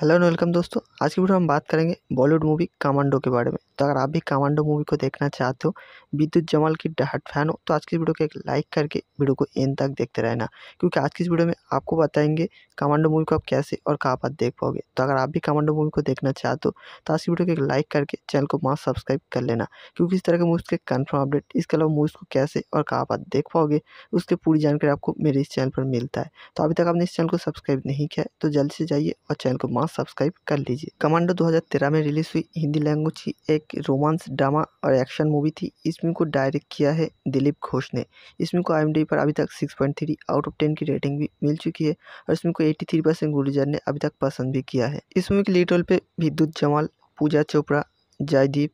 hello and welcome दोस्तों आज की वीडियो हम बात करेंगे बॉलीवुड मूवी कमांडो के बारे में तो अगर आप भी कमांडो मूवी को देखना चाहते हो विद्युत जमाल की डहाट फैन हो तो आज की वीडियो को एक लाइक करके वीडियो को एंड तक देखते रहना क्योंकि आज की इस वीडियो में आपको बताएंगे कमांडो मूवी को आप कैसे और कहाँ पर देख पाओगे तो अगर आप भी कमांडो मूवी को देखना चाहते हो तो आज की वीडियो को एक लाइक करके चैनल को मास्क सब्सक्राइब कर लेना क्योंकि इस तरह के मूवीज़ के कन्फर्म अपडेट इसके अलावा मूवीज़ को कैसे और कहाँ पर देख पाओगे उसकी पूरी जानकारी आपको मेरे इस चैनल पर मिलता है तो अभी तक आपने इस चैनल को सब्सक्राइब नहीं किया है तो जल्द से जाइए और चैनल को मास्क चैनल सब्सक्राइब कर लीजिए कमांडो 2013 में रिलीज हुई हिंदी लैंग्वेज की एक रोमांस ड्रामा और एक्शन मूवी थी इस फिल्म को डायरेक्ट किया है दिलीप घोष ने इस फिल्म को आई पर अभी तक 6.3 आउट ऑफ 10 की रेटिंग भी मिल चुकी है और इसमें को एट्टी थ्री परसेंट गुरुजर ने अभी तक पसंद भी किया है इस मूवी के लीड रोल पर विद्युत जमाल पूजा चोपड़ा जयदीप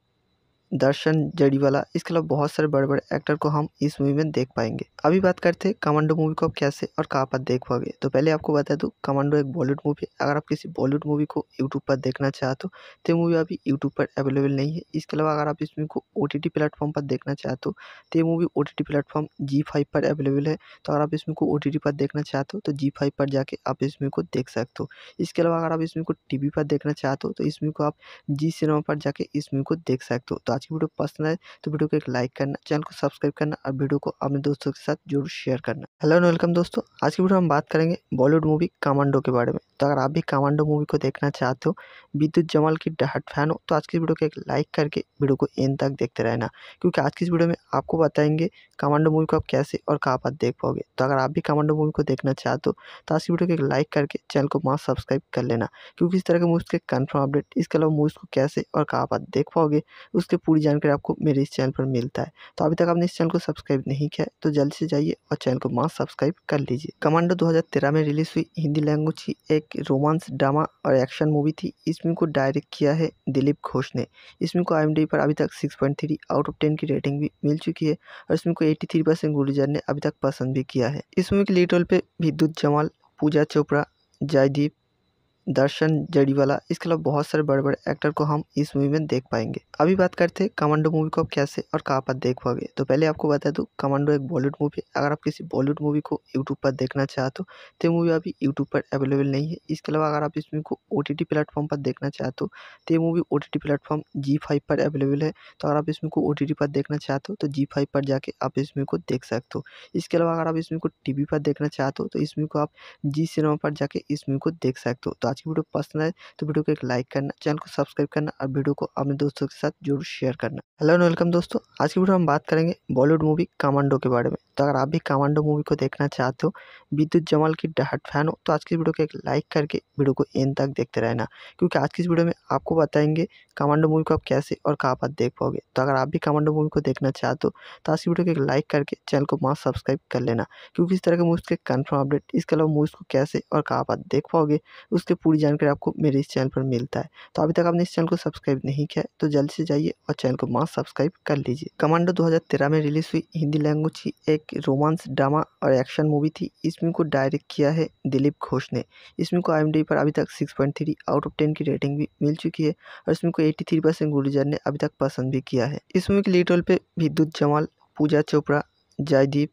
दर्शन जड़ीवाला इसके अलावा बहुत सारे बड़े बड़े एक्टर को हम इस मूवी में देख पाएंगे अभी बात करते हैं कमांडो मूवी को आप कैसे और कहाँ पर देख पाओगे तो पहले आपको बता दूँ कमांडो एक बॉलीवुड मूवी है अगर आप किसी बॉलीवुड मूवी को यूट्यूब पर देखना चाहते हो तो मूवी अभी यूट्यूब पर अवेलेबल नहीं है इसके अलावा अगर आप इस मूवी को ओ टी प्लेटफॉर्म पर देखना चाहते हो तो ये मूवी ओ टी प्लेटफॉर्म जी फाइव पर अवेलेबल है तो अगर आप इस मूवी को ओ टी पर देखना चाहते हो तो जी फाइव पर जाके आप इस मूवी को देख सकते हो इसके अलावा अगर आप इस मूवी को टी वी पर देखना चाहते हो तो इस मूवी को आप जी सिनेमा पर जाके इस मूवी को देख सकते हो तो आज की वीडियो पसंद आए तो वीडियो को एक लाइक करना चैनल को सब्सक्राइब करना और वीडियो को अपने दोस्तों के साथ जरूर शेयर करना हेलो एंड वेलकम दोस्तों आज की वीडियो हम बात करेंगे बॉलीवुड मूवी कमांडो के बारे में तो अगर आप भी कमांडो मूवी को देखना चाहते हो विद्युत जमाल की डाहट फैन हो तो आज की वीडियो को एक लाइक करके वीडियो को एंड तक देखते रहना क्योंकि आज की इस वीडियो में आपको बताएंगे कमांडो मूवी को आप कैसे और कहाँ पर देख पाओगे तो अगर आप भी कमांडो मूवी को देखना चाहते हो तो आज की वीडियो को एक लाइक करके चैनल को मास्क सब्सक्राइब कर लेना क्योंकि इस तरह के मूवीज़ के कन्फर्म अपडेट इसके अलावा मूवीज़ को कैसे और कहाँ पर देख पाओगे उसकी पूरी जानकारी आपको मेरे इस चैनल पर मिलता है तो अभी तक आपने इस चैनल को सब्सक्राइब नहीं किया तो जल्द से जाइए और चैनल को मास्क सब्सक्राइब कर लीजिए कमांडो तेरह में रिलीज़ हुई हिंदी लैंग्वेज की एक रोमांस ड्रामा और एक्शन मूवी थी इस मूवी को डायरेक्ट किया है दिलीप घोष ने इस मूवी को आई पर अभी तक six point three out of ten की रेटिंग भी मिल चुकी है और इसमें को 83 परसेंट गुरुजर ने अभी तक पसंद भी किया है इस मूवी के लीड रोल पे विद्युत जमाल पूजा चोपड़ा जयदीप दर्शन जड़ीवाला इसके अलावा बहुत सारे बड़े बड़े एक्टर को हम इस मूवी में देख पाएंगे अभी बात करते हैं कमांडो मूवी को आप कैसे और कहाँ पर देख पाओगे तो पहले आपको बता दूँ कमांडो एक बॉलीवुड मूवी है अगर आप किसी बॉलीवुड मूवी को यूट्यूब पर देखना चाहते हो तो ये मूवी अभी यूट्यूब पर अवेलेबल नहीं है इसके अलावा अगर आप इस मूवी को ओ टी प्लेटफॉर्म पर देखना चाहते हो तो ये मूवी ओ टी प्लेटफॉर्म जी फाइव पर अवेलेबल है तो अगर आप इस मूवी को ओ टी पर देखना चाहते हो तो जी फाइव पर जाके आप इस मूवी को देख सकते हो इसके अलावा अगर आप इस मूवी को टी वी पर देखना चाहते हो तो इस मूवी को आप जी सिनेमा पर जाके इस मूवी को देख सकते हो तो आज की वीडियो पसंद आए तो वीडियो को एक लाइक करना चैनल को सब्सक्राइब करना और वीडियो को अपने दोस्तों के साथ जरूर शेयर करना हेलो एंड वेलकम दोस्तों आज की वीडियो हम बात करेंगे बॉलीवुड मूवी कमांडो के बारे में तो अगर आप भी कमांडो मूवी को देखना चाहते हो विद्युत जमाल की डहट फैन हो तो आज की वीडियो को एक लाइक करके वीडियो को एंड तक देखते रहना क्योंकि आज की इस वीडियो में आपको बताएंगे कमांडो मूवी को आप कैसे और कहाँ पर देख पाओगे तो अगर आप भी कमांडो मूवी को देखना चाहते हो तो आज की वीडियो को एक लाइक करके चैनल को मास्क सब्सक्राइब कर लेना क्योंकि इस तरह के मूवीज़ के कन्फर्म अपडेट इसके अलावा मूवीज़ को कैसे और कहाँ पर देख पाओगे उसकी पूरी जानकारी आपको मेरे इस चैनल पर मिलता है तो अभी तक आपने इस चैनल को सब्सक्राइब नहीं किया तो जल्दी से जाइए और चैनल को मास्क सब्सक्राइब कर लीजिए कमांडो दो में रिलीज़ हुई हिंदी लैंग्वेज की एक एक रोमांस ड्रामा और एक्शन मूवी थी इस फिल्म को डायरेक्ट किया है दिलीप घोष ने इस फिल्म को आई पर अभी तक six point three out of ten की रेटिंग भी मिल चुकी है और इसमें को एट्टी थ्री परसेंट गुरुजर ने अभी तक पसंद भी किया है इस मूवी के लीड रोल पे विद्युत जमाल पूजा चोपड़ा जयदीप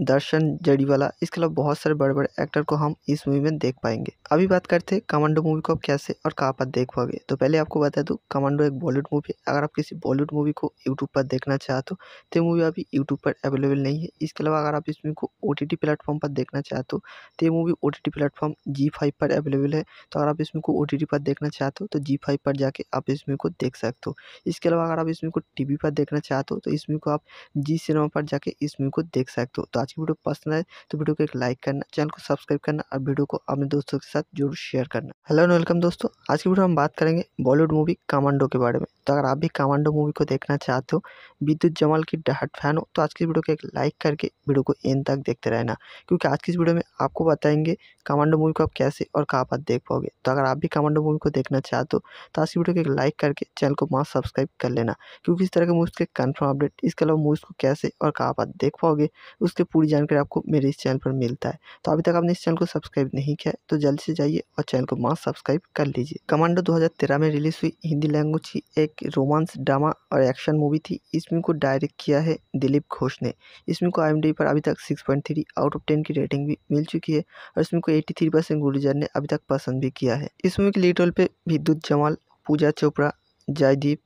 दर्शन जड़ीवाला इसके अलावा बहुत सारे बड़े बड़े एक्टर को हम इस मूवी में देख पाएंगे अभी बात करते हैं कमांडो मूवी को आप कैसे और कहाँ पर देख पाओगे तो पहले आपको बता दूँ कमांडो एक बॉलीवुड मूवी है अगर आप किसी बॉलीवुड मूवी को यूट्यूब पर देखना चाहते हो तो मूवी अभी यूट्यूब पर अवेलेबल नहीं है इसके अलावा अगर आप इस मूवी को ओ टी प्लेटफॉर्म पर देखना चाहते हो तो ये मूवी ओ टी प्लेटफॉर्म जी फाइव पर अवेलेबल है तो अगर आप इस मूवी को ओ टी पर देखना चाहते हो तो जी फाइव पर जाके आप इस मूवी को देख सकते हो इसके अलावा अगर आप इस मूवी को टी वी पर देखना चाहते हो तो इस मूवी को आप जी सिनेमा पर जाके इस मूवी को देख सकते हो तो आज की वीडियो पसंद आए तो वीडियो को एक लाइक करना चैनल को सब्सक्राइब करना और वीडियो को अपने दोस्तों के साथ जरूर शेयर करना हेलो एंड वेलकम दोस्तों आज की वीडियो हम बात करेंगे बॉलीवुड मूवी कमांडो के बारे में तो अगर आप भी कमांडो मूवी को देखना चाहते हो विद्युत जमाल की डाहट फैन हो तो आज की वीडियो को एक लाइक करके वीडियो को एंड तक देखते रहना क्योंकि आज की इस वीडियो में आपको बताएंगे कमांडो मूवी को आप कैसे और कहाँ पर देख पाओगे तो अगर आप भी कमांडो मूवी को देखना चाहते हो तो आज की वीडियो को एक लाइक करके चैनल को मास्क सब्सक्राइब कर लेना क्योंकि इस तरह के मूवीज़ के कन्फर्म अपडेट इसके अलावा मूवीज़ को कैसे और कहाँ पर देख पाओगे उसके पूरी जानकारी आपको मेरे इस चैनल पर मिलता है तो अभी तक आपने इस चैनल को सब्सक्राइब नहीं किया है तो जल्दी से जाइए और चैनल को मास सब्सक्राइब कर लीजिए कमांडो 2013 में रिलीज हुई हिंदी लैंग्वेज की एक रोमांस ड्रामा और एक्शन मूवी थी इस मूवी को डायरेक्ट किया है दिलीप घोष ने इस मूवी को आई पर अभी तक सिक्स आउट ऑफ टेन की रेटिंग भी मिल चुकी है और इसमें को एट्टी गुरुजर ने अभी तक पसंद भी किया है इस मूवी के लीड रोल पर विद्युत जमाल पूजा चोपड़ा जयदीप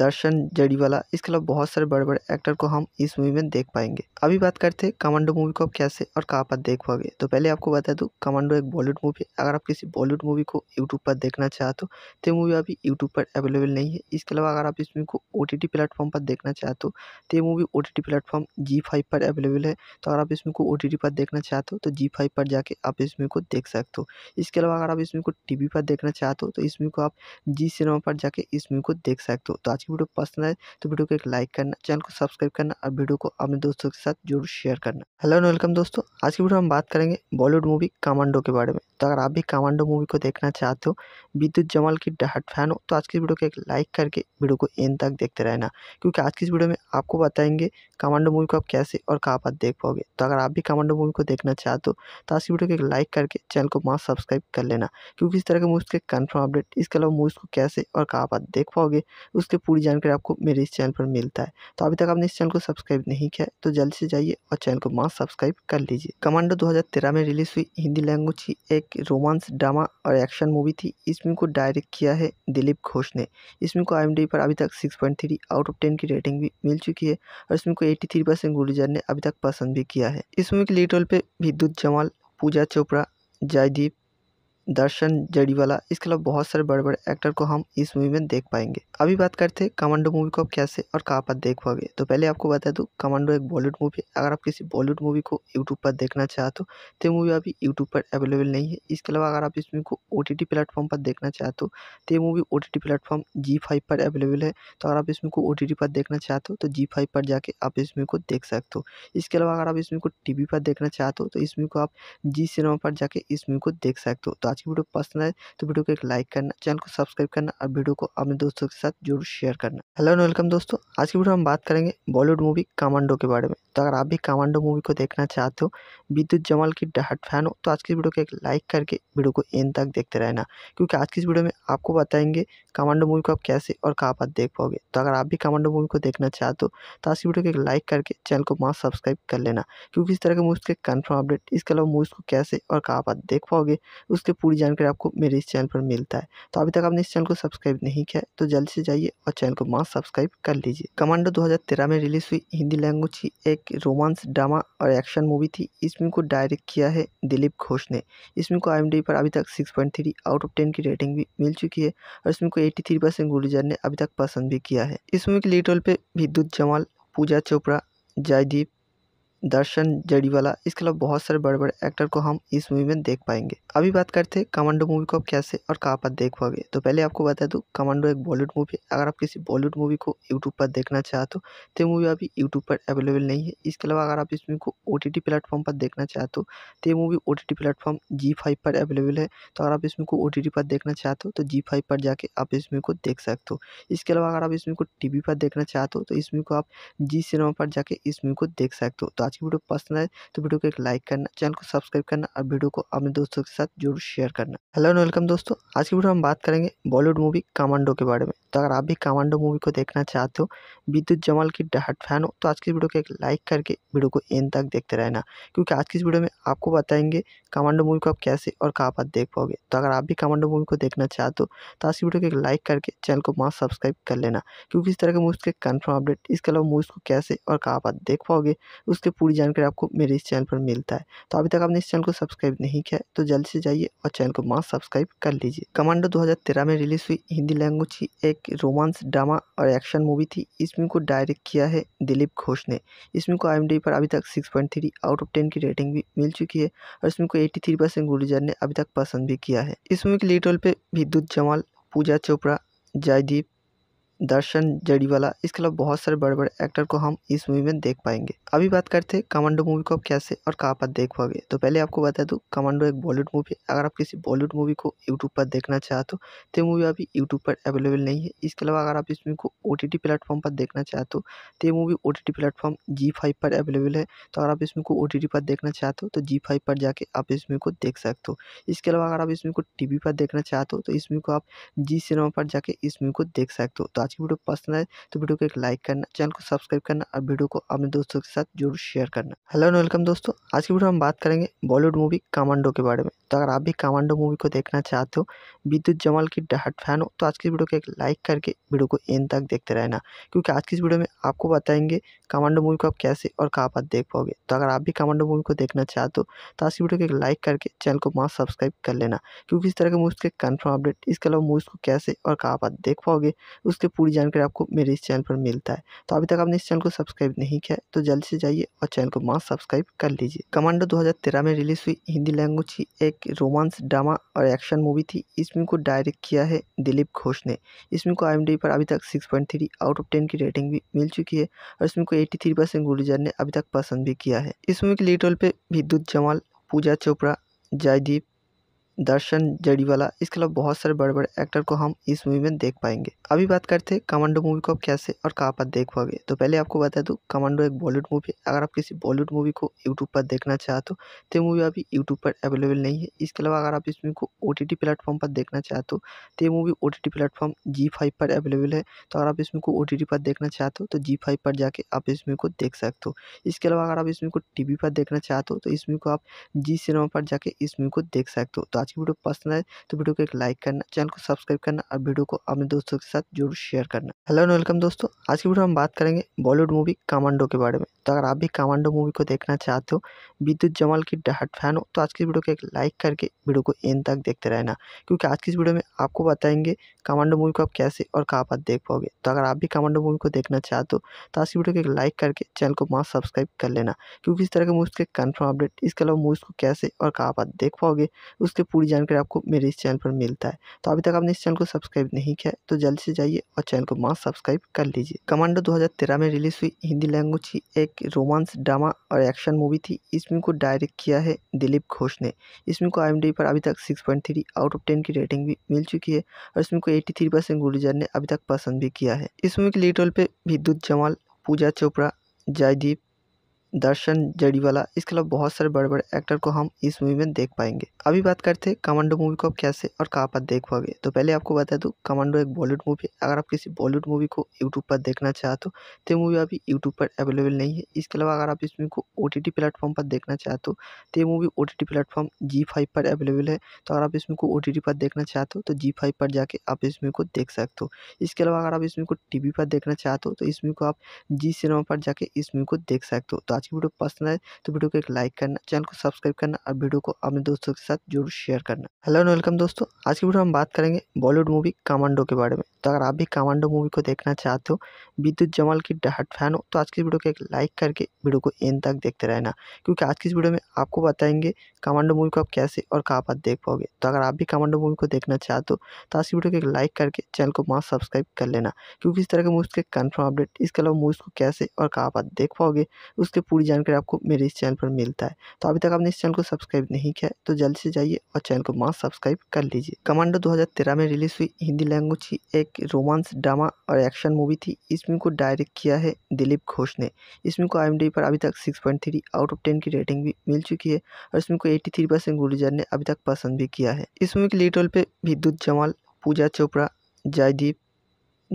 दर्शन जड़ीवाला इसके अलावा बहुत सारे बड़े बड़े एक्टर को हम इस मूवी में देख पाएंगे अभी बात करते हैं कमांडो मूवी को आप कैसे और कहाँ पर देख पाओगे तो पहले आपको बता दूँ कमांडो एक बॉलीवुड मूवी अगर आप किसी बॉलीवुड मूवी को यूट्यूब पर देखना चाहते हो तो ये मूवी अभी यूट्यूब पर अवेलेबल नहीं है इसके अलावा अगर आप इस मूवी को ओ टी प्लेटफॉर्म पर देखना चाहते हो तो ये मूवी ओ टी प्लेटफॉर्म जी फाइव पर अवेलेबल है तो अगर आप इस मूवी को ओ टी पर देखना चाहते हो तो जी फाइव पर जाके आप इस मूवी को देख सकते हो इसके अलावा अगर आप इस मूवी को टी पर देखना चाहते हो तो इस मूवी को आप जी सिनेमा पर जाके इस मूवी को देख सकते हो तो आज आज की वीडियो पसंद आए तो वीडियो को एक लाइक करना चैनल को सब्सक्राइब करना और वीडियो को अपने दोस्तों के साथ जरूर शेयर करना हेलो एंड वेलकम दोस्तों आज की वीडियो हम बात करेंगे बॉलीवुड मूवी कमांडो के बारे में तो अगर आप भी कमांडो मूवी को देखना चाहते हो विद्युत जमाल की डहट फैन हो तो आज की वीडियो को एक लाइक करके वीडियो को एंड तक देखते रहना क्योंकि आज की इस वीडियो में आपको बताएंगे कमांडो मूवी को आप कैसे और कहाँ पर देख पाओगे तो अगर आप भी कमांडो मूवी को देखना चाहते हो तो आज की वीडियो को एक लाइक करके चैनल को मास्क सब्सक्राइब कर लेना क्योंकि इस तरह के मूवीज़ के कन्फर्म अपडेट इसके अलावा मूवीज़ को कैसे और कहाँ पर देख पाओगे उसकी पूरी जानकारी आपको मेरे इस चैनल पर मिलता है तो अभी तक आपने इस चैनल को सब्सक्राइब नहीं किया तो जल्द से जाइए और चैनल को मास्क सब्सक्राइब कर लीजिए कमांडो दो में रिलीज़ हुई हिंदी लैंग्वेज की एक रोमांस ड्रामा और एक्शन मूवी थी इस फिल्म को डायरेक्ट किया है दिलीप घोष ने इस फिल्म को आई पर अभी तक six point three out of ten की रेटिंग भी मिल चुकी है और इसमें को एट्टी थ्री परसेंट गुरुजर ने अभी तक पसंद भी किया है इस मूवी के लीड रोल पे विद्युत जमाल पूजा चोपड़ा जयदीप दर्शन जड़ीवाला इसके अलावा बहुत सारे बड़े बड़े एक्टर को हम इस मूवी में देख पाएंगे अभी बात करते हैं कमांडो मूवी को आप कैसे और कहाँ पर देख पाओगे तो पहले आपको बता दूँ कमांडो एक बॉलीवुड मूवी है अगर आप किसी बॉलीवुड मूवी को यूट्यूब पर देखना चाहते हो तो ये मूवी अभी यूट्यूब पर अवेलेबल नहीं है इसके अलावा अगर आप इस मूवी को ओ टी प्लेटफॉर्म पर देखना चाहते हो तो ये मूवी ओ टी प्लेटफॉर्म जी फाइव पर अवेलेबल है तो अगर आप इस मूवी को ओ टी पर देखना चाहते हो तो जी फाइव पर जाके आप इस मूवी को देख सकते हो इसके अलावा अगर आप इस मूवी को टी वी पर देखना चाहते हो तो इस मूवी को आप जी सिनेमा पर जाके इस मूवी को देख सकते हो तो आज की वीडियो पसंद आए तो वीडियो को एक लाइक करना चैनल को सब्सक्राइब करना और वीडियो को अपने दोस्तों के साथ जरूर शेयर करना हेलो एंड वेलकम दोस्तों आज की वीडियो हम बात करेंगे बॉलीवुड मूवी कमांडो के बारे में तो अगर आप भी कमांडो मूवी को देखना चाहते हो विद्युत जमाल की डहाट फैन हो तो आज की वीडियो को एक लाइक करके वीडियो को एंड तक देखते रहना क्योंकि आज की इस वीडियो में आपको बताएंगे कमांडो मूवी को आप कैसे और कहाँ पर देख पाओगे तो अगर आप भी कमांडो मूवी को देखना चाहते हो तो आज की वीडियो को एक लाइक करके चैनल को मास्क सब्सक्राइब कर लेना क्योंकि इस तरह के मूवीज़ के कन्फर्म अपडेट इसके अलावा मूवीज़ को कैसे और कहाँ पर देख पाओगे उसकी पूरी जानकारी आपको मेरे इस चैनल पर मिलता है तो अभी तक आपने इस चैनल को सब्सक्राइब नहीं किया तो जल्द से जाइए और चैनल को मास्क सब्सक्राइब कर लीजिए कमांडो दो में रिलीज़ हुई हिंदी लैंग्वेज की एक एक रोमांस ड्रामा और एक्शन मूवी थी इस फिल्म को डायरेक्ट किया है दिलीप घोष ने इस फिल्म को आई पर अभी तक six point three out of ten की रेटिंग भी मिल चुकी है और इसमें को एट्टी थ्री परसेंट गुरुजर ने अभी तक पसंद भी किया है इस मूवी के लीड रोल पर विद्युत जमाल पूजा चोपड़ा जयदीप दर्शन जड़ीवाला इसके अलावा बहुत सारे बड़े बड़े एक्टर को हम इस मूवी में देख पाएंगे अभी बात करते हैं कमांडो मूवी को आप कैसे और कहाँ पर देख पाओगे तो पहले आपको बता दूँ कमांडो एक बॉलीवुड मूवी अगर आप किसी बॉलीवुड मूवी को यूट्यूब पर देखना चाहते हो तो मूवी अभी यूट्यूब पर अवेलेबल नहीं है इसके अलावा अगर आप इस मूवी को ओ टी प्लेटफॉर्म पर देखना चाहते हो तो ये मूवी ओ टी प्लेटफॉर्म जी पर अवेलेबल है तो अगर आप इस मूवी को ओ पर देखना चाहते हो तो जी पर जाके आप इस मूवी को देख सकते हो इसके अलावा अगर आप इस मूवी को टी पर देखना चाहते हो तो इस मूवी को आप जी सिनेमा पर जाके इस मूवी को देख सकते हो तो आज की वीडियो पसंद आए तो वीडियो को एक लाइक करना चैनल को सब्सक्राइब करना और वीडियो को अपने दोस्तों के साथ जरूर शेयर करना हेलो एंड वेलकम दोस्तों आज की वीडियो हम बात करेंगे बॉलीवुड मूवी कमांडो के बारे में तो अगर आप भी कमांडो मूवी को देखना चाहते हो विद्युत जमाल की डाहट फैन हो तो आज की वीडियो को एक लाइक करके वीडियो को एंड तक देखते रहना क्योंकि आज की इस वीडियो में आपको बताएंगे कमांडो मूवी को आप कैसे और कहाँ पर देख पाओगे तो अगर आप भी कमांडो मूवी को देखना चाहते हो तो आज की वीडियो को एक लाइक करके चैनल को मास्क सब्सक्राइब कर लेना क्योंकि इस तरह के मूवीज़ के कन्फर्म अपडेट इसके अलावा मूवीज़ को कैसे और कहाँ पर देख पाओगे उसकी पूरी जानकारी आपको मेरे इस चैनल पर मिलता है तो अभी तक आपने इस चैनल को सब्सक्राइब नहीं किया तो जल्द से जाइए और चैनल को मास्क सब्सक्राइब कर लीजिए कमांडो तेरह में रिलीज़ हुई हिंदी लैंग्वेज की एक रोमांस ड्रामा और एक्शन मूवी थी इस मूवी को डायरेक्ट किया है दिलीप घोष ने इस मूवी को आई पर अभी तक six point three out of ten की रेटिंग भी मिल चुकी है और इसमें को थ्री परसेंट गुलजार ने अभी तक पसंद भी किया है इस मूवी के लीड रोल पे विद्युत जमाल पूजा चोपड़ा जयदीप दर्शन जड़ीवाला इसके अलावा बहुत सारे बड़े बड़े एक्टर को हम इस मूवी में देख पाएंगे अभी बात करते हैं कमांडो मूवी को आप कैसे और कहाँ पर देख पाओगे तो पहले आपको बता दूँ कमांडो एक बॉलीवुड मूवी अगर आप किसी बॉलीवुड मूवी को यूट्यूब पर देखना चाहते हो तो ये मूवी अभी यूट्यूब पर अवेलेबल नहीं है इसके अलावा अगर आप इस मूवी को ओ टी प्लेटफॉर्म पर देखना चाहते हो तो ये मूवी ओ टी प्लेटफॉर्म जी फाइव पर अवेलेबल है तो अगर आप इस मूवी को ओ टी पर देखना चाहते हो तो जी फाइव पर जाके आप इस मूवी को देख सकते हो इसके अलावा अगर आप इस मूवी को टी वी पर देखना चाहते हो तो इस मूवी को आप जी सिनेमा पर जाके इस मूवी को देख सकते हो तो आज की वीडियो पसंद आए तो वीडियो को एक लाइक करना चैनल को सब्सक्राइब करना और वीडियो को अपने दोस्तों के साथ जरूर शेयर करना हेलो एंड वेलकम दोस्तों आज की वीडियो हम बात करेंगे बॉलीवुड मूवी कमांडो के बारे में तो अगर आप भी कमांडो मूवी को देखना चाहते हो विद्युत जमाल की डाहट फैन हो तो आज की वीडियो को एक लाइक करके वीडियो को एंड तक देखते रहना क्योंकि आज की इस वीडियो में आपको बताएंगे कमांडो मूवी को आप कैसे और कहाँ पर देख पाओगे तो अगर आप भी कमांडो मूवी को देखना चाहते हो तो आज की वीडियो को एक लाइक करके चैनल को वहाँ सब्सक्राइब कर लेना क्योंकि इस तरह के मूवीज़ के कन्फर्म अपडेट इसके अलावा मूवीज़ को कैसे और कहाँ पर देख पाओगे उसकी पूरी जानकारी आपको मेरे इस चैनल पर मिलता है तो अभी तक आपने इस चैनल को सब्सक्राइब नहीं किया तो जल्द से जाइए और चैनल को वहाँ सब्सक्राइब कर लीजिए कमांडो तेरह में रिलीज़ हुई हिंदी लैंग्वेज की एक रोमांस ड्रामा और एक्शन मूवी थी इस मूवी को डायरेक्ट किया है दिलीप घोष ने इस फिल्म को आई पर अभी तक six point three out of ten की रेटिंग भी मिल चुकी है और इसमें को 83 परसेंट गुलजार ने अभी तक पसंद भी किया है इस मूवी के लीड रोल पे विद्युत जमाल पूजा चोपड़ा जयदीप दर्शन जड़ीवाला इसके अलावा बहुत सारे बड़े बड़े एक्टर को हम इस मूवी में देख पाएंगे अभी बात करते हैं कमांडो मूवी को आप कैसे और कहाँ पर देख पाओगे तो पहले आपको बता दूँ कमांडो एक बॉलीवुड मूवी है अगर आप किसी बॉलीवुड मूवी को यूट्यूब पर देखना चाहते हो तो ये मूवी अभी यूट्यूब पर अवेलेबल नहीं है इसके अलावा अगर आप इस मूवी को ओ टी प्लेटफॉर्म पर देखना चाहते हो तो ये मूवी ओ टी प्लेटफॉर्म जी फाइव पर अवेलेबल है तो अगर आप इस मूवी को ओ टी पर देखना चाहते हो तो जी फाइव पर जाके आप इस मूवी को देख सकते हो इसके अलावा अगर आप इस मूवी को टी वी पर देखना चाहते हो तो इस मूवी को आप जी सिनेमा पर जाके इस मूवी को देख सकते हो तो आज की वीडियो पसंद आए तो वीडियो को एक लाइक करना चैनल को सब्सक्राइब करना और वीडियो को अपने दोस्तों के साथ जरूर शेयर करना हेलो एंड वेलकम दोस्तों आज की वीडियो हम बात करेंगे बॉलीवुड मूवी कमांडो के बारे में तो अगर आप भी कमांडो मूवी को देखना चाहते हो विद्युत जमाल की डहाट फैन हो तो आज की वीडियो को एक लाइक करके वीडियो को एंड तक देखते रहना क्योंकि आज की इस वीडियो में आपको बताएंगे कमांडो मूवी को आप कैसे और कहाँ पर देख पाओगे तो अगर आप भी कमांडो मूवी को देखना चाहते हो तो आज की वीडियो को एक लाइक करके चैनल को मास्क सब्सक्राइब कर लेना क्योंकि इस तरह के मूवीज़ के कन्फर्म अपडेट इसके अलावा मूवीज़ को कैसे और कहाँ पर देख पाओगे उसके पूरी जानकारी आपको मेरे इस चैनल पर मिलता है तो अभी तक आपने इस चैनल को सब्सक्राइब नहीं किया है तो जल्द से जाइए और चैनल को मास्क सब्सक्राइब कर लीजिए कमांडो 2013 में रिलीज हुई हिंदी लैंग्वेज की एक रोमांस ड्रामा और एक्शन मूवी थी इस को डायरेक्ट किया है दिलीप घोष ने इस को आई पर अभी तक सिक्स आउट ऑफ टेन की रेटिंग भी मिल चुकी है और इस को एट्टी थ्री गुरुजर ने अभी तक पसंद भी किया है इस मूवी के लीड रोल पर विद्युत जमाल पूजा चोपड़ा जयदीप दर्शन जड़ीवाला इसके अलावा बहुत सारे बड़े बड़े एक्टर को हम इस मूवी में देख पाएंगे अभी बात करते हैं कमांडो मूवी को आप कैसे और कहाँ पर देख पाओगे तो पहले आपको बता दूँ कमांडो एक बॉलीवुड मूवी है अगर आप किसी बॉलीवुड मूवी को यूट्यूब पर देखना चाहते हो तो मूवी अभी यूट्यूब पर अवेलेबल नहीं है इसके अलावा अगर आप इस मूवी को ओ टी प्लेटफॉर्म पर देखना चाहते हो तो ये मूवी ओ टी प्लेटफॉर्म जी फाइव पर अवेलेबल है तो अगर आप इस मूवी को ओ टी पर देखना चाहते हो तो जी फाइव पर जाके आप इस मूवी को देख सकते हो इसके अलावा अगर आप इस मूवी को टी पर देखना चाहते हो तो इस मूवी को आप जी सिनेमा पर जाके इस मूवी को देख सकते हो तो आज की वीडियो पसंद आए तो वीडियो को एक लाइक करना चैनल को सब्सक्राइब करना और वीडियो को अपने दोस्तों के साथ जरूर शेयर करना हेलो एंड वेलकम दोस्तों आज की वीडियो हम बात करेंगे बॉलीवुड मूवी कमांडो के बारे में तो अगर आप भी कमांडो मूवी को देखना चाहते हो विद्युत जमाल की डहट फैन हो तो आज की वीडियो को एक लाइक करके वीडियो को एंड तक देखते रहना क्योंकि आज की इस वीडियो में आपको बताएंगे कमांडो मूवी को आप कैसे और कहाँ पर देख पाओगे तो अगर आप भी कमांडो मूवी को देखना चाहते हो तो आज की वीडियो को एक लाइक करके चैनल को मास्क सब्सक्राइब कर लेना क्योंकि इस तरह के मूवीज़ के कन्फर्म अपडेट इसके अलावा मूवीज़ को कैसे और कहाँ पर देख पाओगे उसकी पूरी जानकारी आपको मेरे इस चैनल पर मिलता है तो अभी तक आपने इस चैनल को सब्सक्राइब नहीं किया तो जल्द से जाइए और चैनल को मास्क सब्सक्राइब कर लीजिए कमांडो तेरह में रिलीज़ हुई हिंदी लैंग्वेज की एक रोमांस ड्रामा और एक्शन मूवी थी इस मूवी को डायरेक्ट किया है दिलीप घोष ने इस मूवी को आई पर अभी तक six point three out of ten की रेटिंग भी मिल चुकी है और इसमें को थ्री परसेंट गुलजार ने अभी तक पसंद भी किया है इस मूवी के लीड रोल पे विद्युत जमाल पूजा चोपड़ा जयदीप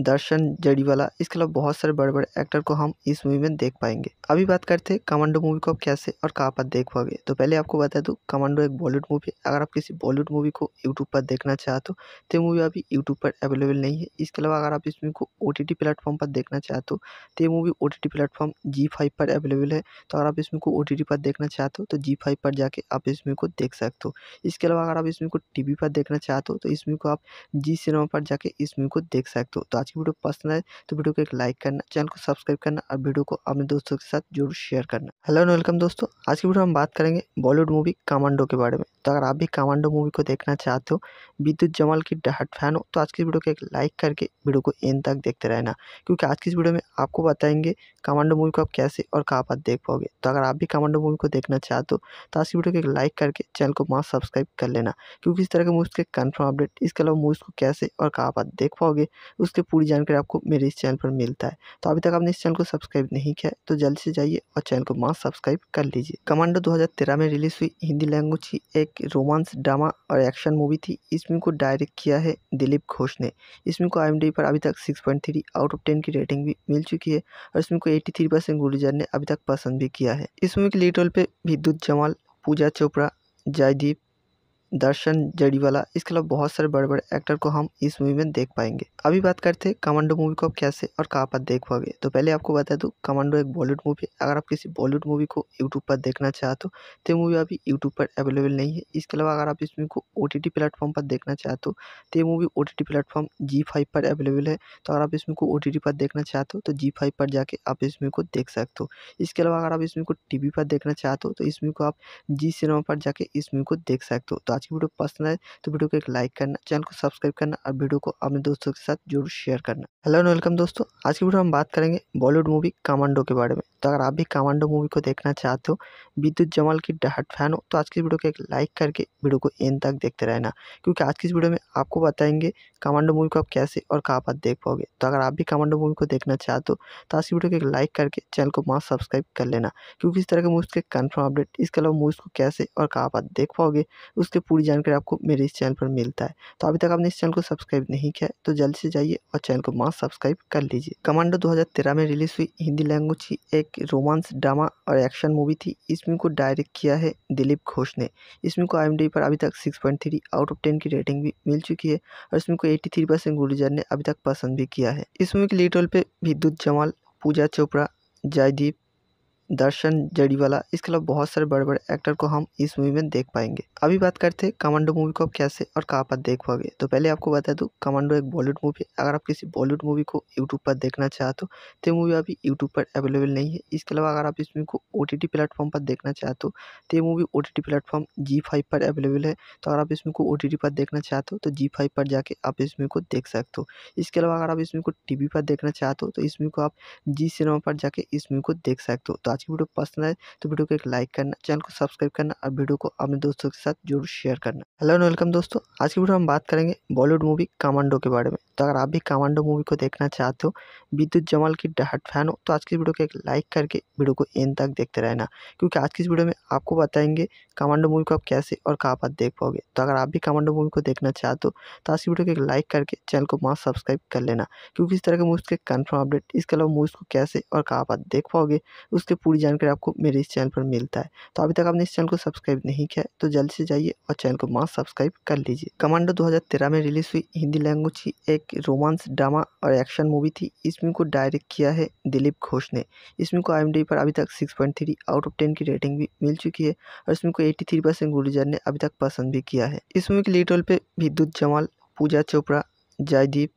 दर्शन जड़ीवाला इसके अलावा बहुत सारे बड़े बड़े एक्टर को हम इस मूवी में देख पाएंगे अभी बात करते हैं कमांडो मूवी को आप कैसे और कहाँ पर देख पाओगे तो पहले आपको बता दूँ कमांडो एक बॉलीवुड मूवी है अगर आप किसी बॉलीवुड मूवी को यूट्यूब पर देखना चाहते हो तो ये मूवी अभी यूट्यूब पर अवेलेबल नहीं है इसके अलावा अगर आप इस मूवी को ओ टी प्लेटफॉर्म पर देखना चाहते हो तो ये मूवी ओ टी प्लेटफॉर्म जी फाइव पर अवेलेबल है तो अगर आप इस मूवी को ओ टी पर देखना चाहते हो तो जी फाइव पर जाके आप इस मूवी को देख सकते हो इसके अलावा अगर आप इस मूवी को टी पर देखना चाहते हो तो इस मूवी को आप जी सिनेमा पर जाके इस मूवी को देख सकते हो तो आज की वीडियो पसंद आए तो वीडियो को एक लाइक करना चैनल को सब्सक्राइब करना और वीडियो को अपने दोस्तों के साथ जरूर शेयर करना हेलो एंड वेलकम दोस्तों आज की वीडियो हम बात करेंगे बॉलीवुड मूवी कमांडो के बारे में तो अगर आप भी कमांडो मूवी को देखना चाहते हो विद्युत जमाल की डहट फैन हो तो आज की वीडियो को एक लाइक करके वीडियो को एंड तक देखते रहना क्योंकि आज की इस वीडियो में आपको बताएंगे कमांडो मूवी को आप कैसे और कहाँ पर देख पाओगे तो अगर आप भी कमांडो मूवी को देखना चाहते हो तो आज की वीडियो को एक लाइक करके चैनल को मास्क सब्सक्राइब कर लेना क्योंकि इस तरह के मूवीज़ के कन्फर्म अपडेट इसके अलावा मूवीज़ को कैसे और कहाँ पर देख पाओगे उसके पूरी जानकारी आपको मेरे इस चैनल पर मिलता है तो अभी तक आपने इस चैनल को सब्सक्राइब नहीं किया है तो जल्द से जाइए और चैनल को मास्क सब्सक्राइब कर लीजिए कमांडो 2013 में रिलीज हुई हिंदी लैंग्वेज की एक रोमांस ड्रामा और एक्शन मूवी थी इस को डायरेक्ट किया है दिलीप घोष ने इस को आई पर अभी तक सिक्स आउट ऑफ टेन की रेटिंग भी मिल चुकी है और इसमें को एट्टी गुरुजर ने अभी तक पसंद भी किया है इस मूवी के लीड रोल पर विद्युत जमाल पूजा चोपड़ा जयदीप दर्शन जड़ीवाला इसके अलावा बहुत सारे बड़े बड़े एक्टर को हम इस मूवी में देख पाएंगे अभी बात करते हैं कमांडो मूवी को आप कैसे और कहाँ पर देख पाओगे तो पहले आपको बता दूँ कमांडो एक बॉलीवुड मूवी है अगर आप किसी बॉलीवुड मूवी को यूट्यूब पर देखना चाहते हो तो ये मूवी अभी यूट्यूब पर अवेलेबल नहीं है इसके अलावा अगर आप इस मूवी को ओ टी प्लेटफॉर्म पर देखना चाहते हो तो ये movie O T T platform जी फाइव पर अवेलेबल है तो अगर आप इस मूवी को ओ टी पर देखना चाहते हो तो जी फाइव पर जाके आप इस मूवी को देख सकते हो इसके अलावा अगर आप इस मूवी को टी वी पर देखना चाहते हो तो इस मूवी को आप जी सिनेमा पर जाके इस मूवी को देख सकते हो तो आज की वीडियो पसंद आए तो वीडियो को एक लाइक करना चैनल को सब्सक्राइब करना और वीडियो को अपने दोस्तों के साथ जरूर शेयर करना हेलो एंड वेलकम दोस्तों आज की वीडियो हम बात करेंगे बॉलीवुड मूवी कमांडो के बारे में तो अगर आप भी कमांडो मूवी को देखना चाहते हो विद्युत जमाल की डहाट फैन हो तो आज की वीडियो को एक लाइक करके वीडियो को एंड तक देखते रहना क्योंकि आज की इस वीडियो में आपको बताएंगे कमांडो मूवी को आप कैसे और कहाँ पर देख पाओगे तो अगर आप भी कमांडो मूवी को देखना चाहते हो तो आज की वीडियो को एक लाइक करके चैनल को वहाँ सब्सक्राइब कर लेना क्योंकि इस तरह के मूवीज़ के कन्फर्म अपडेट इसके अलावा मूवीज़ को कैसे और कहाँ पर देख पाओगे उसके पूरी जानकारी आपको मेरे इस चैनल पर मिलता है तो अभी तक आपने इस चैनल को सब्सक्राइब नहीं किया तो जल्द से जाइए और चैनल को मास्क सब्सक्राइब कर लीजिए कमांडो 2013 में रिलीज हुई हिंदी लैंग्वेज की एक रोमांस ड्रामा और एक्शन मूवी थी इसमें को डायरेक्ट किया है दिलीप घोष ने इसमें को आई पर अभी तक सिक्स आउट ऑफ टेन की रेटिंग भी मिल चुकी है और इसमें को एट्टी गुर्जर ने अभी तक पसंद भी किया है इस मूवी के लीड रोल पर विद्युत जमाल पूजा चोपड़ा जयदीप दर्शन जड़ीवाला इसके अलावा बहुत सारे बड़े बड़े एक्टर को हम इस मूवी में देख पाएंगे अभी बात करते हैं कमांडो मूवी को आप कैसे और कहाँ पर देख पाओगे तो पहले आपको बता दूँ कमांडो एक बॉलीवुड मूवी है अगर आप किसी बॉलीवुड मूवी को यूट्यूब पर देखना चाहते हो तो मूवी अभी यूट्यूब पर अवेलेबल नहीं है इसके अलावा अगर आप इस मूवी को ओ टी प्लेटफॉर्म पर देखना चाहते हो तो ये मूवी ओ टी प्लेटफॉर्म जी फाइव पर अवेलेबल है तो अगर आप इस मूवी को ओ टी पर देखना चाहते हो तो जी फाइव पर जाके आप इस मूवी को देख सकते हो इसके अलावा अगर आप इस मूवी को टी वी पर देखना चाहते हो तो इस मूवी को आप जी सिनेमा पर जाके इस मूवी को देख सकते हो तो आज की वीडियो पसंद आए तो वीडियो को एक लाइक करना चैनल को सब्सक्राइब करना और वीडियो को अपने दोस्तों के साथ जरूर शेयर करना हेलो एंड वेलकम दोस्तों आज की वीडियो हम बात करेंगे बॉलीवुड मूवी कमांडो के बारे में तो अगर आप भी कमांडो मूवी को देखना चाहते हो विद्युत जमाल की डहट फैन हो तो आज की वीडियो को एक लाइक करके वीडियो को एंड तक देखते रहना क्योंकि आज की इस वीडियो में आपको बताएंगे कमांडो मूवी को आप कैसे और कहाँ पर देख पाओगे तो अगर आप भी कमांडो मूवी को देखना चाहते हो तो आज की वीडियो को एक लाइक करके चैनल को माँ सब्सक्राइब कर लेना क्योंकि इस तरह के मूवीज़ के कन्फर्म अपडेट इसके अलावा मूवीज़ को कैसे और कहाँ पर देख पाओगे उसके पूरी जानकारी आपको मेरे इस चैनल पर मिलता है तो अभी तक आपने इस चैनल को सब्सक्राइब नहीं किया है तो जल्द से जाइए और चैनल को मास सब्सक्राइब कर लीजिए कमांडो 2013 में रिलीज हुई हिंदी लैंग्वेज की एक रोमांस ड्रामा और एक्शन मूवी थी इस मूवी को डायरेक्ट किया है दिलीप घोष ने इस मूवी को आई पर अभी तक सिक्स आउट ऑफ टेन की रेटिंग भी मिल चुकी है और इसमें को एट्टी गुरुजर ने अभी तक पसंद भी किया है इस मूवी के लीड रोल पर विद्युत जमाल पूजा चोपड़ा जयदीप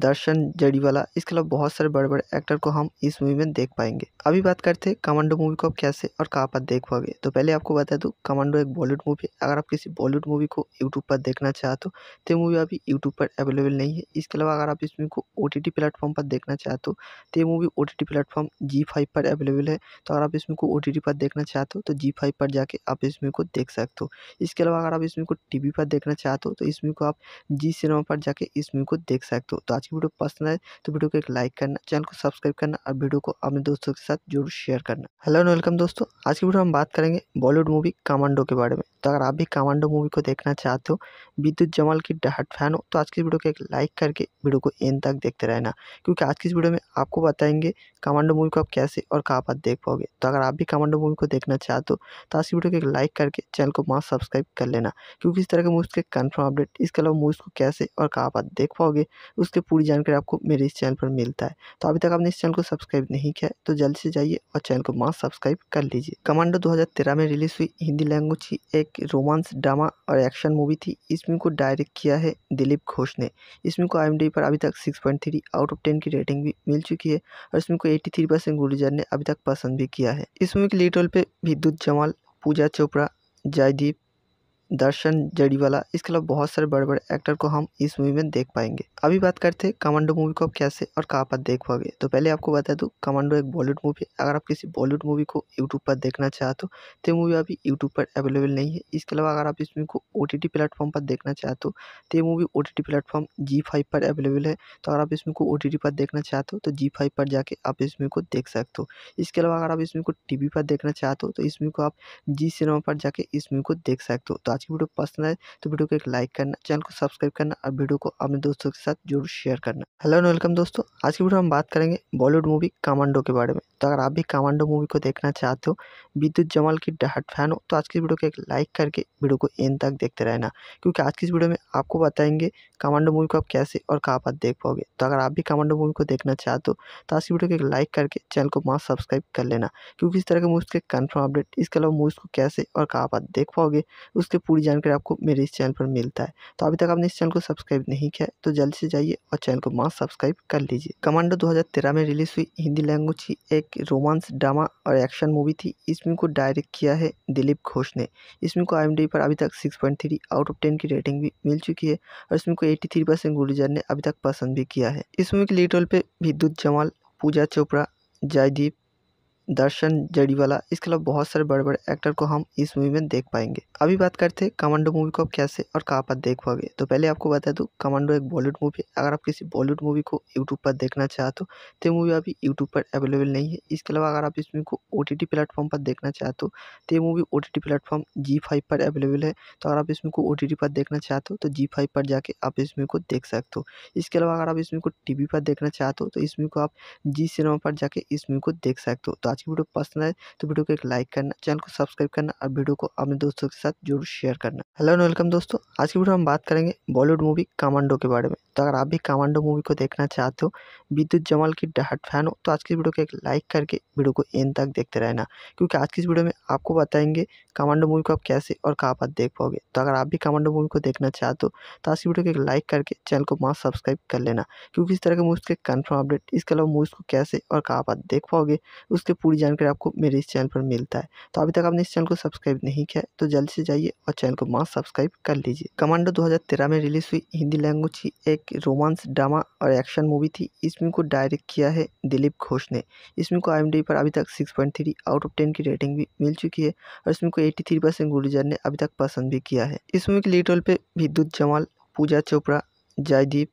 दर्शन जड़ीवाला इसके अलावा बहुत सारे बड़े बड़े एक्टर को हम इस मूवी में देख पाएंगे अभी बात करते हैं कमांडो मूवी को आप कैसे और कहाँ पर देख पाओगे तो पहले आपको बता दूँ कमांडो एक बॉलीवुड मूवी अगर आप किसी बॉलीवुड मूवी को यूट्यूब पर देखना चाहते हो तो ये मूवी अभी यूट्यूब पर अवेलेबल नहीं है इसके अलावा अगर आप इस मूवी को ओ टी प्लेटफॉर्म पर देखना चाहते हो तो ये मूवी ओ टी प्लेटफॉर्म जी फाइव पर अवेलेबल है तो अगर आप इस मूवी को ओ टी पर देखना चाहते हो तो जी फाइव पर जाके आप इस मूवी को देख सकते हो इसके अलावा अगर आप इस मूवी को टी पर देखना चाहते हो तो इस मूवी को आप जी सिनेमा पर जाके इस मूवी को देख सकते हो तो आज की वीडियो पसंद आए तो वीडियो को एक लाइक करना चैनल को सब्सक्राइब करना और वीडियो को अपने दोस्तों के साथ जरूर शेयर करना हेलो एंड वेलकम दोस्तों आज की वीडियो हम बात करेंगे बॉलीवुड मूवी कमांडो के बारे में तो अगर आप भी कमांडो मूवी को देखना चाहते हो विद्युत जमाल की डाहट फैन हो तो आज की वीडियो को एक लाइक करके वीडियो को एंड तक देखते रहना क्योंकि आज की इस वीडियो में आपको बताएंगे कमांडो मूवी को आप कैसे और कहाँ पर देख पाओगे तो अगर आप भी कमांडो मूवी को देखना चाहते हो तो आज की वीडियो को एक लाइक करके चैनल को मास्क सब्सक्राइब कर लेना क्योंकि इस तरह के मूवीज़ के कन्फर्म अपडेट इसके अलावा मूवीज़ को कैसे और कहाँ पर देख पाओगे उसके पूरी जानकारी आपको मेरे इस चैनल पर मिलता है तो अभी तक आपने इस चैनल को सब्सक्राइब नहीं किया तो जल्द से जाइए और चैनल को मास्क सब्सक्राइब कर लीजिए कमांडो 2013 में रिलीज हुई हिंदी लैंग्वेज की एक रोमांस ड्रामा और एक्शन मूवी थी इस फिल्म को डायरेक्ट किया है दिलीप घोष ने इस फिल्म को आई पर अभी तक सिक्स आउट ऑफ टेन की रेटिंग भी मिल चुकी है और इसमें को एट्टी गुरुजर ने अभी तक पसंद भी किया है इस मूवी के लीड रोल पर विद्युत जमाल पूजा चोपड़ा जयदीप दर्शन जड़ीवाला इसके अलावा बहुत सारे बड़े बड़े एक्टर को हम इस मूवी में देख पाएंगे अभी बात करते हैं कमांडो मूवी को आप कैसे और कहाँ पर देख पाओगे तो पहले आपको बता दूँ कमांडो एक बॉलीवुड मूवी है अगर आप किसी बॉलीवुड मूवी को यूट्यूब पर देखना चाहते हो तो ये मूवी अभी यूट्यूब पर अवेलेबल नहीं है इसके अलावा अगर आप इस मूवी को ओ टी प्लेटफॉर्म पर देखना चाहते हो तो ये मूवी ओ टी प्लेटफॉर्म जी फाइव पर अवेलेबल है तो अगर आप इस मूवी को ओ टी पर देखना चाहते हो तो जी फाइव पर जाके आप इस मूवी को देख सकते हो इसके अलावा अगर आप इस मूवी को टी वी पर देखना चाहते हो तो इस मूवी को आप जी सिनेमा पर जाके इस मूवी को देख सकते हो तो आज की वीडियो पसंद आए तो वीडियो को एक लाइक करना चैनल को सब्सक्राइब करना और वीडियो को अपने दोस्तों के साथ जरूर शेयर करना हेलो एंड वेलकम दोस्तों आज की वीडियो हम बात करेंगे बॉलीवुड मूवी कमांडो के बारे में तो अगर आप भी कमांडो मूवी को देखना चाहते हो विद्युत जमाल की डहाट फैन हो तो आज की वीडियो को एक लाइक करके वीडियो को एंड तक देखते रहना क्योंकि आज की इस वीडियो में आपको बताएंगे कमांडो मूवी को आप कैसे और कहाँ पर देख पाओगे तो अगर आप भी कमांडो मूवी को देखना चाहते हो तो आज की वीडियो को एक लाइक करके चैनल को मास्क सब्सक्राइब कर लेना क्योंकि इस तरह के मूवीज़ के कन्फर्म अपडेट इसके अलावा मूवीज़ को कैसे और कहाँ पर देख पाओगे उसके पूरी जानकारी आपको मेरे इस चैनल पर मिलता है तो अभी तक आपने इस चैनल को सब्सक्राइब नहीं किया तो जल्द से जाइए और चैनल को मास्क सब्सक्राइब कर लीजिए कमांडो 2013 में रिलीज हुई हिंदी लैंग्वेज की एक रोमांस ड्रामा और एक्शन मूवी थी इसमें को डायरेक्ट किया है दिलीप घोष ने इसमें को आई पर अभी तक सिक्स आउट ऑफ टेन की रेटिंग भी मिल चुकी है और इसमें को एट्टी थ्री परसेंट ने अभी तक पसंद भी किया है इस मूवी के लीड रोल पर विद्युत जमाल पूजा चोपड़ा जयदीप दर्शन जड़ीवाला इसके अलावा बहुत सारे बड़े बड़े एक्टर को हम इस मूवी में देख पाएंगे अभी बात करते हैं कमांडो मूवी को आप कैसे और कहाँ पर देख पाओगे तो पहले आपको बता दूँ कमांडो एक बॉलीवुड मूवी है अगर आप किसी बॉलीवुड मूवी को यूट्यूब पर देखना चाहते हो तो मूवी अभी यूट्यूब पर अवेलेबल नहीं है इसके अलावा अगर आप इस मूवी को ओ टी प्लेटफॉर्म पर देखना चाहते हो तो ये मूवी ओ टी प्लेटफॉर्म जी फाइव पर अवेलेबल है तो अगर आप इस मूवी को ओ टी पर देखना चाहते हो तो जी फाइव पर जाके आप इस मूवी को देख सकते हो इसके अलावा अगर आप इस मूवी को टी वी पर देखना चाहते हो तो इस मूवी को आप जी सिनेमा पर जाके इस मूवी को देख सकते हो तो आज की वीडियो पसंद आए तो वीडियो को एक लाइक करना चैनल को सब्सक्राइब करना और वीडियो को अपने दोस्तों के साथ जरूर शेयर करना हेलो एंड वेलकम दोस्तों आज की वीडियो हम बात करेंगे बॉलीवुड मूवी कमांडो के बारे में तो अगर आप भी कमांडो मूवी को देखना चाहते हो विद्युत जमाल की डहाट फैन हो तो आज की वीडियो को एक लाइक करके वीडियो को एन तक देखते रहना क्योंकि आज की इस वीडियो में आपको बताएंगे कमांडो मूवी को आप कैसे और कहाँ पर देख पाओगे तो अगर आप भी कमांडो मूवी को देखना चाहते हो तो आज की वीडियो को एक लाइक करके चैनल को मास्क सब्सक्राइब कर लेना क्योंकि इस तरह के मूवीज़ के कन्फर्म अपडेट इसके अलावा मूवीज़ को कैसे और कहाँ पर देख पाओगे उसके पूरी जानकारी आपको मेरे इस चैनल पर मिलता है तो अभी तक आपने इस चैनल को सब्सक्राइब नहीं किया है तो जल्द से जाइए और चैनल को मास सब्सक्राइब कर लीजिए कमांडो 2013 में रिलीज हुई हिंदी लैंग्वेज की एक रोमांस ड्रामा और एक्शन मूवी थी इस फिल्म को डायरेक्ट किया है दिलीप घोष ने इस फिल्म को आई पर अभी तक सिक्स आउट ऑफ टेन की रेटिंग भी मिल चुकी है और इसमें को एट्टी गुरुजर ने अभी तक पसंद भी किया है इस मूवी के लीड रोल पर विद्युत जमाल पूजा चोपड़ा जयदीप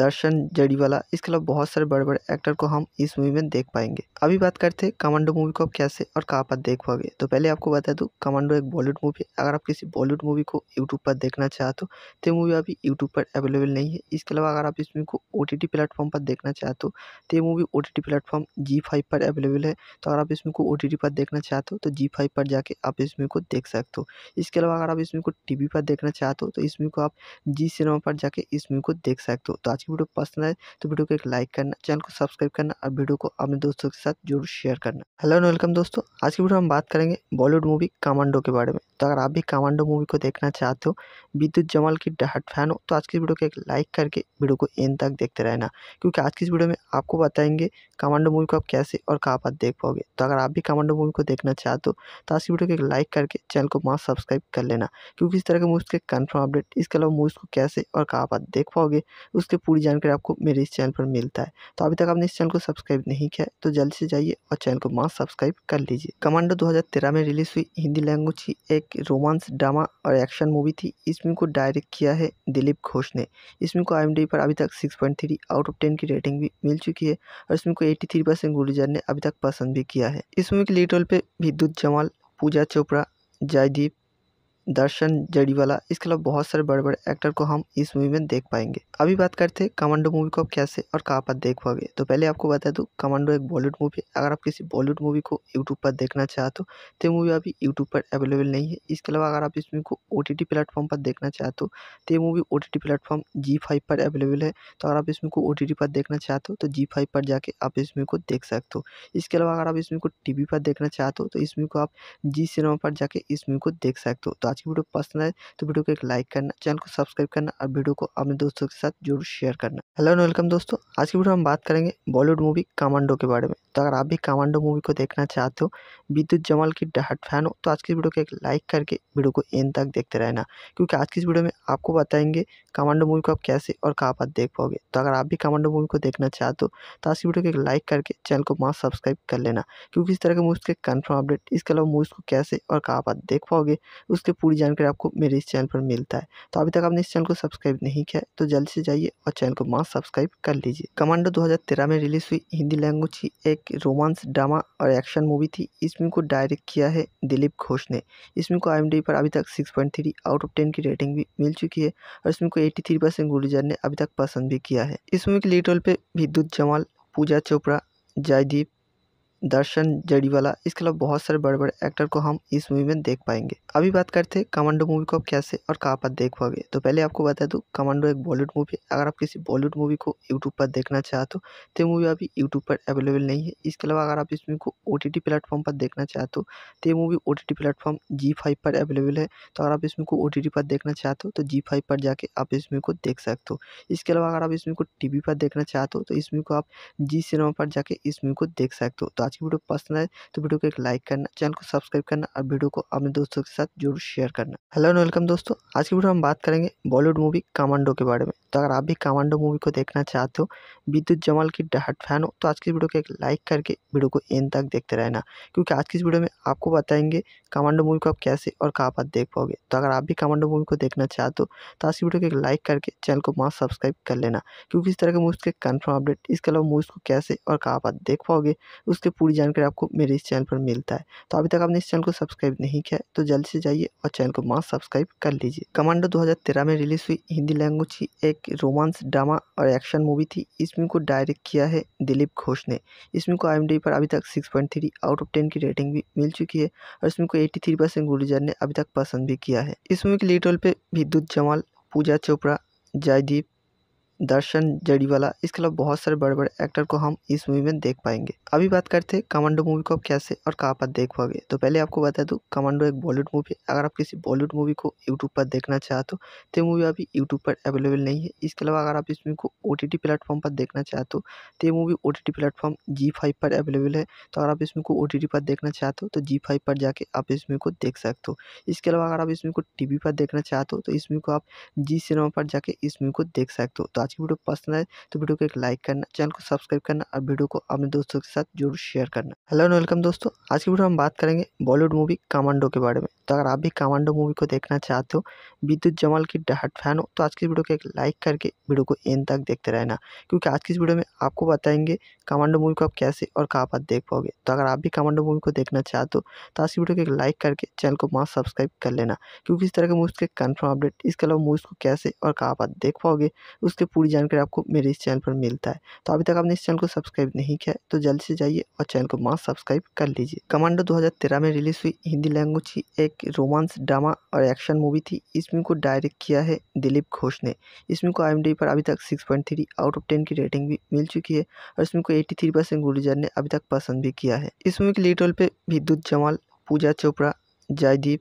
दर्शन जड़ीवाला इसके अलावा बहुत सारे बड़े बड़े एक्टर को हम इस मूवी में देख पाएंगे अभी बात करते हैं कमांडो मूवी को आप कैसे और कहाँ पर देख पाओगे तो पहले आपको बता दूँ कमांडो एक बॉलीवुड मूवी अगर आप किसी बॉलीवुड मूवी को यूट्यूब पर देखना चाहते हो तो ये मूवी अभी यूट्यूब पर अवेलेबल नहीं है इसके अलावा अगर आप इस मूवी को ओ टी प्लेटफॉर्म पर देखना चाहते हो तो ये मूवी ओ टी प्लेटफॉर्म जी फाइव पर अवेलेबल है तो अगर आप इस मूवी को ओ टी पर देखना चाहते हो तो जी फाइव पर जाके आप इस मूवी को देख सकते हो इसके अलावा अगर आप इस मूवी को टी वी पर देखना चाहते हो तो इस मूवी को आप जी सिनेमा पर जाके इस मूवी को देख सकते हो तो आज की वीडियो पसंद आए तो वीडियो को एक लाइक करना चैनल को सब्सक्राइब करना और वीडियो को अपने दोस्तों के साथ जरूर शेयर करना हेलो एंड वेलकम दोस्तों आज की वीडियो हम बात करेंगे बॉलीवुड मूवी कमांडो के बारे में तो अगर आप भी कमांडो मूवी को देखना चाहते हो विद्युत जमाल की डाहट फैन हो तो आज की वीडियो को एक लाइक करके वीडियो को एंड तक देखते रहना क्योंकि आज की इस वीडियो में आपको बताएंगे कमांडो मूवी को आप कैसे और कहाँ पर देख पाओगे तो अगर आप भी कमांडो मूवी को देखना चाहते हो तो आज की वीडियो को एक लाइक करके चैनल को मास्क सब्सक्राइब कर लेना क्योंकि इस तरह के मूवीज़ के कन्फर्म अपडेट इसके अलावा मूवीज़ को कैसे और कहाँ पर देख पाओगे उसके पूरी जानकारी आपको मेरे इस चैनल पर मिलता है तो अभी तक आपने इस चैनल को सब्सक्राइब नहीं किया तो जल्द से जाइए और चैनल को मास्क सब्सक्राइब कर लीजिए कमांडो 2013 में रिलीज हुई हिंदी लैंग्वेज की एक रोमांस ड्रामा और एक्शन मूवी थी इसमें को डायरेक्ट किया है दिलीप घोष ने इसमें को आई पर अभी तक सिक्स आउट ऑफ टेन की रेटिंग भी मिल चुकी है और इसमें को एट्टी गुर्जर ने अभी तक पसंद भी किया है इस मूवी के लीड रोल पर विद्युत जमाल पूजा चोपड़ा जयदीप दर्शन जड़ीवाला इसके अलावा बहुत सारे बड़े बड़े एक्टर को हम इस मूवी में देख पाएंगे अभी बात करते हैं कमांडो मूवी को आप कैसे और कहाँ पर देख पाओगे तो पहले आपको बता दूँ कमांडो एक बॉलीवुड मूवी है अगर आप किसी बॉलीवुड मूवी को यूट्यूब पर देखना चाहते हो तो ये मूवी अभी यूट्यूब पर अवेलेबल नहीं है इसके अलावा अगर आप इस मूवी को ओ टी प्लेटफॉर्म पर देखना चाहते हो तो ये मूवी ओ टी प्लेटफॉर्म जी फाइव पर अवेलेबल है तो अगर आप इस मूवी को ओ टी पर देखना चाहते हो तो जी फाइव पर जाके आप इस मूवी को देख सकते हो इसके अलावा अगर आप इस मूवी को टी वी पर देखना चाहते हो तो इस मूवी को आप जी सिनेमा पर जाके इस मूवी को देख सकते हो तो आज की वीडियो पसंद आए तो वीडियो को एक लाइक करना चैनल को सब्सक्राइब करना और वीडियो को अपने दोस्तों के साथ जरूर शेयर करना हेलो एंड वेलकम दोस्तों आज की वीडियो हम बात करेंगे बॉलीवुड मूवी कमांडो के बारे में तो अगर आप भी कमांडो मूवी को देखना चाहते हो विद्युत जमाल की डहाट फैन हो तो आज की वीडियो को एक लाइक करके वीडियो को एंड तक देखते रहना क्योंकि आज की इस वीडियो में आपको बताएंगे कमांडो मूवी को आप कैसे और कहाँ पर देख पाओगे तो अगर आप भी कमांडो मूवी को देखना चाहते हो तो आज की वीडियो को एक लाइक करके चैनल को मास्क सब्सक्राइब कर लेना क्योंकि इस तरह के मूवीज़ के कन्फर्म अपडेट इसके अलावा मूवीज़ को कैसे और कहाँ पर देख पाओगे उसके पूरी जानकारी आपको मेरे इस चैनल पर मिलता है तो अभी तक आपने इस चैनल को सब्सक्राइब नहीं किया तो जल्द से जाइए और चैनल को मास्क सब्सक्राइब कर लीजिए कमांडो 2013 में रिलीज हुई हिंदी लैंग्वेज की एक रोमांस ड्रामा और एक्शन मूवी थी इस को डायरेक्ट किया है दिलीप घोष ने इस को आई पर अभी तक सिक्स आउट ऑफ टेन की रेटिंग भी मिल चुकी है और इस को एट्टी थ्री परसेंट ने अभी तक पसंद भी किया है इस मूवी के लीड रोल पर विद्युत जमाल पूजा चोपड़ा जयदीप दर्शन जड़ीवाला इसके अलावा बहुत सारे बड़े बड़े एक्टर को हम इस मूवी में देख पाएंगे अभी बात करते हैं कमांडो मूवी को आप कैसे और कहाँ पर देख पाओगे तो पहले आपको बता दूँ कमांडो एक बॉलीवुड मूवी है अगर आप किसी बॉलीवुड मूवी को यूट्यूब पर देखना चाहते हो तो मूवी अभी यूट्यूब पर अवेलेबल नहीं है इसके अलावा अगर आप इस मूवी को ओ टी प्लेटफॉर्म पर देखना चाहते हो तो ये मूवी ओ टी प्लेटफॉर्म जी फाइव पर अवेलेबल है तो अगर आप इस मूवी को ओ टी पर देखना चाहते हो तो जी फाइव पर जाके आप इस मूवी को देख सकते हो इसके अलावा अगर आप इस मूवी को टी वी पर देखना चाहते हो तो इस मूवी को आप जी सिनेमा पर जाके इस मूवी को देख सकते हो तो आज की वीडियो पसंद आए तो वीडियो को एक लाइक करना चैनल को सब्सक्राइब करना और वीडियो को अपने दोस्तों के साथ जरूर शेयर करना हेलो एंड वेलकम दोस्तों आज की वीडियो हम बात करेंगे बॉलीवुड मूवी कमांडो के बारे में तो अगर आप भी कमांडो मूवी को देखना चाहते हो विद्युत जमाल की डाहट फैन हो तो आज की वीडियो को एक लाइक करके वीडियो को एंड तक देखते रहना क्योंकि आज की इस वीडियो में आपको बताएंगे कमांडो मूवी को आप कैसे और कहाँ पर देख पाओगे तो अगर आप भी कमांडो मूवी को देखना चाहते हो तो आज की वीडियो को एक लाइक करके चैनल को मास्क सब्सक्राइब कर लेना क्योंकि इस तरह के मूवीज़ के कन्फर्म अपडेट इसके अलावा मूवीज़ को कैसे और कहाँ पर देख पाओगे उसके पूरी जानकारी आपको मेरे इस चैनल पर मिलता है तो अभी तक आपने इस चैनल को सब्सक्राइब नहीं किया है तो जल्द से जाइए और चैनल को मास सब्सक्राइब कर लीजिए कमांडो 2013 में रिलीज हुई हिंदी लैंग्वेज की एक रोमांस ड्रामा और एक्शन मूवी थी इस को डायरेक्ट किया है दिलीप घोष ने इस को आई पर अभी तक सिक्स आउट ऑफ टेन की रेटिंग भी मिल चुकी है और इसमें को एट्टी परसेंट ने अभी तक पसंद भी किया है इस मूवी के लीड रोल पर विद्युत जमाल पूजा चोपड़ा जयदीप दर्शन जड़ीवाला इसके अलावा बहुत सारे बड़े बड़े एक्टर को हम इस मूवी में देख पाएंगे अभी बात करते हैं कमांडो मूवी को आप कैसे और कहाँ पर देख पाओगे तो पहले आपको बता दूँ कमांडो एक बॉलीवुड मूवी अगर आप किसी बॉलीवुड मूवी को यूट्यूब पर देखना चाहते हो तो ये मूवी अभी यूट्यूब पर अवेलेबल नहीं है इसके अलावा अगर आप इस मूवी को ओ टी प्लेटफॉर्म पर देखना चाहते हो तो ये मूवी ओ टी प्लेटफॉर्म जी फाइव पर अवेलेबल है तो अगर आप इस मूवी को ओ टी पर देखना चाहते हो तो जी फाइव पर जाके आप इस मूवी को देख सकते हो इसके अलावा अगर आप इस मूवी को टी वी पर देखना चाहते हो तो इस मूवी को आप जी सिनेमा पर जाके इस मूवी को देख सकते हो तो आज आज की वीडियो पसंद आए तो वीडियो को एक लाइक करना चैनल को सब्सक्राइब करना और वीडियो को अपने दोस्तों के साथ जरूर शेयर करना हेलो एंड वेलकम दोस्तों आज की वीडियो हम बात करेंगे बॉलीवुड मूवी कमांडो के बारे में तो अगर आप भी कमांडो मूवी को देखना चाहते हो विद्युत जमाल की डाहट फैन हो तो आज की वीडियो को एक लाइक करके वीडियो को एंड तक देखते रहना क्योंकि आज की इस वीडियो में आपको बताएंगे कमांडो मूवी को आप कैसे और कहाँ पर देख पाओगे तो अगर आप भी कमांडो मूवी को देखना चाहते हो तो आज की वीडियो को एक लाइक करके चैनल को मास्क सब्सक्राइब कर लेना क्योंकि इस तरह के मूवीज़ के कन्फर्म अपडेट इसके अलावा मूवीज़ को कैसे और कहाँ पर देख पाओगे उसके पूरी जानकारी आपको मेरे इस चैनल पर मिलता है तो अभी तक आपने इस चैनल को सब्सक्राइब नहीं किया तो जल्द से जाइए और चैनल को मास्क सब्सक्राइब कर लीजिए कमांडो 2013 में रिलीज हुई हिंदी लैंग्वेज की एक रोमांस ड्रामा और एक्शन मूवी थी इस मूवी को डायरेक्ट किया है दिलीप घोष ने इस को आई पर अभी तक सिक्स आउट ऑफ टेन की रेटिंग भी मिल चुकी है और इसमें को एट्टी गुर्जर ने अभी तक पसंद भी किया है इस मूवी के लीड रोल पर विद्युत जमाल पूजा चोपड़ा जयदीप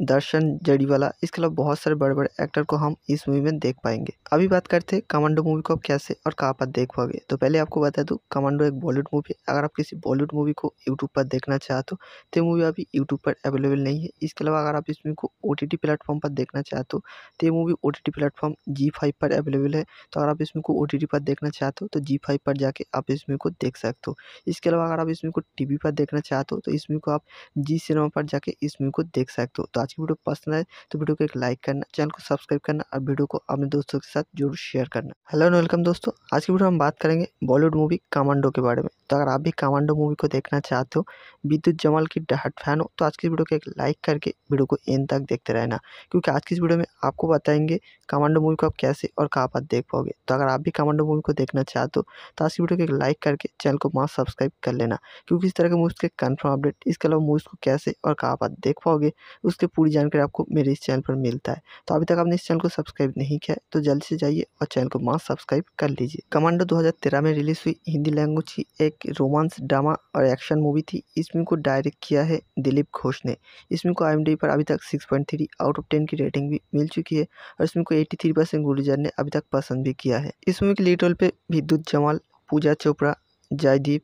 दर्शन जड़ीवाला इसके अलावा बहुत सारे बड़े बड़े एक्टर को हम इस मूवी में देख पाएंगे अभी बात करते हैं कमांडो मूवी को आप कैसे और कहाँ पर देख पाओगे तो पहले आपको बता दूँ कमांडो एक बॉलीवुड मूवी है अगर आप किसी बॉलीवुड मूवी को यूट्यूब पर देखना चाहते हो तो ये मूवी अभी यूट्यूब पर अवेलेबल नहीं है इसके अलावा अगर आप इस मूवी को ओ टी प्लेटफॉर्म पर देखना चाहते हो तो ये movie O T T platform जी फाइव पर अवेलेबल है तो अगर आप इस मूवी को ओ टी पर देखना चाहते हो तो जी फाइव पर जाके आप इस मूवी को देख सकते हो इसके अलावा अगर आप इस मूवी को टी वी पर देखना चाहते हो तो इस मूवी को आप जी सिनेमा पर जाके इस मूवी को देख सकते हो तो आज की वीडियो पसंद आए तो वीडियो को एक लाइक करना चैनल को सब्सक्राइब करना और वीडियो को अपने दोस्तों के साथ जरूर शेयर करना हेलो एंड वेलकम दोस्तों आज की वीडियो हम बात करेंगे बॉलीवुड मूवी कामांडो के बारे में तो अगर आप भी कामांडो मूवी को देखना चाहते हो विद्युत जमाल की डहाट फैन हो तो आज की वीडियो को एक लाइक करके वीडियो को एंड तक देखते रहना क्योंकि आज की इस वीडियो में आपको बताएंगे कमांडो मूवी को आप कैसे और कहाँ पर देख पाओगे तो अगर आप भी कमांडो मूवी को देखना चाहते हो तो आज की वीडियो को एक लाइक करके चैनल को वहाँ सब्सक्राइब कर लेना क्योंकि इस तरह के मूवीज़ के कन्फर्म अपडेट इसके अलावा मूवीज़ को कैसे और कहाँ पर देख पाओगे उसकी पूरी जानकारी आपको मेरे इस चैनल पर मिलता है तो अभी तक आपने इस चैनल को सब्सक्राइब नहीं किया तो जल्द से जाइए और चैनल को वहाँ सब्सक्राइब कर लीजिए कमांडो दो में रिलीज़ हुई हिंदी लैंग्वेज की एक रोमांस ड्रामा और एक्शन मूवी थी इसमें को डायरेक्ट किया है दिलीप घोष ने इसमें को आई पर अभी तक six point three out of ten की रेटिंग भी मिल चुकी है और इसमें को एट्टी थ्री परसेंट गुलजार ने अभी तक पसंद भी किया है इस मूवी के लीड रोल पे विद्युत जमाल पूजा चोपड़ा जयदीप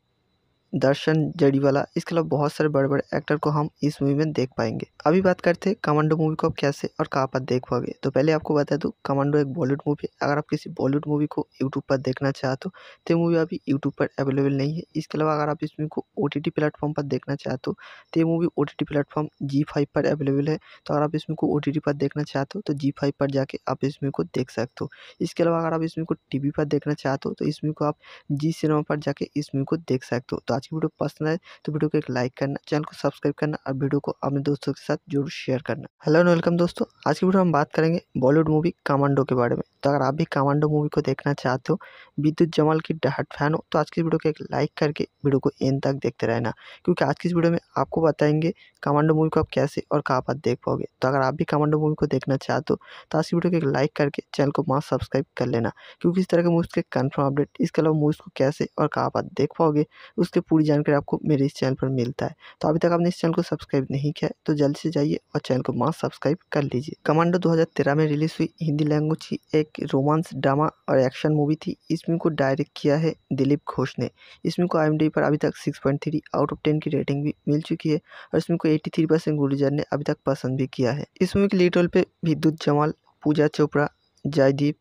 दर्शन जड़ीवाला इसके अलावा बहुत सारे बड़े बड़े एक्टर को हम इस मूवी में देख पाएंगे अभी बात करते हैं कमांडो मूवी को आप कैसे और कहाँ पर देख पाओगे तो पहले आपको बता दूँ कमांडो एक बॉलीवुड मूवी अगर आप किसी बॉलीवुड मूवी को यूट्यूब पर देखना चाहते हो तो मूवी अभी यूट्यूब पर अवेलेबल नहीं है इसके अलावा अगर आप इस मूवी को ओ टी प्लेटफॉर्म पर देखना चाहते हो तो ये मूवी ओ टी प्लेटफॉर्म जी फाइव पर अवेलेबल है तो अगर आप इस मूवी को ओ टी पर देखना चाहते हो तो जी फाइव पर जाके आप इस मूवी को देख सकते हो इसके अलावा अगर आप इस मूवी को टी वी पर देखना चाहते हो तो इस मूवी को आप जी सिनेमा पर जाके इस मूवी को देख सकते हो तो आज की वीडियो पसंद आए तो वीडियो को एक लाइक करना चैनल को सब्सक्राइब करना और वीडियो को अपने दोस्तों के साथ जरूर शेयर करना हेलो एंड वेलकम दोस्तों आज की वीडियो हम बात करेंगे बॉलीवुड मूवी कमांडो के बारे में तो अगर आप भी कमांडो मूवी को देखना चाहते हो विद्युत जमाल की डहट फैन हो तो आज की वीडियो को एक लाइक करके वीडियो को एंड तक देखते रहना क्योंकि आज की इस वीडियो में आपको बताएंगे कमांडो मूवी को आप कैसे और कहाँ पर देख पाओगे तो अगर आप भी कमांडो मूवी को देखना चाहते हो तो आज की वीडियो को एक लाइक करके चैनल को मास्क सब्सक्राइब कर लेना क्योंकि इस तरह के मूवीज़ के कन्फर्म अपडेट इसके अलावा मूवीज़ को कैसे और कहाँ पर देख पाओगे उसकी पूरी जानकारी आपको मेरे इस चैनल पर मिलता है तो अभी तक आपने इस चैनल को सब्सक्राइब नहीं किया तो जल्दी से जाइए और चैनल को मास्क सब्सक्राइब कर लीजिए कमांडो दो में रिलीज़ हुई हिंदी लैंग्वेज की एक एक रोमांस ड्रामा और एक्शन मूवी थी इस फिल्म को डायरेक्ट किया है दिलीप घोष ने इस फिल्म को आई पर अभी तक six point three out of ten की रेटिंग भी मिल चुकी है और इस को एट्टी थ्री परसेंट गुरुजर ने अभी तक पसंद भी किया है इस मूवी के लीड रोल पे विद्युत जमाल पूजा चोपड़ा जयदीप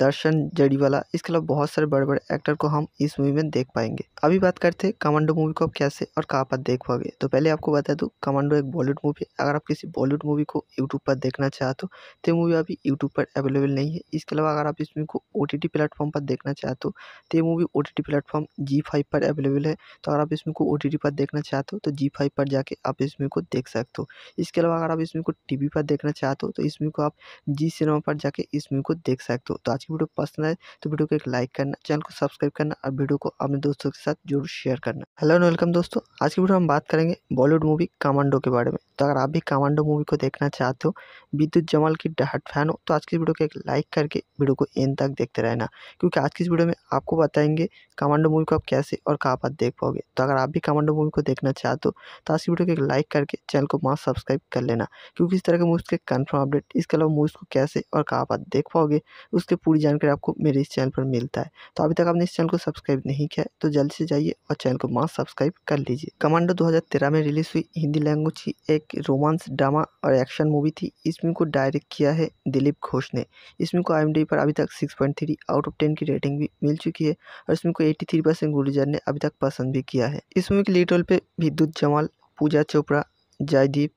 दर्शन जड़ीवाला इसके अलावा बहुत सारे बड़े बड़े एक्टर को हम इस मूवी में देख पाएंगे अभी बात करते हैं कमांडो मूवी को आप कैसे और कहाँ पर देख पाओगे तो पहले आपको बता दूँ कमांडो एक बॉलीवुड मूवी अगर आप किसी बॉलीवुड मूवी को यूट्यूब पर देखना चाहते हो तो मूवी अभी यूट्यूब पर अवेलेबल नहीं है इसके अलावा अगर आप इस मूवी को ओ टी प्लेटफॉर्म पर देखना चाहते हो तो ये मूवी ओ टी प्लेटफॉर्म जी फाइव पर अवेलेबल है तो अगर आप इस मूवी को ओ टी टी पर देखना चाहते हो तो जी फाइव पर जाके आप इस मूवी को देख सकते हो इसके अलावा अगर आप इस मूवी को टी वी पर देखना चाहते हो तो इस मूवी को आप जी सिनेमा पर जाके इस मूवी को देख सकते हो तो आज की वीडियो पसंद आए तो वीडियो को एक लाइक करना चैनल को सब्सक्राइब करना और वीडियो को अपने दोस्तों के साथ जरूर शेयर करना हेलो एंड वेलकम दोस्तों आज की वीडियो हम बात करेंगे बॉलीवुड मूवी कमांडो के बारे में तो अगर आप भी कमांडो मूवी को देखना चाहते हो विद्युत जमाल की डाहट फैन हो तो आज की वीडियो को एक लाइक करके वीडियो को एंड तक देखते रहना क्योंकि आज की इस वीडियो में आपको बताएंगे कमांडो मूवी को आप कैसे और कहाँ पर देख पाओगे तो अगर आप भी कमांडो मूवी को देखना चाहते हो तो आज की वीडियो को एक लाइक करके चैनल को मास्क सब्सक्राइब कर लेना क्योंकि इस तरह के मूवीज़ के कन्फर्म अपडेट इसके अलावा मूवीज़ को कैसे और कहाँ पर देख पाओगे उसके पूरी जानकारी आपको मेरे इस चैनल पर मिलता है तो अभी तक आपने इस चैनल को सब्सक्राइब नहीं किया तो जल्द से जाइए और चैनल को मास्क सब्सक्राइब कर लीजिए कमांडो 2013 में रिलीज हुई हिंदी लैंग्वेज की एक रोमांस ड्रामा और एक्शन मूवी थी इस को डायरेक्ट किया है दिलीप घोष ने इस को आई पर अभी तक सिक्स आउट ऑफ टेन की रेटिंग भी मिल चुकी है और इस को एट्टी गुरुजर ने अभी तक पसंद भी किया है इस मूवी के लीड रोल पर विद्युत जमाल पूजा चोपड़ा जयदीप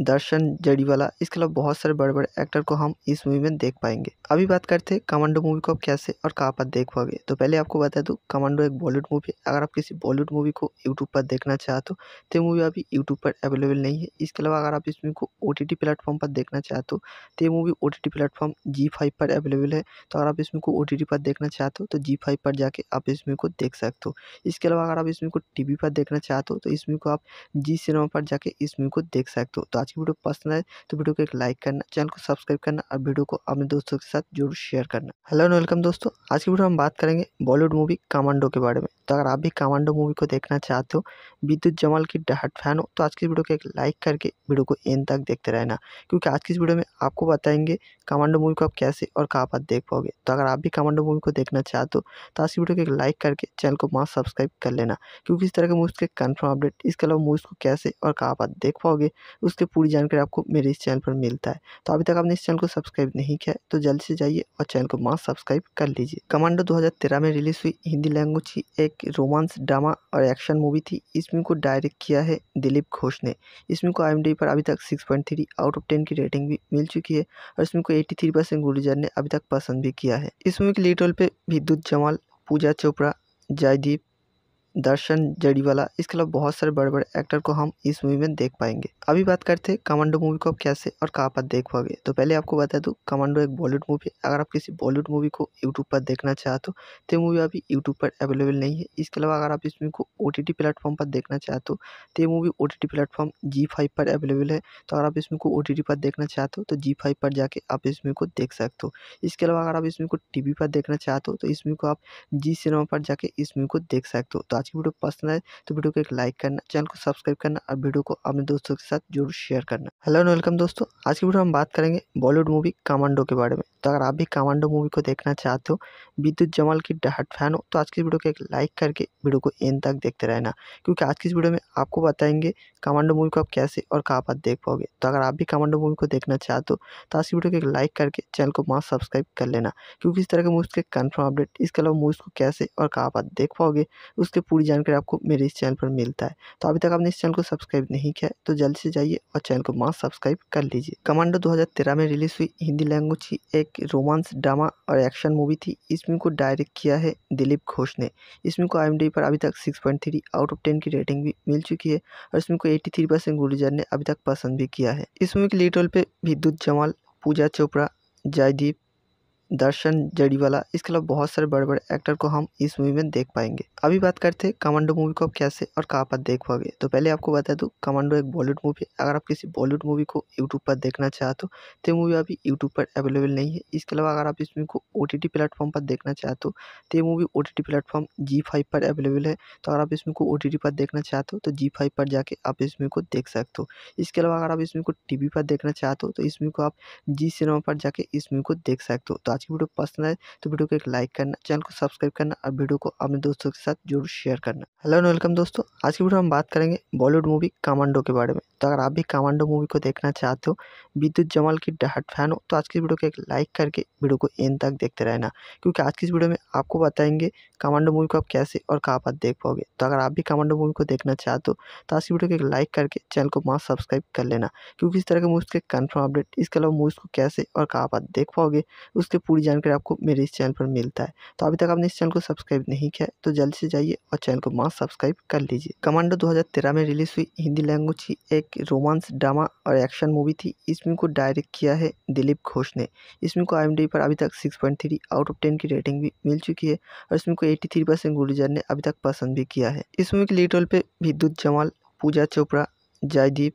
दर्शन जड़ीवाला इसके अलावा बहुत सारे बड़े बड़े एक्टर को हम इस मूवी में देख पाएंगे अभी बात करते हैं कमांडो मूवी को आप कैसे और कहाँ पर देख पाओगे तो पहले आपको बता दूँ कमांडो एक बॉलीवुड मूवी है अगर आप किसी बॉलीवुड मूवी को यूट्यूब पर देखना चाहते हो तो ये मूवी अभी यूट्यूब पर अवेलेबल नहीं है इसके अलावा अगर आप इस मूवी को ओ टी प्लेटफॉर्म पर देखना चाहते हो तो ये movie O T T platform जी फाइव पर अवेलेबल है तो अगर आप इस मूवी को ओ टी पर देखना चाहते हो तो जी फाइव पर जाके आप इस मूवी को देख सकते हो इसके अलावा अगर आप इस मूवी को टी वी पर देखना चाहते हो तो इस मूवी को आप जी सिनेमा पर जाके इस मूवी को देख सकते हो तो आज की वीडियो पसंद आए तो वीडियो को एक लाइक करना चैनल को सब्सक्राइब करना और वीडियो को अपने दोस्तों के साथ जरूर शेयर करना हेलो एंड वेलकम दोस्तों आज की वीडियो हम बात करेंगे बॉलीवुड मूवी कामांडो के बारे में तो अगर आप भी कामांडो मूवी को देखना चाहते हो विद्युत जमाल की डहाट फैन हो तो आज की वीडियो को एक लाइक करके वीडियो को एंड तक देखते रहना क्योंकि आज की इस वीडियो में आपको बताएंगे कमांडो मूवी को आप कैसे और कहाँ पर देख पाओगे तो अगर आप भी कमांडो मूवी को देखना चाहते हो तो आज की वीडियो को एक लाइक करके चैनल को वहाँ सब्सक्राइब कर लेना क्योंकि इस तरह के मूवीज़ के कन्फर्म अपडेट इसके अलावा मूवीज़ को कैसे और कहाँ पर देख पाओगे उसकी पूरी जानकारी आपको मेरे इस चैनल पर मिलता है तो अभी तक आपने इस चैनल को सब्सक्राइब नहीं किया तो जल्द से जाइए और चैनल को वहाँ सब्सक्राइब कर लीजिए कमांडो दो में रिलीज़ हुई हिंदी लैंग्वेज की एक रोमांस ड्रामा और एक्शन मूवी थी इस मूवी को डायरेक्ट किया है दिलीप घोष ने इसमें को आई पर अभी तक six point three out of ten की रेटिंग भी मिल चुकी है और इसमें को एट्टी थ्री परसेंट गुर्जर ने अभी तक पसंद भी किया है इस मूवी के लीड रोल पे विद्युत जमाल पूजा चोपड़ा जयदीप दर्शन जड़ीवाला इसके अलावा बहुत सारे बड़े बड़े एक्टर को हम इस मूवी में देख पाएंगे अभी बात करते हैं कमांडो मूवी को आप कैसे और कहाँ पर देख पाओगे तो पहले आपको बता दूँ कमांडो एक बॉलीवुड मूवी है अगर आप किसी बॉलीवुड मूवी को यूट्यूब पर देखना चाहते हो तो मूवी अभी यूट्यूब पर अवेलेबल नहीं है इसके अलावा अगर आप इस मूवी को ओ टी प्लेटफॉर्म पर देखना चाहते हो तो ये मूवी ओ टी प्लेटफॉर्म जी फाइव पर अवेलेबल है तो अगर आप इस मूवी को ओ टी पर देखना चाहते हो तो जी फाइव पर जाके आप इस मूवी को देख सकते हो इसके अलावा अगर आप इस मूवी को टी वी पर देखना चाहते हो तो इस मूवी को आप जी सिनेमा पर जाके इस मूवी को देख सकते हो तो आज की वीडियो पसंद आए तो वीडियो को एक लाइक करना चैनल को सब्सक्राइब करना और वीडियो को अपने दोस्तों के साथ जरूर शेयर करना हेलो एंड वेलकम दोस्तों आज की वीडियो हम बात करेंगे बॉलीवुड मूवी कमांडो के बारे में तो अगर आप भी कमांडो मूवी को देखना चाहते हो विद्युत जमाल की डहट फैन हो तो आज की वीडियो को एक लाइक करके वीडियो को एंड तक देखते रहना क्योंकि आज की इस वीडियो में आपको बताएंगे कमांडो मूवी को आप कैसे और कहाँ पर देख पाओगे तो अगर आप भी कमांडो मूवी को देखना चाहते हो तो आज की वीडियो को एक लाइक करके चैनल को मास्क सब्सक्राइब कर लेना क्योंकि इस तरह के मूवीज़ के कन्फर्म अपडेट इसके अलावा मूवीज़ को कैसे और कहाँ पर देख पाओगे उसके पूरी जानकारी आपको मेरे इस चैनल पर मिलता है तो अभी तक आपने इस चैनल को सब्सक्राइब नहीं किया है तो जल्द से जाइए और चैनल को मास सब्सक्राइब कर लीजिए कमांडो 2013 में रिलीज हुई हिंदी लैंग्वेज की एक रोमांस ड्रामा और एक्शन मूवी थी इस मूवी को डायरेक्ट किया है दिलीप घोष ने इस मूवी को आई पर अभी तक सिक्स आउट ऑफ टेन की रेटिंग भी मिल चुकी है और इसमें को एट्टी गुरुजर ने अभी तक पसंद भी किया है इस मूवी के लीड रोल पर विद्युत जमाल पूजा चोपड़ा जयदीप दर्शन जड़ीवाला इसके अलावा बहुत सारे बड़े बड़े एक्टर को हम इस मूवी में देख पाएंगे अभी बात करते हैं कमांडो मूवी को आप कैसे और कहाँ पर देख पाओगे तो पहले आपको बता दूँ कमांडो एक बॉलीवुड मूवी है अगर आप किसी बॉलीवुड मूवी को यूट्यूब पर देखना चाहते हो तो ये मूवी अभी यूट्यूब पर अवेलेबल नहीं है इसके अलावा अगर आप इस मूवी को ओ टी प्लेटफॉर्म पर देखना चाहते हो तो ये मूवी ओ टी प्लेटफॉर्म जी फाइव पर अवेलेबल है तो अगर आप इस मूवी को ओ टी पर देखना चाहते हो तो जी फाइव पर जाके आप इस मूवी को देख सकते हो इसके अलावा अगर आप इस मूवी को टी वी पर देखना चाहते हो तो इस मूवी को आप जी सिनेमा पर जाके इस मूवी को देख सकते हो तो आज की वीडियो पसंद आए तो वीडियो को एक लाइक करना चैनल को सब्सक्राइब करना और वीडियो को अपने दोस्तों के साथ जरूर शेयर करना हेलो एंड वेलकम दोस्तों आज की वीडियो हम बात करेंगे बॉलीवुड मूवी कमांडो के बारे में तो अगर आप भी कमांडो मूवी को देखना चाहते हो विद्युत जमाल की डहट फैन हो तो आज की वीडियो को एक लाइक करके वीडियो को एंड तक देखते रहना क्योंकि आज की इस वीडियो में आपको बताएंगे कमांडो मूवी को आप कैसे और कहाँ पर देख पाओगे तो अगर आप भी कमांडो मूवी को देखना चाहते हो तो आज की वीडियो को एक लाइक करके चैनल को मास्क सब्सक्राइब कर लेना क्योंकि इस तरह के मूवीज़ के कन्फर्म अपडेट इसके अलावा मूवीज़ को कैसे और कहाँ पर देख पाओगे उसके पूरी जानकारी आपको मेरे इस चैनल पर मिलता है तो अभी तक आपने इस चैनल को सब्सक्राइब नहीं किया तो जल्द से जाइए और चैनल को मास्क सब्सक्राइब कर लीजिए कमांडो 2013 में रिलीज हुई हिंदी लैंग्वेज की एक रोमांस ड्रामा और एक्शन मूवी थी इस को डायरेक्ट किया है दिलीप घोष ने इस को आई पर अभी तक सिक्स आउट ऑफ टेन की रेटिंग भी मिल चुकी है और इसमें को एट्टी गुर्जर ने अभी तक पसंद भी किया है इस मूवी के लीड रोल पर विद्युत जमाल पूजा चोपड़ा जयदीप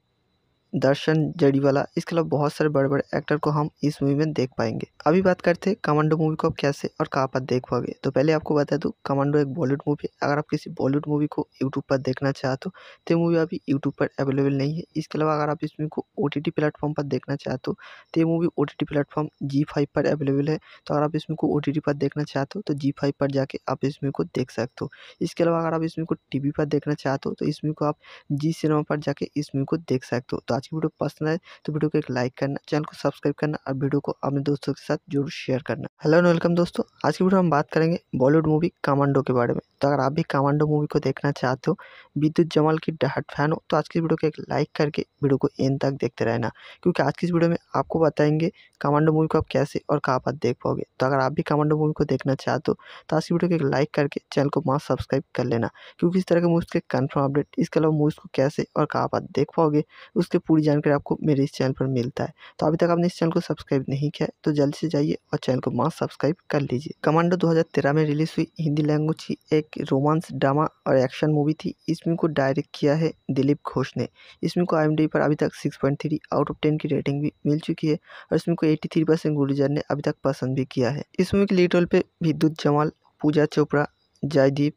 दर्शन जड़ीवाला इसके अलावा बहुत सारे बड़े बड़े एक्टर को हम इस मूवी में देख पाएंगे अभी बात करते हैं कमांडो मूवी को आप कैसे और कहाँ पर देख पाओगे तो पहले आपको बता दूँ कमांडो एक बॉलीवुड मूवी है अगर आप किसी बॉलीवुड मूवी को यूट्यूब पर देखना चाहते हो तो मूवी अभी यूट्यूब पर अवेलेबल नहीं है इसके अलावा अगर आप इस मूवी को ओ टी प्लेटफॉर्म पर देखना चाहते हो तो ये movie O T T platform जी फाइव पर अवेलेबल है तो अगर आप इस मूवी को ओ टी पर देखना चाहते हो तो जी फाइव पर जाके आप इस मूवी को देख सकते हो इसके अलावा अगर आप इस मूवी को टी वी पर देखना चाहते हो तो इस मूवी को आप जी सिनेमा पर जाके इस मूवी को देख सकते हो तो आज की वीडियो पसंद आए तो वीडियो को एक लाइक करना चैनल को सब्सक्राइब करना और वीडियो को अपने दोस्तों के साथ जरूर शेयर करना हेलो एंड वेलकम दोस्तों आज की वीडियो हम बात करेंगे बॉलीवुड मूवी कमांडो के बारे में तो अगर आप भी कमांडो मूवी को देखना चाहते हो विद्युत जमाल की डहट फैन हो तो आज की वीडियो को एक लाइक करके वीडियो को एंड तक देखते रहना क्योंकि आज की इस वीडियो में आपको बताएंगे कमांडो मूवी को आप कैसे और कहाँ पर देख पाओगे तो अगर आप भी कमांडो मूवी को देखना चाहते हो तो आज की वीडियो को एक लाइक करके चैनल को माँ सब्सक्राइब कर लेना क्योंकि इस तरह के मूवीज़ के कन्फर्म अपडेट इसके अलावा मूवीज़ को कैसे और कहाँ पर देख पाओगे उसकी पूरी जानकारी आपको मेरे इस चैनल पर मिलता है तो अभी तक आपने इस चैनल को सब्सक्राइब नहीं किया तो जल्द से जाइए और चैनल को मास्क सब्सक्राइब कर लीजिए कमांडो दो में रिलीज़ हुई हिंदी लैंग्वेज की एक एक रोमांस ड्रामा और एक्शन मूवी थी इस फिल्म को डायरेक्ट किया है दिलीप घोष ने इस फिल्म को आई पर अभी तक six point three out of ten की रेटिंग भी मिल चुकी है और इस फिल्म को एट्टी थ्री परसेंट गुरुजर ने अभी तक पसंद भी किया है इस मूवी के लीड रोल पे विद्युत जमाल पूजा चोपड़ा जयदीप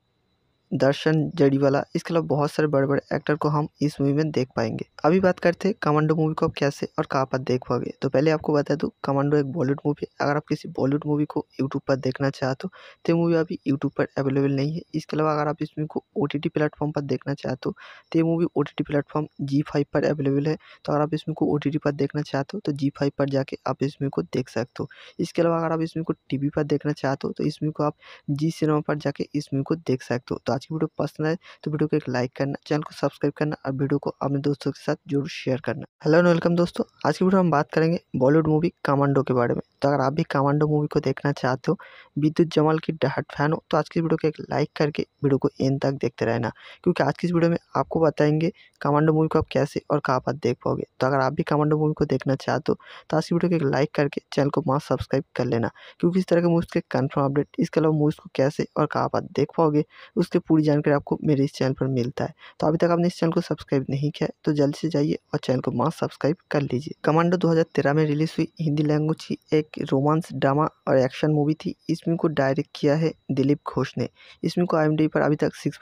दर्शन जड़ीवाला इसके अलावा बहुत सारे बड़े बड़े एक्टर को हम इस मूवी में देख पाएंगे अभी बात करते हैं कमांडो मूवी को आप कैसे और कहाँ पर देख पाओगे तो पहले आपको बता दूँ कमांडो एक बॉलीवुड मूवी अगर आप किसी बॉलीवुड मूवी को यूट्यूब पर देखना चाहते हो तो मूवी अभी यूट्यूब पर अवेलेबल नहीं है इसके अलावा अगर आप इस मूवी को ओ टी प्लेटफॉर्म पर देखना चाहते हो तो ये movie O T T platform जी फाइव पर अवेलेबल है तो अगर आप इस मूवी को ओ टी पर देखना चाहते हो तो जी फाइव पर जाके आप इस मूवी को देख सकते हो इसके अलावा अगर आप इस मूवी को टी पर देखना चाहते हो तो इस मूवी को आप जी सिनेमा पर जाके इस मूवी को देख सकते हो तो आज की वीडियो पसंद आए तो वीडियो को एक लाइक करना चैनल को सब्सक्राइब करना और वीडियो को अपने दोस्तों के साथ जरूर शेयर करना हेलो एंड वेलकम दोस्तों आज की वीडियो हम बात करेंगे बॉलीवुड मूवी कमांडो के बारे में तो अगर आप भी कमांडो मूवी को देखना चाहते हो विद्युत जमाल की डाहट फैन हो तो आज की वीडियो को एक लाइक करके वीडियो को एंड तक देखते रहना क्योंकि आज की इस वीडियो में आपको बताएंगे कमांडो मूवी को आप कैसे और कहाँ पर देख पाओगे तो अगर आप भी कमांडो मूवी को देखना चाहते हो तो आज की वीडियो को एक लाइक करके चैनल को मास्क सब्सक्राइब कर लेना क्योंकि इस तरह के मूवीज़ के कन्फर्म अपडेट इसके अलावा मूवीज़ को कैसे और कहाँ पर देख पाओगे उसके पूरी जानकारी आपको मेरे इस चैनल पर मिलता है तो अभी तक आपने इस चैनल को सब्सक्राइब नहीं किया है तो जल्द से जाइए और चैनल को मास सब्सक्राइब कर लीजिए कमांडो 2013 में रिलीज हुई हिंदी लैंग्वेज की एक रोमांस ड्रामा और एक्शन मूवी थी इस मूवी को डायरेक्ट किया है दिलीप घोष ने इस मूवी को आई पर अभी तक सिक्स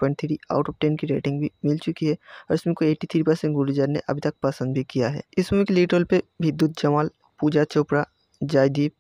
आउट ऑफ टेन की रेटिंग भी मिल चुकी है और इसमें को एट्टी गुरुजर ने अभी तक पसंद भी किया है इस मूवी के लीड रोल पर विद्युत जमाल पूजा चोपड़ा जयदीप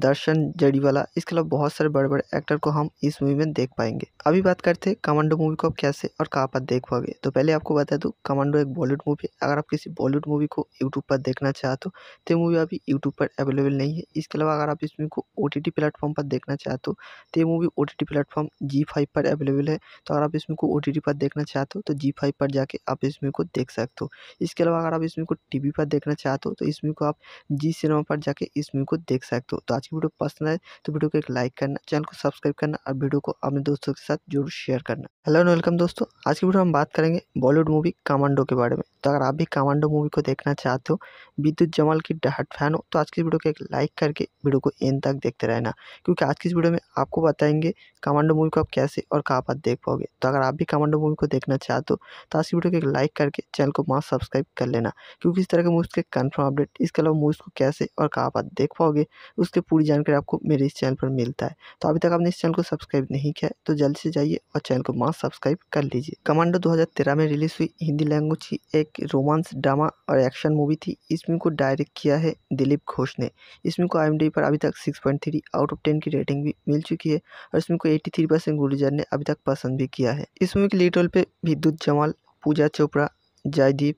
दर्शन जड़ीवाला इसके अलावा बहुत सारे बड़े बड़े एक्टर को हम इस मूवी में देख पाएंगे अभी बात करते हैं कमांडो मूवी को आप कैसे और कहाँ पर देख पाओगे तो पहले आपको बता दूँ कमांडो एक बॉलीवुड मूवी अगर आप किसी बॉलीवुड मूवी को यूट्यूब पर देखना चाहते हो तो ये मूवी अभी यूट्यूब पर अवेलेबल नहीं है इसके अलावा अगर आप इस मूवी को ओ टी प्लेटफॉर्म पर देखना चाहते हो तो ये मूवी ओ टी प्लेटफॉर्म जी फाइव पर अवेलेबल है तो अगर आप इस मूवी को ओ टी पर देखना चाहते हो तो जी फाइव पर जाके आप इस मूवी को देख सकते हो इसके अलावा अगर आप इस मूवी को टी वी पर देखना चाहते हो तो इस मूवी को आप जी सिनेमा पर जाके इस मूवी को देख सकते हो तो आज की वीडियो पसंद आए तो वीडियो को एक लाइक करना चैनल को सब्सक्राइब करना और वीडियो को अपने दोस्तों के साथ जरूर शेयर करना हेलो एंड वेलकम दोस्तों आज की वीडियो हम बात करेंगे बॉलीवुड मूवी कमांडो के बारे में तो अगर आप भी कमांडो मूवी को देखना चाहते हो विद्युत जमाल की डहाट फैन हो तो आज की वीडियो को एक लाइक करके वीडियो को एंड तक देखते रहना क्योंकि आज की इस वीडियो में आपको बताएंगे कमांडो मूवी को आप कैसे और कहाँ पर देख पाओगे तो अगर आप भी कमांडो मूवी को देखना चाहते हो तो आज की वीडियो को एक लाइक करके चैनल को मास्क सब्सक्राइब कर लेना क्योंकि इस तरह के मूवीज़ के कन्फर्म अपडेट इसके अलावा मूवीज़ को कैसे और कहाँ पर देख पाओगे उसकी पूरी जानकारी आपको मेरे इस चैनल पर मिलता है तो अभी तक आपने इस चैनल को सब्सक्राइब नहीं किया तो जल्द से जाइए और चैनल को मास्क सब्सक्राइब कर लीजिए कमांडो तेरह में रिलीज़ हुई हिंदी लैंग्वेज की एक रोमांस ड्रामा और एक्शन मूवी थी इस मूवी को डायरेक्ट किया है दिलीप घोष ने इस मूवी को आई पर अभी तक six point three out of ten की रेटिंग भी मिल चुकी है और इसमें को 83 परसेंट गुरुजर ने अभी तक पसंद भी किया है इस मूवी के लीड रोल पे विद्युत जमाल पूजा चोपड़ा जयदीप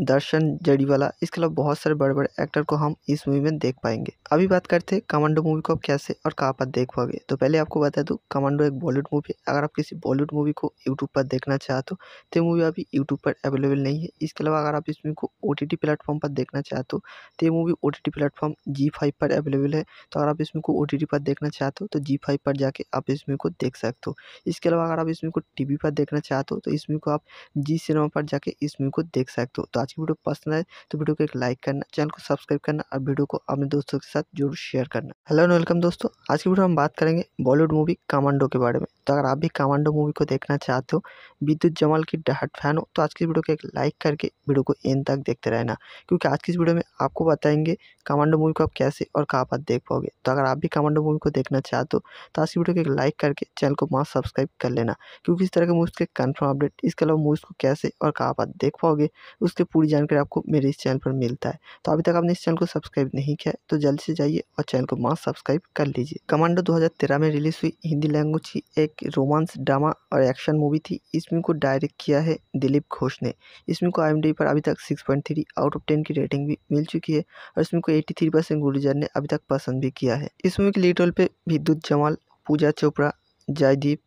दर्शन जड़ीवाला इसके अलावा बहुत सारे बड़े बड़े एक्टर को हम इस मूवी में देख पाएंगे अभी बात करते हैं कमांडो मूवी को आप कैसे और कहाँ पर देख पाओगे तो पहले आपको बता दूँ कमांडो एक बॉलीवुड मूवी है अगर आप किसी बॉलीवुड मूवी को यूट्यूब पर देखना चाहते हो तो ये मूवी अभी यूट्यूब पर अवेलेबल नहीं है इसके अलावा अगर आप इस मूवी को ओ टी प्लेटफॉर्म पर देखना चाहते हो तो ये मूवी ओ टी प्लेटफॉर्म जी फाइव पर अवेलेबल है तो अगर आप इस मूवी को ओ टी पर देखना चाहते हो तो जी फाइव पर जाके आप इस मूवी को देख सकते हो इसके अलावा अगर आप इस मूवी को टी वी पर देखना चाहते हो तो इस मूवी को आप जी सिनेमा पर जाके इस मूवी को देख सकते हो तो आज की वीडियो पसंद आए तो वीडियो को एक लाइक करना चैनल को सब्सक्राइब करना और वीडियो को अपने दोस्तों के साथ जरूर शेयर करना हेलो एंड वेलकम दोस्तों आज की वीडियो हम बात करेंगे बॉलीवुड मूवी कमांडो के बारे में तो अगर आप भी कमांडो मूवी को देखना चाहते हो विद्युत जमाल की डहट फैन हो तो आज की वीडियो को एक लाइक करके वीडियो को एंड तक देखते रहना क्योंकि आज की इस वीडियो में आपको बताएंगे कमांडो मूवी को आप कैसे और कहाँ पर देख पाओगे तो अगर आप भी कमांडो मूवी को देखना चाहते हो तो आज की वीडियो को एक लाइक करके चैनल को माँ सब्सक्राइब कर लेना क्योंकि इस तरह के मूवीज़ के कन्फर्म अपडेट इसके अलावा मूवीज़ को कैसे और कहाँ पर देख पाओगे उसके पूरी जानकारी आपको मेरे इस चैनल पर मिलता है तो अभी तक आपने इस चैनल को सब्सक्राइब नहीं किया तो जल्द से जाइए और चैनल को मास्क सब्सक्राइब कर लीजिए कमांडो 2013 में रिलीज हुई हिंदी लैंग्वेज की एक रोमांस ड्रामा और एक्शन मूवी थी इस को डायरेक्ट किया है दिलीप घोष ने इस को आई पर अभी तक सिक्स आउट ऑफ टेन की रेटिंग भी मिल चुकी है और इस को एट्टी थ्री परसेंट ने अभी तक पसंद भी किया है इस मूवी के लीड रोल पर विद्युत जमाल पूजा चोपड़ा जयदीप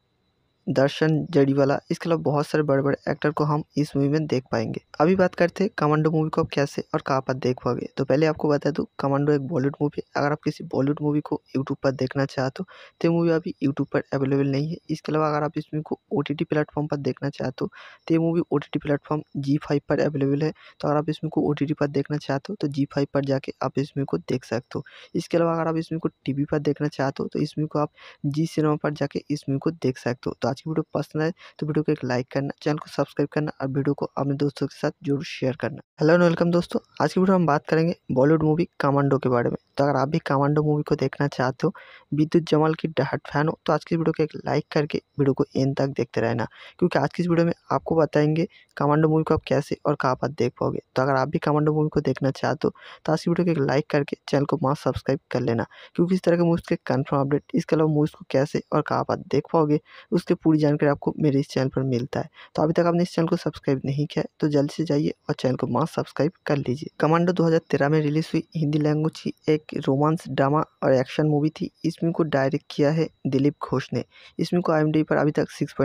दर्शन जड़ीवाला इसके अलावा बहुत सारे बड़े बड़े एक्टर को हम इस मूवी में देख पाएंगे अभी बात करते हैं कमांडो मूवी को आप कैसे और कहाँ पर देख पाओगे तो पहले आपको बता दूँ कमांडो एक बॉलीवुड मूवी है अगर आप किसी बॉलीवुड मूवी को यूट्यूब पर देखना चाहते हो तो मूवी अभी यूट्यूब पर अवेलेबल नहीं है इसके अलावा अगर आप इस मूवी को ओ टी प्लेटफॉर्म पर देखना चाहते हो तो ये मूवी ओ टी प्लेटफॉर्म जी फाइव पर अवेलेबल है तो अगर आप इस मूवी को ओ टी पर देखना चाहते हो तो जी फाइव पर जाके आप इस मूवी को देख सकते हो इसके अलावा अगर आप इस मूवी को टी वी पर देखना चाहते हो तो इस मूवी को आप जी सिनेमा पर जाके इस मूवी को देख सकते हो तो आज की वीडियो पसंद आए तो वीडियो को एक लाइक करना चैनल को सब्सक्राइब करना और वीडियो को अपने दोस्तों के साथ जरूर शेयर करना हेलो एंड वेलकम दोस्तों आज की वीडियो हम बात करेंगे बॉलीवुड मूवी कमांडो के बारे में तो अगर आप भी कमांडो मूवी को देखना चाहते हो विद्युत जमाल की डहाट फैन हो तो आज की वीडियो को एक लाइक करके वीडियो को एंड तक देखते रहना क्योंकि आज की इस वीडियो में आपको बताएंगे कमांडो मूवी को आप कैसे और कहाँ पर देख पाओगे तो अगर आप भी कमांडो मूवी को देखना चाहते हो तो आज की वीडियो को एक लाइक करके चैनल को मास्क सब्सक्राइब कर लेना क्योंकि इस तरह के मूवीज़ के कन्फर्म अपडेट इसके अलावा मूवीज़ को कैसे और कहाँ पर देख पाओगे उसके पूरी जानकारी आपको मेरे इस चैनल पर मिलता है तो अभी तक आपने इस चैनल को सब्सक्राइब नहीं किया है तो जल्दी से जाइए और चैनल को मास सब्सक्राइब कर लीजिए कमांडो 2013 में रिलीज हुई हिंदी लैंग्वेज की एक रोमांस ड्रामा और एक्शन मूवी थी इस मूवी को डायरेक्ट किया है दिलीप घोष ने इस मूवी को आई पर अभी तक सिक्स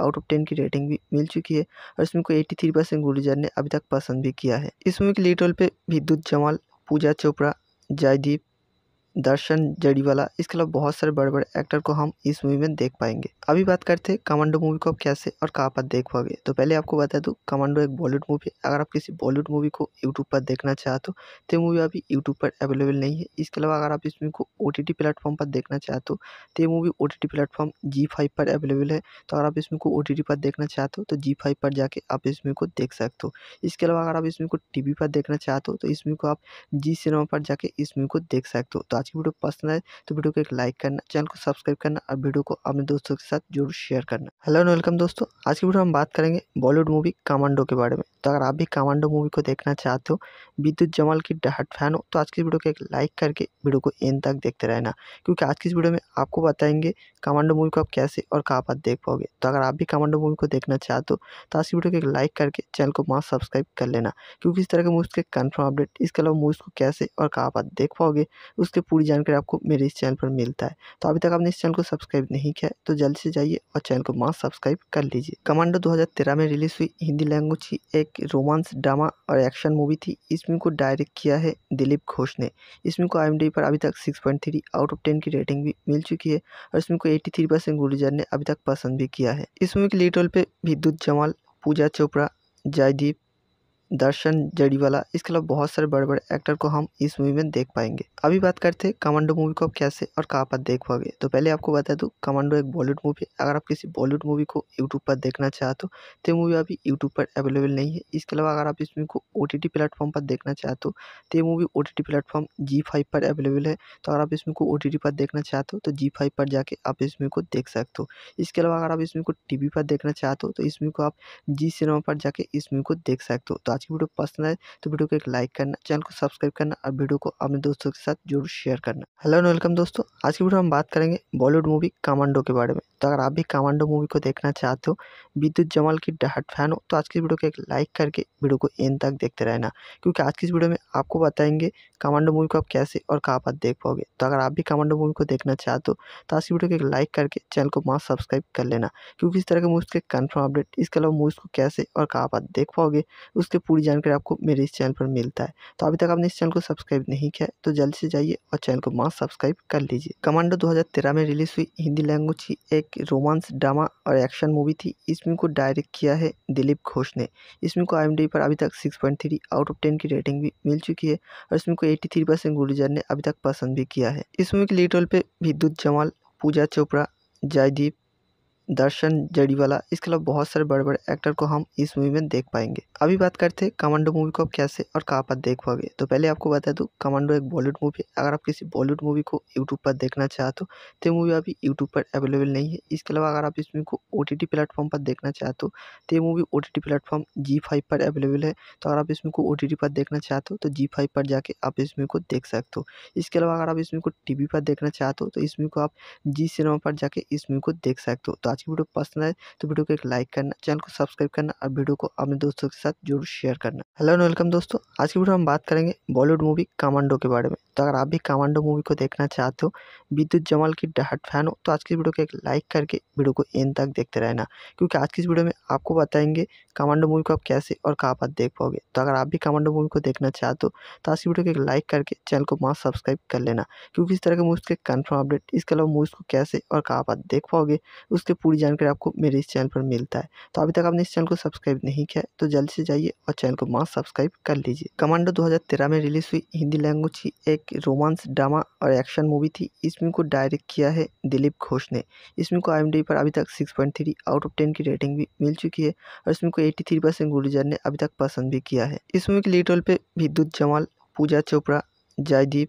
आउट ऑफ टेन की रेटिंग भी मिल चुकी है और इसमें को एट्टी गुरुजर ने अभी तक पसंद भी किया है इस मूवी के लीड रोल पर विद्युत जमाल पूजा चोपड़ा जयदीप दर्शन जड़ीवाला इसके अलावा बहुत सारे बड़े बड़े एक्टर को हम इस मूवी में देख पाएंगे अभी बात करते हैं कमांडो मूवी को आप कैसे और कहाँ पर देख पाओगे तो पहले आपको बता दूँ कमांडो एक बॉलीवुड मूवी है अगर आप किसी बॉलीवुड मूवी को यूट्यूब पर देखना चाहते हो तो ये मूवी अभी यूट्यूब पर अवेलेबल नहीं है इसके अलावा अगर आप इस मूवी को ओ टी प्लेटफॉर्म पर देखना चाहते हो तो ये मूवी ओ टी प्लेटफॉर्म जी फाइव पर अवेलेबल है तो अगर आप इस मूवी को ओ टी पर देखना चाहते हो तो जी फाइव पर जाके आप इस मूवी को देख सकते हो इसके अलावा अगर आप इस मूवी को टी वी पर देखना चाहते हो तो इस मूवी को आप जी सिनेमा पर जाके इस मूवी को देख सकते हो तो की वीडियो पसंद आए तो वीडियो को एक लाइक करना चैनल को सब्सक्राइब करना और वीडियो को अपने दोस्तों के साथ जरूर शेयर करना हेलो एंड वेलकम दोस्तों आज की वीडियो हम बात करेंगे बॉलीवुड मूवी कमांडो के बारे में तो अगर आप भी कमांडो मूवी को देखना चाहते हो विद्युत जमाल की डाहट फैन हो तो आज की वीडियो को एक लाइक करके वीडियो को एंड तक देखते रहना क्योंकि आज की इस वीडियो में आपको बताएंगे कमांडो मूवी को आप कैसे और कहाँ पर देख पाओगे तो अगर आप भी कमांडो मूवी को देखना चाहते हो तो आज की वीडियो को एक लाइक करके चैनल को मास्क सब्सक्राइब कर लेना क्योंकि इस तरह के मूवीज़ के कन्फर्म अपडेट इसके अलावा मूवीज़ को कैसे और कहाँ पर देख पाओगे उसकी पूरी जानकारी आपको मेरे इस चैनल पर मिलता है तो अभी तक आपने इस चैनल को सब्सक्राइब नहीं किया तो जल्द से जाइए और चैनल को मास्क सब्सक्राइब कर लीजिए कमांडो दो में रिलीज़ हुई हिंदी लैंग्वेज की एक रोमांस ड्रामा और एक्शन मूवी थी इस मूवी को डायरेक्ट किया है दिलीप घोष ने इस मूवी को आई पर अभी तक six point three out of ten की रेटिंग भी मिल चुकी है और इसमें एट्टी थ्री परसेंट गुर्जर ने अभी तक पसंद भी किया है इस मूवी के लीड रोल पे विद्युत जमाल पूजा चोपड़ा जयदीप दर्शन जड़ीवाला इसके अलावा बहुत सारे बड़े बड़े एक्टर को हम इस मूवी में देख पाएंगे अभी बात करते हैं कमांडो मूवी को आप कैसे और कहाँ पर देख पाओगे तो पहले आपको बता दूँ कमांडो एक बॉलीवुड मूवी है अगर आप किसी बॉलीवुड मूवी को यूट्यूब पर देखना चाहते हो तो ये मूवी अभी यूट्यूब पर अवेलेबल नहीं है इसके अलावा अगर आप इस मूवी को ओ टी प्लेटफॉर्म पर देखना चाहते हो तो ये movie O T T platform जी फाइव पर अवेलेबल है तो अगर आप इस मूवी को ओ टी पर देखना चाहते हो तो जी फाइव पर जाके आप इस मूवी को देख सकते हो इसके अलावा अगर आप इस मूवी को टी वी पर देखना चाहते हो तो इस मूवी को आप जी सिनेमा पर जाके इस मूवी को देख सकते हो तो आज की वीडियो पसंद आए तो वीडियो को एक लाइक करना चैनल को सब्सक्राइब करना और वीडियो को अपने दोस्तों के साथ जरूर शेयर करना हेलो एंड वेलकम दोस्तों आज की वीडियो हम बात करेंगे बॉलीवुड मूवी कमांडो के बारे में तो अगर आप भी कमांडो मूवी को देखना चाहते हो विद्युत जमाल की डहाट फैन हो तो आज की वीडियो को एक लाइक करके वीडियो को एंड तक देखते रहना क्योंकि आज की इस वीडियो में आपको बताएंगे कमांडो मूवी को आप कैसे और कहाँ पर देख पाओगे तो अगर आप भी कमांडो मूवी को देखना चाहते हो तो आज की वीडियो को एक लाइक करके चैनल को मास्क सब्सक्राइब कर लेना क्योंकि इस तरह के मूवीज़ के कन्फर्म अपडेट इसके अलावा मूवीज़ को कैसे और कहाँ पर देख पाओगे उसके पूरी जानकारी आपको मेरे इस चैनल पर मिलता है तो अभी तक आपने इस चैनल को सब्सक्राइब नहीं किया तो जल्द से जाइए और चैनल को मास्क सब्सक्राइब कर लीजिए कमांडो 2013 में रिलीज हुई हिंदी लैंग्वेज की एक रोमांस ड्रामा और एक्शन मूवी थी इस को डायरेक्ट किया है दिलीप घोष ने इस को आई पर अभी तक सिक्स आउट ऑफ टेन की रेटिंग भी मिल चुकी है और इसमें को एट्टी थ्री परसेंट ने अभी तक पसंद भी किया है इस मूवी के लीड रोल पर विद्युत जमाल पूजा चोपड़ा जयदीप दर्शन जड़ीवाला इसके अलावा बहुत सारे बड़े बड़े एक्टर को हम इस मूवी में देख पाएंगे अभी बात करते हैं कमांडो मूवी को आप कैसे और कहाँ पर देख पाओगे तो पहले आपको बता दूँ कमांडो एक बॉलीवुड मूवी अगर आप किसी बॉलीवुड मूवी को यूट्यूब पर देखना चाहते हो तो मूवी अभी यूट्यूब पर अवेलेबल नहीं है इसके अलावा अगर आप इस मूवी को ओ टी प्लेटफॉर्म पर देखना चाहते हो तो ये मूवी ओ टी प्लेटफॉर्म जी पर अवेलेबल है तो अगर आप इस मूवी को ओ पर देखना चाहते हो तो जी पर जाके आप इस मूवी को देख सकते हो इसके अलावा अगर आप इस मूवी को टी पर देखना चाहते हो तो इस मूवी को आप जी सिनेमा पर जाके इस मूवी को देख सकते हो तो आज की वीडियो पसंद आए तो वीडियो को एक लाइक करना चैनल को सब्सक्राइब करना और वीडियो को अपने दोस्तों के साथ जरूर शेयर करना हेलो एंड वेलकम दोस्तों आज की वीडियो हम बात करेंगे बॉलीवुड मूवी कमांडो के बारे में तो अगर आप भी कमांडो मूवी को देखना चाहते हो विद्युत जमाल की डहट फैन हो तो आज की वीडियो को एक लाइक करके वीडियो को एंड तक देखते रहना क्योंकि आज की इस वीडियो में आपको बताएंगे कमांडो मूवी को आप कैसे और कहाँ पर देख पाओगे तो अगर आप भी कमांडो मूवी को देखना चाहते हो तो आज की वीडियो को एक लाइक करके चैनल को वहाँ सब्सक्राइब कर लेना क्योंकि इस तरह के मूवीज़ के कन्फर्म अपडेट इसके अलावा मूवीज़ को कैसे और कहाँ पर देख पाओगे उसकी पूरी जानकारी आपको मेरे इस चैनल पर मिलता है तो अभी तक आपने इस चैनल को सब्सक्राइब नहीं किया तो जल्द से जाइए और चैनल को वहाँ सब्सक्राइब कर लीजिए कमांडो तेरह में रिलीज़ हुई हिंदी लैंग्वेज की एक रोमांस ड्रामा और एक्शन मूवी थी इस को डायरेक्ट किया है दिलीप घोष ने इस फिल्म को आई पर अभी तक six point three out of ten की रेटिंग भी मिल चुकी है और इसमें को 83 परसेंट गुलजार ने अभी तक पसंद भी किया है इस मूवी के लीड रोल पे विद्युत जमाल पूजा चोपड़ा जयदीप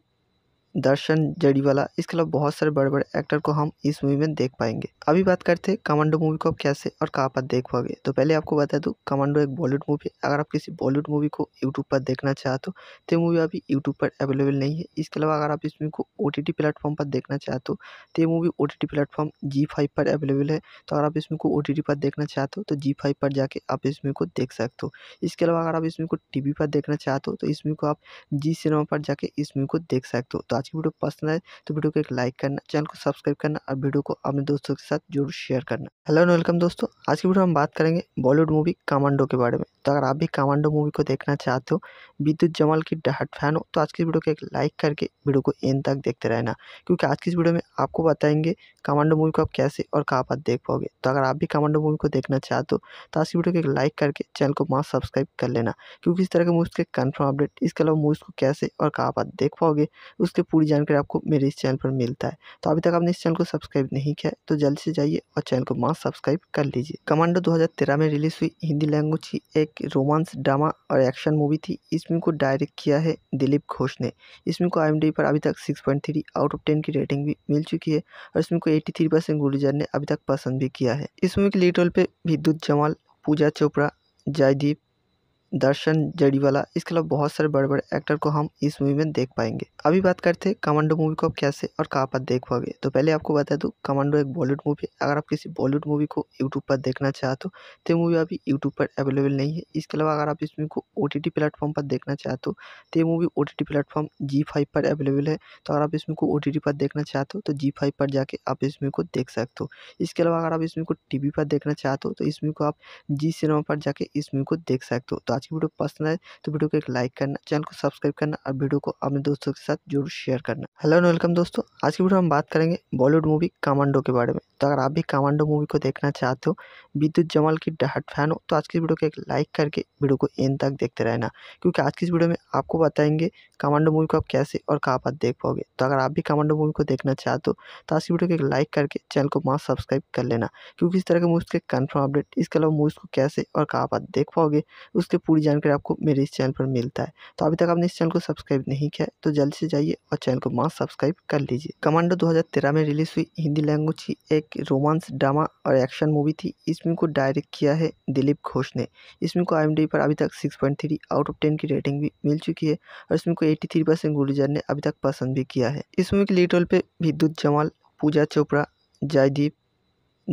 दर्शन जड़ीवाला इसके अलावा बहुत सारे बड़े बड़े एक्टर को हम इस मूवी में देख पाएंगे अभी बात करते हैं कमांडो मूवी को आप कैसे और कहाँ पर देख पाओगे तो पहले आपको बता दूँ कमांडो एक बॉलीवुड मूवी है अगर आप किसी बॉलीवुड मूवी को यूट्यूब पर देखना चाहते हो तो ये मूवी अभी यूट्यूब पर अवेलेबल नहीं है इसके अलावा अगर आप इस मूवी को ओ टी प्लेटफॉर्म पर देखना चाहते हो तो ये मूवी ओ टी प्लेटफॉर्म जी फाइव पर अवेलेबल है तो अगर आप इस मूवी को ओ टी पर देखना चाहते हो तो जी फाइव पर जाके आप इस मूवी को देख सकते हो इसके अलावा अगर आप इस मूवी को टी वी पर देखना चाहते हो तो इस मूवी को आप जी सिनेमा पर जाके इस मूवी को देख सकते हो तो आज की वीडियो पसंद आए तो वीडियो को एक लाइक करना चैनल को सब्सक्राइब करना और वीडियो को अपने दोस्तों के साथ जरूर शेयर करना हेलो एंड वेलकम दोस्तों आज की वीडियो हम बात करेंगे बॉलीवुड मूवी कमांडो के बारे में तो अगर आप भी कमांडो मूवी को देखना चाहते हो विद्युत जमाल की डाहट फैन हो तो आज की वीडियो को एक लाइक करके वीडियो को एंड तक देखते रहना क्योंकि आज की इस वीडियो में आपको बताएंगे कमांडो मूवी को आप कैसे और कहाँ पर देख पाओगे तो अगर आप भी कमांडो मूवी को देखना चाहते हो तो आज की वीडियो को एक लाइक करके चैनल को मास्क सब्सक्राइब कर लेना क्योंकि इस तरह के मूवीज़ के कन्फर्म अपडेट इसके अलावा मूवीज़ को कैसे और कहाँ पर देख पाओगे उसके पूरी जानकारी आपको मेरे इस चैनल पर मिलता है तो अभी तक आपने इस चैनल को सब्सक्राइब नहीं किया तो जल्द से जाइए और चैनल को मास्क सब्सक्राइब कर लीजिए कमांडो 2013 में रिलीज हुई हिंदी लैंग्वेज की एक रोमांस ड्रामा और एक्शन मूवी थी इस मूवी को डायरेक्ट किया है दिलीप घोष ने इस को आई पर अभी तक सिक्स आउट ऑफ टेन की रेटिंग भी मिल चुकी है और इसमें को एट्टी गुर्जर ने अभी तक पसंद भी किया है इस मूवी के लीड रोल पर विद्युत जमाल पूजा चोपड़ा जयदीप दर्शन जड़ीवाला इसके अलावा बहुत सारे बड़े बड़े एक्टर को हम इस मूवी में देख पाएंगे अभी बात करते हैं कमांडो मूवी को आप कैसे और कहाँ पर देख पाओगे तो पहले आपको बता दूँ कमांडो एक बॉलीवुड मूवी है अगर आप किसी बॉलीवुड मूवी को यूट्यूब पर देखना चाहते हो तो ये मूवी अभी यूट्यूब पर अवेलेबल नहीं है इसके अलावा अगर आप इस मूवी को ओ टी प्लेटफॉर्म पर देखना चाहते हो तो ये movie O T T platform जी फाइव पर अवेलेबल है तो अगर आप इस मूवी को ओ टी पर देखना चाहते हो तो जी फाइव पर जाके आप इस मूवी को देख सकते हो इसके अलावा अगर आप इस मूवी को टी वी पर देखना चाहते हो तो इस मूवी को आप जी सिनेमा पर जाके इस मूवी को देख सकते हो तो आज की वीडियो पसंद आए तो वीडियो को एक लाइक करना चैनल को सब्सक्राइब करना और वीडियो को अपने दोस्तों के साथ जरूर शेयर करना हेलो एंड वेलकम दोस्तों आज की वीडियो हम बात करेंगे बॉलीवुड मूवी कमांडो के बारे में तो अगर आप भी कमांडो मूवी को देखना चाहते हो विद्युत जमाल की डाहट फैन हो तो आज की वीडियो को एक लाइक करके वीडियो को एंड तक देखते रहना क्योंकि आज की इस वीडियो में आपको बताएंगे कमांडो मूवी को आप कैसे और कहाँ पर देख पाओगे तो अगर आप भी कमांडो मूवी को देखना चाहते हो तो आज की वीडियो को एक लाइक करके चैनल को मास्क सब्सक्राइब कर लेना क्योंकि इस तरह के मूवीज़ के कन्फर्म अपडेट इसके अलावा मूवीज़ को कैसे और कहाँ पर देख पाओगे उसके पूरी जानकारी आपको मेरे इस चैनल पर मिलता है तो अभी तक आपने इस चैनल को सब्सक्राइब नहीं किया है तो जल्द से जाइए और चैनल को मास सब्सक्राइब कर लीजिए कमांडो 2013 में रिलीज हुई हिंदी लैंग्वेज की एक रोमांस ड्रामा और एक्शन मूवी थी इस मूवी को डायरेक्ट किया है दिलीप घोष ने इस मूवी को आई पर अभी तक सिक्स आउट ऑफ टेन की रेटिंग भी मिल चुकी है और इसमें को एट्टी थ्री गुरुजर ने अभी तक पसंद भी किया है इस मूवी के लीड रोल पर विद्युत जमाल पूजा चोपड़ा जयदीप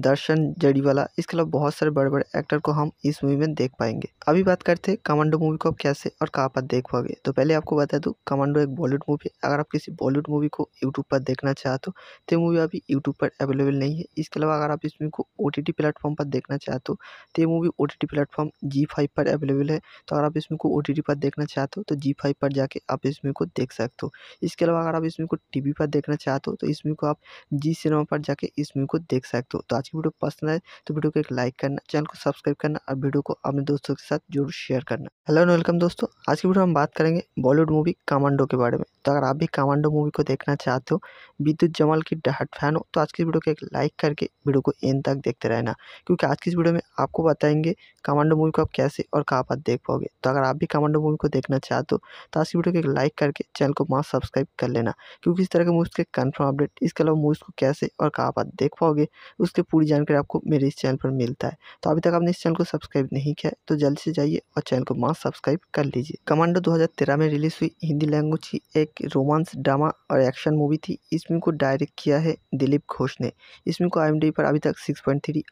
दर्शन जड़ीवाला इसके अलावा बहुत सारे बड़े बड़े एक्टर को हम इस मूवी में देख पाएंगे अभी बात करते हैं कमांडो मूवी को आप कैसे और कहाँ पर देख पाओगे तो पहले आपको बता दूँ कमांडो एक बॉलीवुड मूवी अगर आप किसी बॉलीवुड मूवी को यूट्यूब पर देखना चाहते हो तो ये मूवी अभी यूट्यूब पर अवेलेबल नहीं है इसके अलावा अगर आप इस मूवी को ओ टी प्लेटफॉर्म पर देखना चाहते हो तो ये मूवी ओ टी प्लेटफॉर्म जी फाइव पर अवेलेबल है तो अगर आप इस मूवी को ओ टी पर देखना चाहते हो तो जी फाइव पर जाके आप इस मूवी को देख सकते हो इसके अलावा अगर आप इस मूवी को टी पर देखना चाहते हो तो इस मूवी को आप जी सिनेमा पर जाके इस मूवी को देख सकते हो तो आज की वीडियो पसंद आए तो वीडियो को एक लाइक करना चैनल को सब्सक्राइब करना और वीडियो को अपने दोस्तों के साथ जरूर शेयर करना हेलो एंड वेलकम दोस्तों आज की वीडियो हम बात करेंगे बॉलीवुड मूवी कमांडो के बारे में तो अगर आप भी कमांडो मूवी को देखना चाहते हो विद्युत जमाल की डहट फैन हो तो आज की वीडियो को एक लाइक करके वीडियो को एंड तक देखते रहना क्योंकि आज की इस वीडियो में आपको बताएंगे कमांडो मूवी को आप कैसे और कहाँ पर देख पाओगे तो अगर आप भी कमांडो मूवी को देखना चाहते हो तो आज की वीडियो को एक लाइक करके चैनल को मास्क सब्सक्राइब कर लेना क्योंकि इस तरह के मूवीज़ के कन्फर्म अपडेट इसके अलावा मूवीज़ को कैसे और कहाँ पर देख पाओगे उसके पूरी जानकारी आपको मेरे इस चैनल पर मिलता है तो अभी तक आपने इस चैनल को सब्सक्राइब नहीं किया तो जल्द से जाइए और चैनल को मास सब्सक्राइब कर लीजिए कमांडो 2013 में रिलीज हुई हिंदी लैंग्वेज की एक रोमांस ड्रामा और एक्शन मूवी थी इस फिल्म को डायरेक्ट किया है दिलीप घोष ने इस फिल्म को आई पर अभी तक सिक्स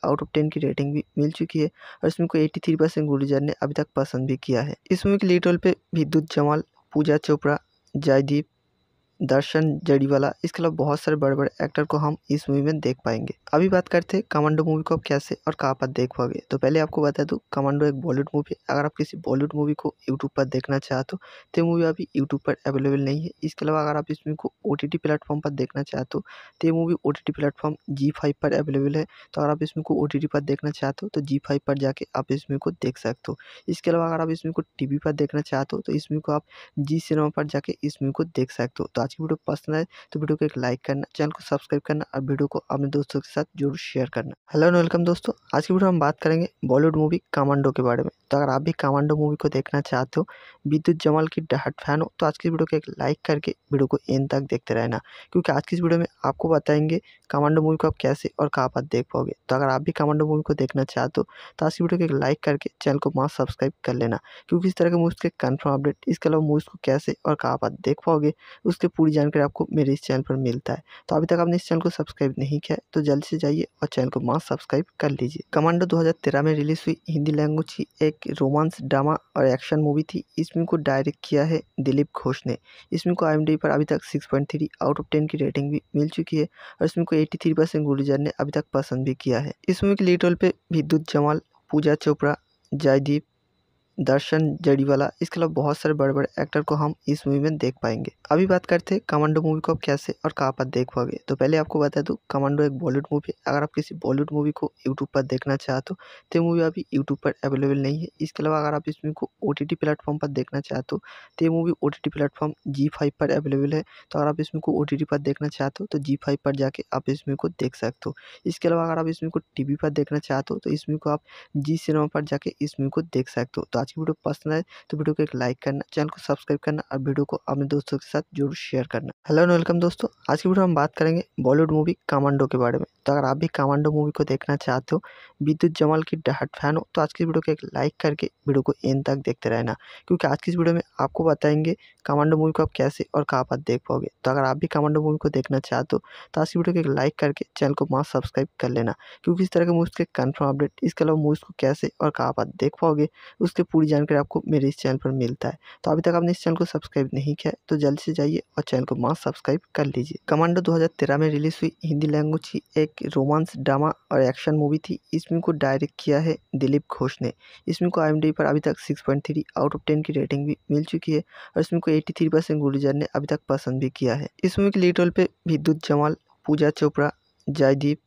आउट ऑफ टेन की रेटिंग भी मिल चुकी है और इसमें को एट्टी गुरुजर ने अभी तक पसंद भी किया है इस मूवी के लीड रोल पर विद्युत जमाल पूजा चोपड़ा जयदीप दर्शन जड़ीवाला इसके अलावा बहुत सारे बड़े बड़े एक्टर को हम इस मूवी में देख पाएंगे अभी बात करते हैं कमांडो मूवी को आप कैसे और कहाँ पर देख पाओगे तो पहले आपको बता दूँ कमांडो एक बॉलीवुड मूवी अगर आप किसी बॉलीवुड मूवी को यूट्यूब पर देखना चाहते हो तो ये मूवी अभी यूट्यूब पर अवेलेबल नहीं है इसके अलावा अगर आप इस मूवी को ओ टी प्लेटफॉर्म पर देखना चाहते हो तो ये मूवी ओ टी प्लेटफॉर्म जी फाइव पर अवेलेबल है तो अगर आप इस मूवी को ओ टी पर देखना चाहते हो तो जी फाइव पर जाके आप इस मूवी को देख सकते हो इसके अलावा अगर आप इस मूवी को टी पर देखना चाहते हो तो इस मूवी को आप जी सिनेमा पर जाके इस मूवी को देख सकते हो तो आज की वीडियो पसंद आए तो वीडियो को एक लाइक करना चैनल को सब्सक्राइब करना और वीडियो को अपने दोस्तों के साथ जरूर शेयर करना हेलो एंड वेलकम दोस्तों आज की वीडियो हम बात करेंगे बॉलीवुड मूवी कमांडो के बारे में तो अगर आप भी कमांडो मूवी को देखना चाहते हो विद्युत जमाल की डहट फैन हो तो आज की वीडियो को एक लाइक करके वीडियो को एंड तक देखते रहना क्योंकि आज की इस वीडियो में आपको बताएंगे कमांडो मूवी को आप कैसे और कहाँ पर देख पाओगे तो अगर आप भी कमांडो मूवी को देखना चाहते हो तो आज की वीडियो को एक लाइक करके चैनल को मास्क सब्सक्राइब कर लेना क्योंकि इस तरह के मूवीज़ के कन्फर्म अपडेट इसके अलावा मूवीज़ को कैसे और कहाँ पर देख पाओगे उसके पूरी जानकारी आपको मेरे इस चैनल पर मिलता है तो अभी तक आपने इस चैनल को सब्सक्राइब नहीं किया तो जल्द से जाइए और चैनल को मास्क सब्सक्राइब कर लीजिए कमांडो 2013 में रिलीज हुई हिंदी लैंग्वेज की एक रोमांस ड्रामा और एक्शन मूवी थी इस को डायरेक्ट किया है दिलीप घोष ने इस को आई पर अभी तक सिक्स आउट ऑफ टेन की रेटिंग भी मिल चुकी है और इसमें को एट्टी गुर्जर ने अभी तक पसंद भी किया है इस मूवी के लीड रोल पर विद्युत जमाल पूजा चोपड़ा जयदीप दर्शन जड़ीवाला इसके अलावा बहुत सारे बड़े बड़े एक्टर को हम इस मूवी में देख पाएंगे अभी बात करते हैं कमांडो मूवी को आप कैसे और कहाँ पर देख पाओगे तो पहले आपको बता दूँ कमांडो एक बॉलीवुड मूवी है अगर आप किसी बॉलीवुड मूवी को यूट्यूब पर देखना चाहते हो तो ये मूवी अभी यूट्यूब पर अवेलेबल नहीं है इसके अलावा अगर आप इस मूवी को ओ टी प्लेटफॉर्म पर देखना चाहते हो तो ये movie O T T platform जी फाइव पर अवेलेबल है तो अगर आप इस मूवी को ओ टी पर देखना चाहते हो तो जी फाइव पर जाके आप इस मूवी को देख सकते हो इसके अलावा अगर आप इस मूवी को टी वी पर देखना चाहते हो तो इस मूवी को आप जी सिनेमा पर जाके इस मूवी को देख सकते हो तो आज की वीडियो पसंद आए तो वीडियो को एक लाइक करना चैनल को सब्सक्राइब करना और वीडियो को अपने दोस्तों के साथ जरूर शेयर करना हेलो एंड वेलकम दोस्तों आज की वीडियो हम बात करेंगे बॉलीवुड मूवी कमांडो के बारे में तो अगर आप भी कमांडो मूवी को देखना चाहते हो विद्युत जमाल की डाहट फैन हो तो आज की वीडियो को एक लाइक करके वीडियो को एंड तक देखते रहना क्योंकि आज की इस वीडियो में आपको बताएंगे कमांडो मूवी को आप कैसे और कहाँ पर देख पाओगे तो अगर आप भी कमांडो मूवी को देखना चाहते हो तो आज की वीडियो को एक लाइक करके चैनल को माँ सब्सक्राइब कर लेना क्योंकि इस तरह के मूवीज़ के कन्फर्म अपडेट इसके अलावा मूवीज़ को कैसे और कहाँ पर देख पाओगे उसके पूरी जानकारी आपको मेरे इस चैनल पर मिलता है तो अभी तक आपने इस चैनल को सब्सक्राइब नहीं किया है तो जल्द से जाइए और चैनल को मास सब्सक्राइब कर लीजिए कमांडो 2013 में रिलीज़ हुई हिंदी लैंग्वेज की एक रोमांस ड्रामा और एक्शन मूवी थी इस को डायरेक्ट किया है दिलीप घोष ने इस को आई पर अभी तक सिक्स आउट ऑफ टेन की रेटिंग भी मिल चुकी है और इस को एट्टी थ्री गुरुजर ने अभी तक पसंद भी किया है इस मूवी के लीड रोल पर विद्युत जमाल पूजा चोपड़ा जयदीप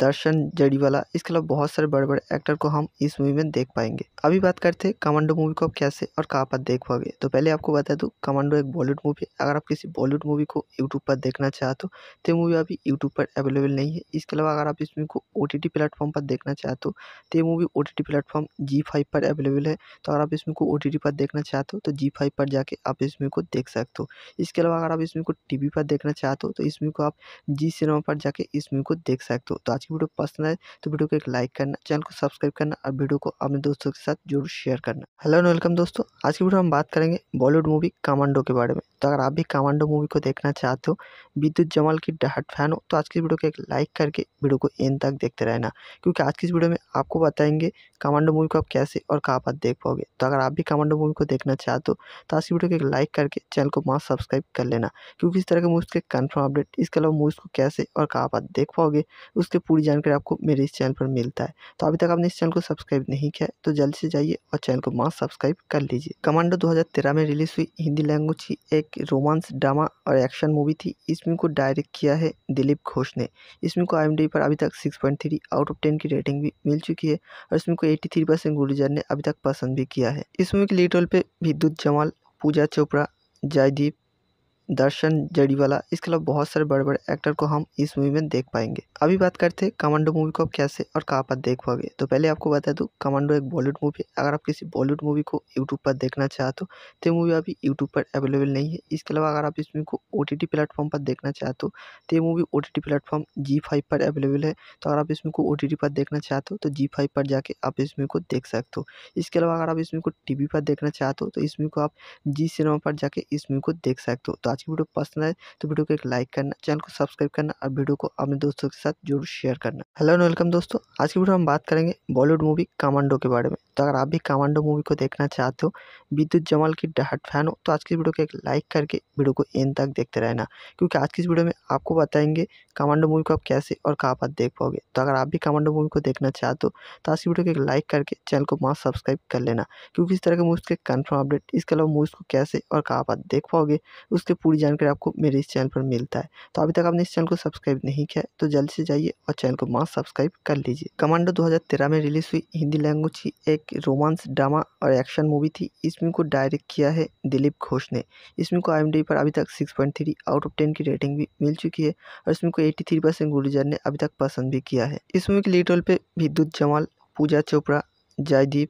दर्शन जड़ीवाला इसके अलावा बहुत सारे बड़े बड़े एक्टर को हम इस मूवी में देख पाएंगे अभी बात करते हैं कमांडो मूवी को आप कैसे और कहाँ पर देख पाओगे तो पहले आपको बता दूँ कमांडो एक बॉलीवुड मूवी है अगर आप किसी बॉलीवुड मूवी को यूट्यूब पर देखना चाहते हो तो मूवी अभी यूट्यूब पर अवेलेबल नहीं है इसके अलावा अगर आप इस मूवी को ओ टी प्लेटफॉर्म पर देखना चाहते हो तो ये movie O T T platform जी फाइव पर अवेलेबल है तो अगर आप इस मूवी को ओ टी पर देखना चाहते हो तो जी फाइव पर जाके आप इस मूवी को देख सकते हो इसके अलावा अगर आप इस मूवी को टी पर देखना चाहते हो तो इस मूवी को आप जी सिनेमा पर जाके इस मूवी को देख सकते हो तो आज की वीडियो पसंद आए तो वीडियो को एक लाइक करना चैनल को सब्सक्राइब करना और वीडियो को अपने दोस्तों के साथ जरूर शेयर करना हेलो एंड वेलकम दोस्तों आज की वीडियो हम बात करेंगे बॉलीवुड मूवी कमांडो के बारे में तो अगर आप भी कमांडो मूवी को देखना चाहते हो विद्युत जमाल की डाहट फैन हो तो आज की वीडियो को एक लाइक करके वीडियो को एंड तक देखते रहना क्योंकि आज की इस वीडियो में आपको बताएंगे कमांडो मूवी को आप कैसे और कहाँ पर देख पाओगे तो अगर आप भी कमांडो मूवी को देखना चाहते हो तो आज की वीडियो को एक लाइक करके चैनल को मास्क सब्सक्राइब कर लेना क्योंकि इस तरह के मूवीज़ के कन्फर्म अपडेट इसके अलावा मूवीज़ को कैसे और कहाँ पर देख पाओगे उसके पूरी जानकारी आपको मेरे इस चैनल पर मिलता है तो अभी तक आपने इस चैनल को सब्सक्राइब नहीं किया है तो जल्द से जाइए और चैनल को मास सब्सक्राइब कर लीजिए कमांडो 2013 में रिलीज हुई हिंदी लैंग्वेज की एक रोमांस ड्रामा और एक्शन मूवी थी इस मूवी को डायरेक्ट किया है दिलीप घोष ने इस मूवी को आई पर अभी तक सिक्स आउट ऑफ टेन की रेटिंग भी मिल चुकी है और इसमें को एट्टी गुरुजर ने अभी तक पसंद भी किया है इस मूवी के लीड रोल पर विद्युत जमाल पूजा चोपड़ा जयदीप दर्शन जड़ीवाला इसके अलावा बहुत सारे बड़े बड़े एक्टर को हम इस मूवी में देख पाएंगे अभी बात करते हैं कमांडो मूवी को आप कैसे और कहाँ पर देख पाओगे तो पहले आपको बता दूँ कमांडो एक बॉलीवुड मूवी अगर आप किसी बॉलीवुड मूवी को यूट्यूब पर देखना चाहते हो तो ये मूवी अभी यूट्यूब पर अवेलेबल नहीं है इसके अलावा अगर आप इस मूवी को ओ टी प्लेटफॉर्म पर देखना चाहते हो तो ये मूवी ओ टी प्लेटफॉर्म जी फाइव पर अवेलेबल है तो अगर आप इस मूवी को ओ टी पर देखना चाहते हो तो जी फाइव पर जाके आप इस मूवी को देख सकते हो इसके अलावा अगर आप इस मूवी को टी पर देखना चाहते हो तो इस मूवी को आप जी सिनेमा पर जाके इस मूवी को देख सकते हो तो आज की वीडियो पसंद आए तो वीडियो को एक लाइक करना चैनल को सब्सक्राइब करना और वीडियो को अपने दोस्तों के साथ जरूर शेयर करना हेलो एंड वेलकम दोस्तों आज की वीडियो हम बात करेंगे बॉलीवुड मूवी कमांडो के बारे में तो अगर आप भी कमांडो मूवी को देखना चाहते हो विद्युत जमाल की डहाट फैन हो तो आज की वीडियो को एक लाइक करके वीडियो को एंड तक देखते रहना क्योंकि आज की इस वीडियो में आपको बताएंगे कमांडो मूवी को आप कैसे और कहाँ पर देख पाओगे तो अगर आप भी कमांडो मूवी को देखना चाहते हो तो आज की वीडियो को एक लाइक करके चैनल को वहाँ सब्सक्राइब कर लेना क्योंकि इस तरह के मूवीज़ के कन्फर्म अपडेट इसके अलावा मूवीज़ को कैसे और कहाँ पर देख पाओगे उसके पूरी जानकारी आपको मेरे इस चैनल पर मिलता है तो अभी तक आपने इस चैनल को सब्सक्राइब नहीं किया तो जल्द से जाइए और चैनल को मास्क सब्सक्राइब कर लीजिए कमांडो 2013 में रिलीज हुई हिंदी लैंग्वेज की एक रोमांस ड्रामा और एक्शन मूवी थी इसमें को डायरेक्ट किया है दिलीप घोष ने इसमें को आई पर अभी तक सिक्स आउट ऑफ टेन की रेटिंग भी मिल चुकी है और इसमें को एट्टी थ्री परसेंट ने अभी तक पसंद भी किया है इस मूवी के लीड रोल पर विद्युत जमाल पूजा चोपड़ा जयदीप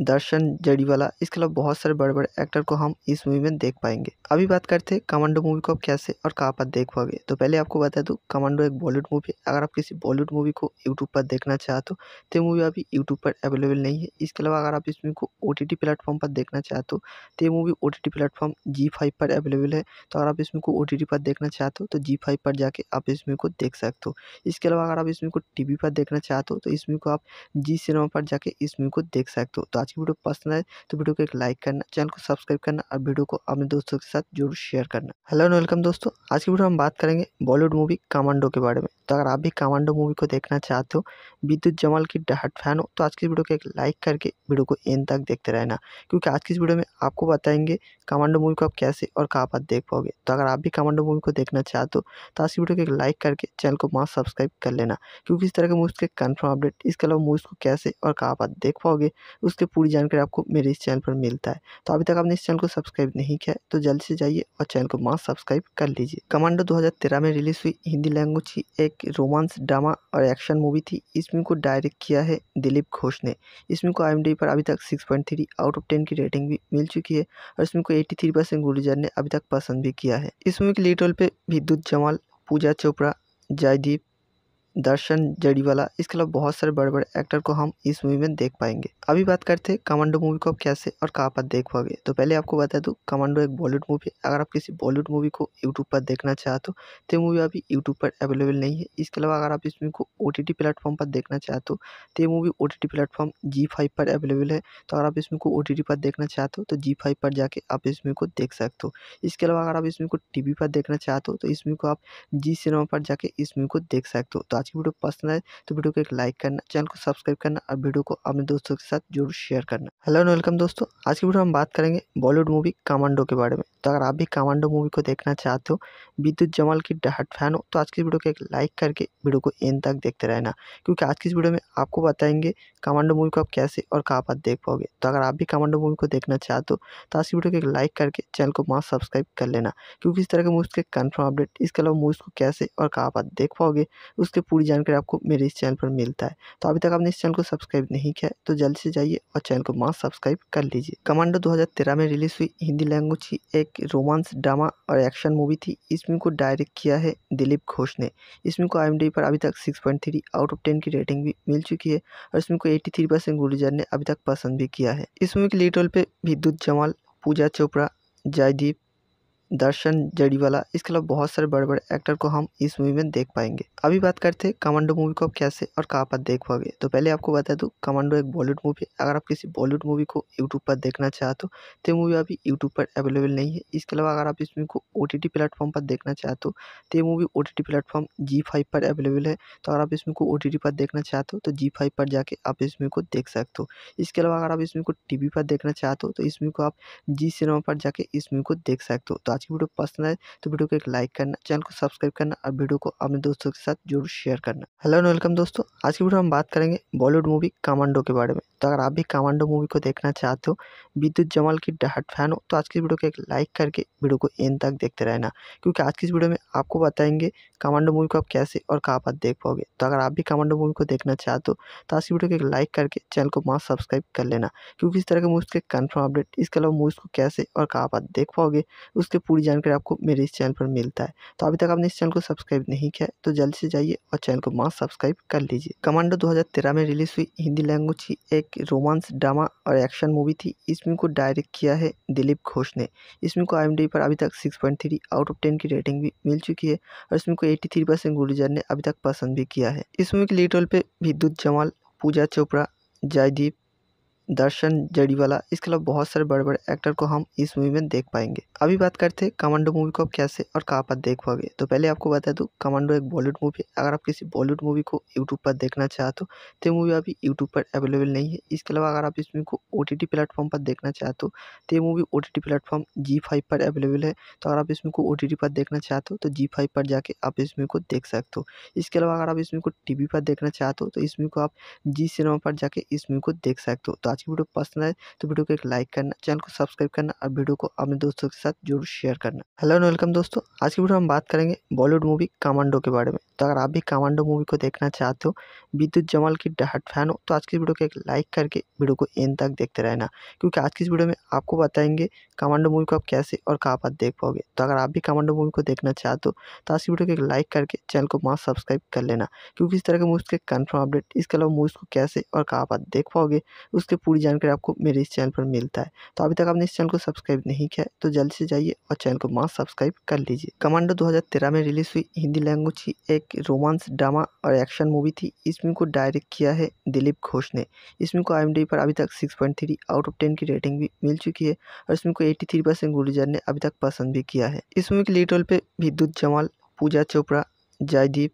दर्शन जड़ीवाला इसके अलावा बहुत सारे बड़े बड़े एक्टर को हम इस मूवी में देख पाएंगे अभी बात करते हैं कमांडो मूवी को आप कैसे और कहाँ पर देख पाओगे तो पहले आपको बता दूँ कमांडो एक बॉलीवुड मूवी है अगर आप किसी बॉलीवुड मूवी को यूट्यूब पर देखना चाहते हो तो मूवी अभी यूट्यूब पर अवेलेबल नहीं है इसके अलावा अगर आप इस मूवी को ओ टी प्लेटफॉर्म पर देखना चाहते हो तो ये मूवी ओ टी प्लेटफॉर्म जी फाइव पर अवेलेबल है तो अगर आप इस मूवी को ओ टी पर देखना चाहते हो तो जी फाइव पर जाके आप इस मूवी को देख सकते हो इसके अलावा अगर आप इस मूवी को टी वी पर देखना चाहते हो तो इस मूवी को आप जी सिनेमा पर जाके इस मूवी को देख सकते हो तो आज की वीडियो पसंद आए तो वीडियो को एक लाइक करना चैनल को सब्सक्राइब करना और वीडियो को अपने दोस्तों के साथ जरूर शेयर करना हेलो एंड वेलकम दोस्तों आज की वीडियो हम बात करेंगे बॉलीवुड मूवी कमांडो के बारे में तो अगर आप भी कमांडो मूवी को देखना चाहते हो विद्युत जमाल की डहट फैन हो तो आज की वीडियो को एक लाइक करके वीडियो को एंड तक देखते रहना क्योंकि आज की इस वीडियो में आपको बताएंगे कमांडो मूवी को आप कैसे और कहाँ पर देख पाओगे तो अगर आप भी कमांडो मूवी को देखना चाहते हो तो आज की वीडियो को एक लाइक करके चैनल को मास्क सब्सक्राइब कर लेना क्योंकि इस तरह के मूवीज़ के कन्फर्म अपडेट इसके अलावा मूवीज़ को कैसे और कहाँ पर देख पाओगे उसके पूरी जानकारी आपको मेरे इस चैनल पर मिलता है तो अभी तक आपने इस चैनल को सब्सक्राइब नहीं किया है तो जल्द से जाइए और चैनल को मास्क सब्सक्राइब कर लीजिए कमांडो 2013 में रिलीज हुई हिंदी लैंग्वेज की एक रोमांस ड्रामा और एक्शन मूवी थी इस को डायरेक्ट किया है दिलीप घोष ने इस को आई पर अभी तक सिक्स आउट ऑफ टेन की रेटिंग भी मिल चुकी है और इस को एट्टी थ्री गुरुजर ने अभी तक पसंद भी किया है इस मूवी के लीड रोल पर विद्युत जमाल पूजा चोपड़ा जयदीप दर्शन जड़ीवाला इसके अलावा बहुत सारे बड़े बड़े एक्टर को हम इस मूवी में देख पाएंगे अभी बात करते हैं कमांडो मूवी को आप कैसे और कहाँ पर देख पाओगे तो पहले आपको बता दूँ कमांडो एक बॉलीवुड मूवी अगर आप किसी बॉलीवुड मूवी को यूट्यूब पर देखना चाहते हो तो मूवी अभी यूट्यूब पर अवेलेबल नहीं है इसके अलावा अगर आप इस मूवी को ओ टी प्लेटफॉर्म पर देखना चाहते हो तो ये मूवी ओ टी प्लेटफॉर्म जी फाइव पर अवेलेबल है तो अगर आप इस मूवी को ओ टी पर देखना चाहते हो तो जी फाइव पर जाके आप इस मूवी को देख सकते हो इसके अलावा अगर आप इस मूवी को टी पर देखना चाहते हो तो इस मूवी को आप जी सिनेमा पर जाके इस मूवी को देख सकते हो तो आज की वीडियो पसंद आए तो वीडियो को एक लाइक करना चैनल को सब्सक्राइब करना और वीडियो को अपने दोस्तों के साथ जरूर शेयर करना हेलो एंड वेलकम दोस्तों आज की वीडियो हम बात करेंगे बॉलीवुड मूवी कमांडो के बारे में तो अगर आप भी कमांडो मूवी को देखना चाहते हो विद्युत जमाल की डहट फैन हो तो आज की वीडियो को एक लाइक करके वीडियो को एंड तक देखते रहना क्योंकि आज की इस वीडियो में आपको बताएंगे कमांडो मूवी को आप कैसे और कहाँ पर देख पाओगे तो अगर आप भी कमांडो मूवी को देखना चाहते हो तो आज की वीडियो को एक लाइक करके चैनल को मास्क सब्सक्राइब कर लेना क्योंकि इस तरह के मूवीज़ के कन्फर्म अपडेट इसके अलावा मूवीज़ को कैसे और कहाँ पर देख पाओगे उसकी पूरी जानकारी आपको मेरे इस चैनल पर मिलता है तो अभी तक आपने इस चैनल को सब्सक्राइब नहीं किया तो जल्द से जाइए और चैनल को मास्क सब्सक्राइब कर लीजिए कमांडो दो में रिलीज़ हुई हिंदी लैंग्वेज की एक एक रोमांस ड्रामा और एक्शन मूवी थी इस फिल्म को डायरेक्ट किया है दिलीप घोष ने इस फिल्म को आई पर अभी तक six point three out of ten की रेटिंग भी मिल चुकी है और इस फिल्म को एट्टी थ्री परसेंट गुरुजर ने अभी तक पसंद भी किया है इस मूवी के लीड रोल पे विद्युत जमाल पूजा चोपड़ा जयदीप दर्शन जड़ीवाला इसके अलावा बहुत सारे बड़े बड़े एक्टर को हम इस मूवी में देख पाएंगे अभी बात करते हैं कमांडो मूवी को आप कैसे और कहाँ पर देख पाओगे तो पहले आपको बता दूँ कमांडो एक बॉलीवुड मूवी है अगर आप किसी बॉलीवुड मूवी को यूट्यूब पर देखना चाहते हो तो ये मूवी अभी यूट्यूब पर अवेलेबल नहीं है इसके अलावा अगर आप इस मूवी को ओ टी प्लेटफॉर्म पर देखना चाहते हो तो ये मूवी ओ टी प्लेटफॉर्म जी फाइव पर अवेलेबल है तो अगर आप इस मूवी को ओ टी पर देखना चाहते हो तो जी फाइव पर जाके आप इस मूवी को देख सकते हो इसके अलावा अगर आप इस मूवी को टी वी पर देखना चाहते हो तो इस मूवी को आप जी सिनेमा पर जाके इस मूवी को देख सकते हो तो आज की वीडियो पसंद आए तो वीडियो को एक लाइक करना चैनल को सब्सक्राइब करना और वीडियो को अपने दोस्तों के साथ जरूर शेयर करना हेलो एंड वेलकम दोस्तों आज की वीडियो हम बात करेंगे बॉलीवुड मूवी कमांडो के बारे में तो अगर आप भी कमांडो मूवी को देखना चाहते हो विद्युत जमाल की डहाट फैन हो तो आज की वीडियो को एक लाइक करके वीडियो को एंड तक देखते रहना क्योंकि आज की इस वीडियो में आपको बताएंगे कमांडो मूवी को आप कैसे और कहाँ पर देख पाओगे तो अगर आप भी कमांडो मूवी को देखना चाहते हो तो आज की वीडियो को एक लाइक करके चैनल को वहाँ सब्सक्राइब कर लेना क्योंकि इस तरह के मूवीज़ के कन्फर्म अपडेट इसके अलावा मूवीज़ को कैसे और कहाँ पर देख पाओगे उसके पूरी जानकारी आपको मेरे इस चैनल पर मिलता है तो अभी तक आपने इस चैनल को सब्सक्राइब नहीं किया तो जल्द से जाइए और चैनल को मास्क सब्सक्राइब कर लीजिए कमांडो 2013 में रिलीज हुई हिंदी लैंग्वेज की एक रोमांस ड्रामा और एक्शन मूवी थी इस को डायरेक्ट किया है दिलीप घोष ने इस को आई पर अभी तक सिक्स आउट ऑफ टेन की रेटिंग भी मिल चुकी है और इसमें को एट्टी थ्री परसेंट ने अभी तक पसंद भी किया है इस मूवी के लीड रोल पर विद्युत जमाल पूजा चोपड़ा जयदीप दर्शन जड़ीवाला इसके अलावा बहुत सारे बड़े बड़े एक्टर को हम इस मूवी में देख पाएंगे अभी बात करते हैं कमांडो मूवी को आप कैसे और कहाँ पर देख पाओगे तो पहले आपको बता दूँ कमांडो एक बॉलीवुड मूवी है अगर आप किसी बॉलीवुड मूवी को यूट्यूब पर देखना चाहते हो तो, तो मूवी अभी यूट्यूब पर अवेलेबल नहीं है इसके अलावा अगर आप इस मूवी को ओ टी प्लेटफॉर्म पर देखना चाहते हो तो, तो ये movie O T T platform जी फाइव पर अवेलेबल है तो अगर आप इस मूवी को ओ टी पर देखना चाहते हो तो जी तो फाइव पर जाके आप इस मूवी को देख सकते हो इसके अलावा अगर आप इस मूवी को टी वी पर देखना चाहते हो तो इस मूवी को आप जी सिनेमा पर जाके इस मूवी को देख सकते हो तो आज की वीडियो पसंद आए तो वीडियो को एक लाइक करना चैनल को सब्सक्राइब करना और वीडियो को अपने दोस्तों के साथ जरूर शेयर करना हेलो एंड वेलकम दोस्तों आज की वीडियो हम बात करेंगे बॉलीवुड मूवी कमांडो के बारे में तो अगर आप भी कमांडो मूवी को देखना चाहते हो विद्युत जमाल की डहाट फैन हो तो आज की वीडियो को एक लाइक करके वीडियो को एंड तक देखते रहना क्योंकि आज की इस वीडियो में आपको बताएंगे कमांडो मूवी को आप कैसे और कहाँ पर देख पाओगे तो अगर आप भी कमांडो मूवी को देखना चाहते हो तो आज की वीडियो को एक लाइक करके चैनल को मास्क सब्सक्राइब कर लेना क्योंकि इस तरह के मूवीज़ के कन्फर्म अपडेट इसके अलावा मूवीज़ को कैसे और कहाँ पर देख पाओगे उसके पूरी जानकारी आपको मेरे इस चैनल पर मिलता है तो अभी तक आपने इस चैनल को सब्सक्राइब नहीं किया तो जल्द से जाइए और चैनल को मास्क सब्सक्राइब कर लीजिए कमांडो 2013 में रिलीज हुई हिंदी लैंग्वेज की एक रोमांस ड्रामा और एक्शन मूवी थी इस को डायरेक्ट किया है दिलीप घोष ने इस को आई पर अभी तक सिक्स आउट ऑफ टेन की रेटिंग भी मिल चुकी है और इस को एट्टी थ्री परसेंट ने अभी तक पसंद भी किया है इस मूवी के लीड रोल पर विद्युत जमाल पूजा चोपड़ा जयदीप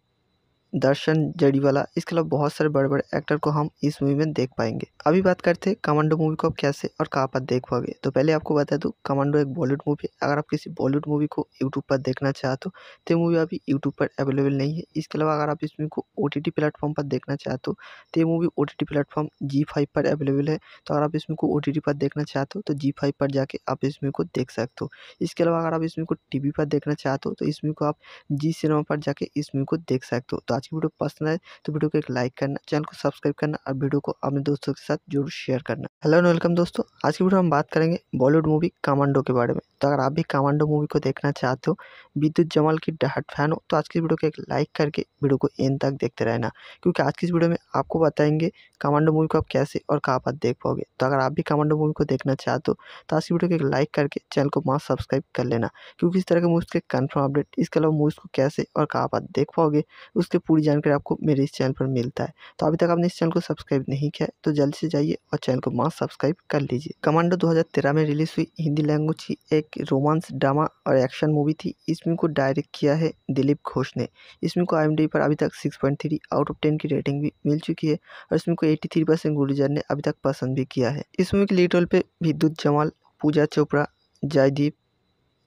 दर्शन जड़ीवाला इसके अलावा बहुत सारे बड़े बड़े एक्टर को हम इस मूवी में देख पाएंगे अभी बात करते हैं कमांडो मूवी को आप कैसे और कहाँ पर देख पाओगे तो पहले आपको बता दूँ कमांडो एक बॉलीवुड मूवी है अगर आप किसी बॉलीवुड मूवी को यूट्यूब पर देखना चाहते हो तो मूवी अभी यूट्यूब पर अवेलेबल नहीं है इसके अलावा अगर आप इस मूवी को ओ टी प्लेटफॉर्म पर देखना चाहते हो तो ये मूवी ओ टी प्लेटफॉर्म जी फाइव पर अवेलेबल है तो अगर आप इस मूवी को ओ टी पर देखना चाहते हो तो जी फाइव पर जाके आप इस मूवी को देख सकते हो इसके अलावा अगर आप इस मूवी को टी वी पर देखना चाहते हो तो इस मूवी को आप जी सिनेमा पर जाके इस मूवी को देख सकते हो तो आज की वीडियो पसंद आए तो वीडियो को एक लाइक करना चैनल को सब्सक्राइब करना और वीडियो को अपने दोस्तों के साथ जरूर शेयर करना हेलो एंड वेलकम दोस्तों आज की वीडियो हम बात करेंगे बॉलीवुड मूवी कमांडो के बारे में तो अगर आप भी कमांडो मूवी को देखना चाहते हो विद्युत जमाल की डहट फैन हो तो आज की वीडियो को एक लाइक करके वीडियो को एंड तक देखते रहना क्योंकि आज की इस वीडियो में आपको बताएंगे कमांडो मूवी को आप कैसे और कहाँ पर देख पाओगे तो अगर आप भी कमांडो मूवी को देखना चाहते हो तो आज की वीडियो को एक लाइक करके चैनल को मास्क सब्सक्राइब कर लेना क्योंकि इस तरह के मूवीज़ के कन्फर्म अपडेट इसके अलावा मूवीज़ को कैसे और कहाँ पर देख पाओगे उसकी पूरी जानकारी आपको मेरे इस चैनल पर मिलता है तो अभी तक आपने इस चैनल को सब्सक्राइब नहीं किया तो जल्दी से जाइए और चैनल को मास्क सब्सक्राइब कर लीजिए कमांडो दो में रिलीज़ हुई हिंदी लैंग्वेज की एक रोमांस ड्रामा और एक्शन मूवी थी इस फिल्म को डायरेक्ट किया है दिलीप घोष ने इस फिल्म को आई पर अभी तक six point three out of ten की रेटिंग भी मिल चुकी है और इसमें को एट्टी थ्री परसेंट गुरुजर ने अभी तक पसंद भी किया है इस मूवी के लीड रोल पे विद्युत जमाल पूजा चोपड़ा जयदीप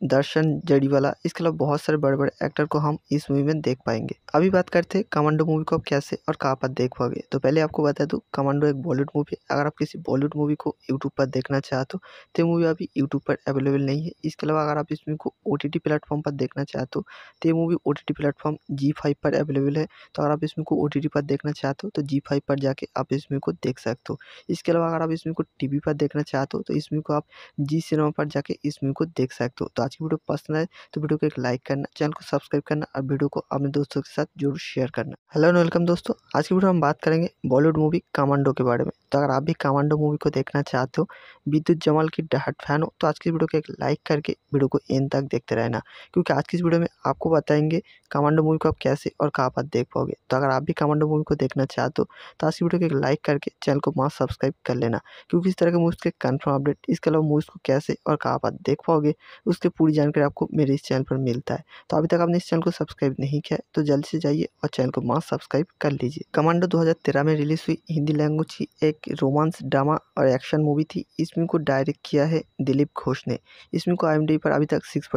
दर्शन जड़ीवाला इसके अलावा बहुत सारे बड़े बड़े एक्टर को हम इस मूवी में देख पाएंगे अभी बात करते हैं कमांडो मूवी को आप कैसे और कहाँ पर देख पाओगे तो पहले आपको बता दूँ कमांडो एक बॉलीवुड मूवी है अगर आप किसी बॉलीवुड मूवी को यूट्यूब पर देखना चाहते हो तो ये मूवी अभी यूट्यूब पर अवेलेबल नहीं है इसके अलावा अगर आप इस मूवी को ओ टी प्लेटफॉर्म पर देखना चाहते हो तो ये मूवी ओ टी प्लेटफॉर्म जी फाइव पर अवेलेबल है तो अगर आप इस मूवी को ओ टी पर देखना चाहते हो तो जी फाइव पर जाके आप इस मूवी को देख सकते हो इसके अलावा अगर आप इस मूवी को टी वी पर देखना चाहते हो तो इस मूवी को आप जी सिनेमा पर जाके इस मूवी को देख सकते हो तो आज की वीडियो पसंद आए तो वीडियो को एक लाइक करना चैनल को सब्सक्राइब करना और वीडियो को अपने दोस्तों के साथ जरूर शेयर करना हेलो एंड वेलकम दोस्तों आज की वीडियो हम बात करेंगे बॉलीवुड मूवी कमांडो के बारे में तो अगर आप भी कमांडो मूवी को देखना चाहते हो विद्युत जमाल की डाहट फैन हो तो आज की वीडियो को एक लाइक करके वीडियो को एंड तक देखते रहना क्योंकि आज की इस वीडियो में आपको बताएंगे कमांडो मूवी को आप कैसे और कहाँ पर देख पाओगे तो अगर आप भी कमांडो मूवी को देखना चाहते हो तो आज की वीडियो को एक लाइक करके चैनल को वहाँ सब्सक्राइब कर लेना क्योंकि इस तरह के मूवीज़ के कन्फर्म अपडेट इसके अलावा मूवीज़ को कैसे और कहाँ पर देख पाओगे उसके पूरी जानकारी आपको मेरे इस चैनल पर मिलता है तो अभी तक आपने इस चैनल को सब्सक्राइब नहीं किया तो जल्द से जाइए और चैनल को मास्क सब्सक्राइब कर लीजिए कमांडो 2013 में रिलीज हुई हिंदी लैंग्वेज की एक रोमांस ड्रामा और एक्शन मूवी थी इस को डायरेक्ट किया है दिलीप घोष ने इस को आई पर अभी तक सिक्स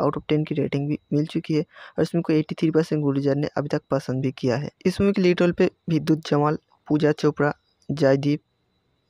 आउट ऑफ टेन की रेटिंग भी मिल चुकी है और इसमें को एट्टी गुरुजर ने अभी तक पसंद भी किया है इस मूवी के लीड रोल पर विद्युत जमाल पूजा चोपड़ा जयदीप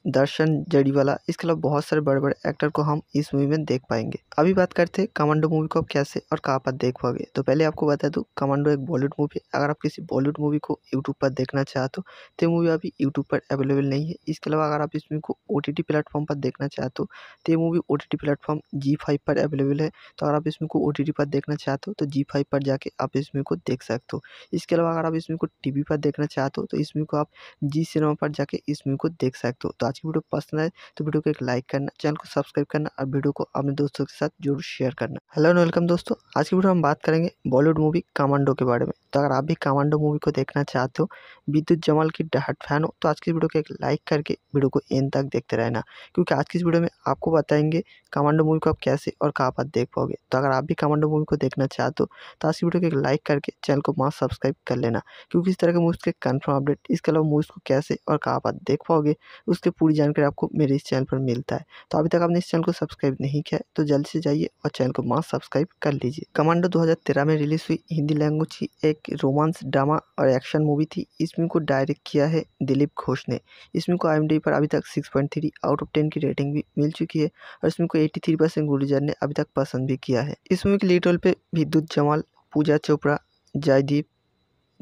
दर्शन जड़ीवाला इसके अलावा बहुत सारे बड़े बड़े एक्टर को हम इस मूवी में देख पाएंगे अभी बात करते हैं कमांडो मूवी को आप कैसे और कहाँ पर देख पाओगे तो पहले आपको बता दूँ कमांडो एक बॉलीवुड मूवी है अगर आप किसी बॉलीवुड मूवी को यूट्यूब पर देखना चाहते हो तो मूवी अभी यूट्यूब पर अवेलेबल नहीं है इसके अलावा अगर आप इस मूवी को ओ टी प्लेटफॉर्म पर देखना चाहते हो तो ये movie O T T platform जी फाइव पर अवेलेबल है तो अगर आप इस मूवी को ओ टी टी पर देखना चाहते हो तो जी फाइव पर जाके आप इस मूवी को देख सकते हो इसके अलावा अगर आप इस मूवी को टी वी पर देखना चाहते हो तो इस मूवी को आप जी सिनेमा पर जाके इस मूवी को देख सकते हो तो आज की वीडियो पसंद आए तो वीडियो को एक लाइक करना चैनल को सब्सक्राइब करना और वीडियो को अपने दोस्तों के साथ जरूर शेयर करना हेलो एंड वेलकम दोस्तों आज की वीडियो हम बात करेंगे बॉलीवुड मूवी कमांडो के बारे में तो अगर आप भी कमांडो मूवी को देखना चाहते हो विद्युत जमाल की डहट फैन हो तो आज की वीडियो को एक लाइक करके वीडियो को एंड तक देखते रहना क्योंकि आज की इस वीडियो में आपको बताएंगे कमांडो मूवी को आप कैसे और कहाँ पर देख पाओगे तो अगर आप भी कमांडो मूवी को देखना चाहते हो तो आज की वीडियो को एक लाइक करके चैनल को मास्क सब्सक्राइब कर लेना क्योंकि इस तरह के मूवीज़ के कन्फर्म अपडेट इसके अलावा मूवीज़ को कैसे और कहाँ पर देख पाओगे उसकी पूरी जानकारी आपको मेरे इस चैनल पर मिलता है तो अभी तक आपने इस चैनल को सब्सक्राइब नहीं किया तो जल्द से जाइए और चैनल को मास्क सब्सक्राइब कर लीजिए कमांडो तेरह में रिलीज़ हुई हिंदी लैंग्वेज की एक रोमांस ड्रामा और एक्शन मूवी थी इस मूवी को डायरेक्ट किया है दिलीप घोष ने इस मूवी को आई पर अभी तक six point three out of ten की रेटिंग भी मिल चुकी है और इसमें को थ्री परसेंट गुलजार ने अभी तक पसंद भी किया है इस मूवी के लीड रोल पे विद्युत जमाल पूजा चोपड़ा जयदीप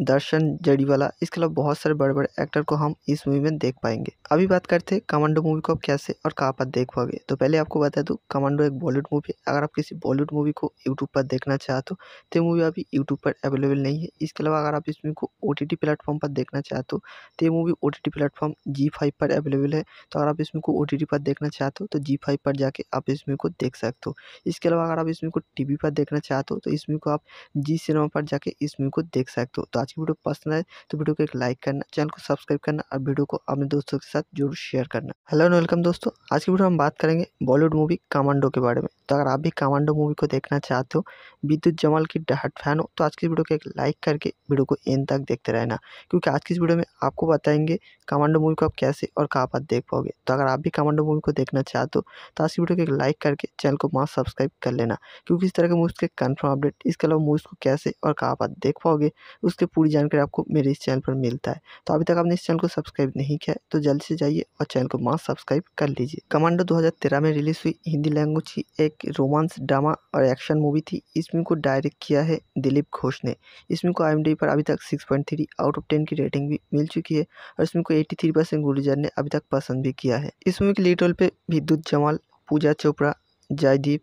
दर्शन जड़ीवाला इसके अलावा बहुत सारे बड़े बड़े एक्टर को हम इस मूवी में देख पाएंगे अभी बात करते हैं कमांडो मूवी को आप कैसे और कहाँ पर देख पाओगे तो पहले आपको बता दूँ कमांडो एक बॉलीवुड मूवी अगर आप किसी बॉलीवुड मूवी को यूट्यूब पर देखना चाहते हो तो मूवी अभी यूट्यूब पर अवेलेबल नहीं है इसके अलावा अगर आप इस मूवी को ओ टी प्लेटफॉर्म पर देखना चाहते हो तो ये मूवी ओ टी प्लेटफॉर्म जी फाइव पर अवेलेबल है तो अगर आप इस मूवी को ओ टी टी पर देखना चाहते हो तो जी फाइव पर जाके आप इस मूवी को देख सकते हो इसके अलावा अगर आप इस मूवी को टी वी पर देखना चाहते हो तो इस मूवी को आप जी सिनेमा पर जाके इस मूवी को देख सकते हो तो आज की वीडियो पसंद आए तो वीडियो को एक लाइक करना चैनल को सब्सक्राइब करना और वीडियो को अपने दोस्तों के साथ जरूर शेयर करना हेलो एंड वेलकम दोस्तों आज की वीडियो हम बात करेंगे बॉलीवुड मूवी कमांडो के बारे में तो अगर आप भी कमांडो मूवी को देखना चाहते हो विद्युत जमाल की डहाट फैन हो तो आज की वीडियो को एक लाइक करके वीडियो को एंड तक देखते रहना क्योंकि आज की इस वीडियो में आपको बताएंगे कमांडो मूवी को आप कैसे और कहाँ पर देख पाओगे तो अगर आप भी कमांडो मूवी को देखना चाहते हो तो आज की वीडियो को एक लाइक करके चैनल को मास्क सब्सक्राइब कर लेना क्योंकि इस तरह के मूवीज़ के कन्फर्म अपडेट इसके अलावा मूवीज़ को कैसे और कहाँ पर देख पाओगे उसकी पूरी जानकारी आपको मेरे इस चैनल पर मिलता है तो अभी तक आपने इस चैनल को सब्सक्राइब नहीं किया है तो जल्द से जाइए और चैनल को मास्क सब्सक्राइब कर लीजिए कमांडो दो में रिलीज़ हुई हिंदी लैंग्वेज की एक एक रोमांस ड्रामा और एक्शन मूवी थी इस फ़िल्म को डायरेक्ट किया है दिलीप घोष ने इस फ़िल्म को आई पर अभी तक six point three out of ten की रेटिंग भी मिल चुकी है और इस को एट्टी थ्री परसेंट गुरुजर ने अभी तक पसंद भी किया है इस मूवी के लीड रोल पर विद्युत जमाल पूजा चोपड़ा जयदीप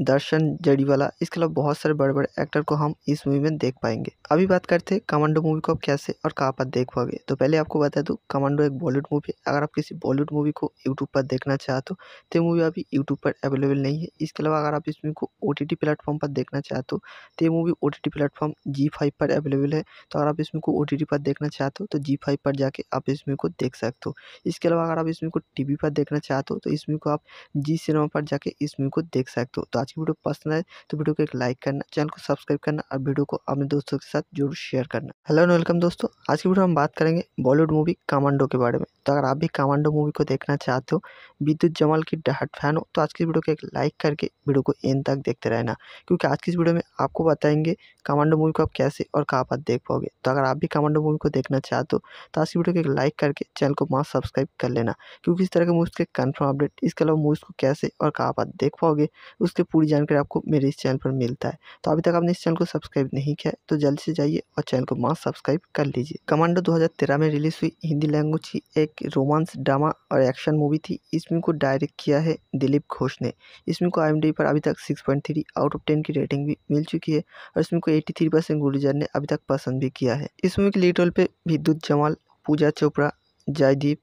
दर्शन जड़ीवाला इसके अलावा बहुत सारे बड़े बड़े एक्टर को हम इस मूवी में देख पाएंगे अभी बात करते हैं कमांडो मूवी को आप कैसे और कहाँ पर देख पाओगे तो पहले आपको बता दूँ कमांडो एक बॉलीवुड मूवी है अगर आप किसी बॉलीवुड मूवी को यूट्यूब पर देखना चाहते हो तो ये मूवी अभी यूट्यूब पर अवेलेबल नहीं है इसके अलावा अगर आप इस मूवी को ओ टी प्लेटफॉर्म पर देखना चाहते हो तो ये मूवी ओ टी प्लेटफॉर्म जी फाइव पर अवेलेबल है तो अगर आप इस मूवी को ओ टी पर देखना चाहते हो तो जी फाइव पर जाके आप इस मूवी को देख सकते हो इसके अलावा अगर आप इस मूवी को टी वी पर देखना चाहते हो तो इस मूवी को आप जी सिनेमा पर जाके इस मूवी को देख सकते हो तो आज की वीडियो पसंद आए तो वीडियो को एक लाइक करना चैनल को सब्सक्राइब करना और वीडियो को अपने दोस्तों के साथ जरूर शेयर करना हेलो एंड वेलकम दोस्तों आज की वीडियो हम बात करेंगे बॉलीवुड मूवी कमांडो के बारे में तो अगर आप भी कमांडो मूवी को देखना चाहते हो विद्युत जमाल की डहाट फैन हो तो आज की वीडियो को एक लाइक करके वीडियो को एंड तक देखते रहना क्योंकि आज की इस वीडियो में आपको बताएंगे कमांडो मूवी को आप कैसे और कहाँ पर देख पाओगे तो अगर आप भी कमांडो मूवी को देखना चाहते हो तो आज की वीडियो को एक लाइक करके चैनल को वहाँ सब्सक्राइब कर लेना क्योंकि इस तरह के मूवीज़ के कन्फर्म अपडेट इसके अलावा मूवीज़ को कैसे और कहाँ पर देख पाओगे उसकी पूरी जानकारी आपको मेरे इस चैनल पर मिलता है तो अभी तक आपने इस चैनल को सब्सक्राइब नहीं किया तो जल्द से जाइए और चैनल को वहाँ सब्सक्राइब कर लीजिए कमांडो दो में रिलीज़ हुई हिंदी लैंग्वेज की एक रोमांस ड्रामा और एक्शन मूवी थी इस मूवी को डायरेक्ट किया है दिलीप घोष ने इसमें को आई पर अभी तक six point three out of ten की रेटिंग भी मिल चुकी है और इसमें को एट्टी थ्री परसेंट गुर्जर ने अभी तक पसंद भी किया है इस मूवी के लीड रोल पे विद्युत जमाल पूजा चोपड़ा जयदीप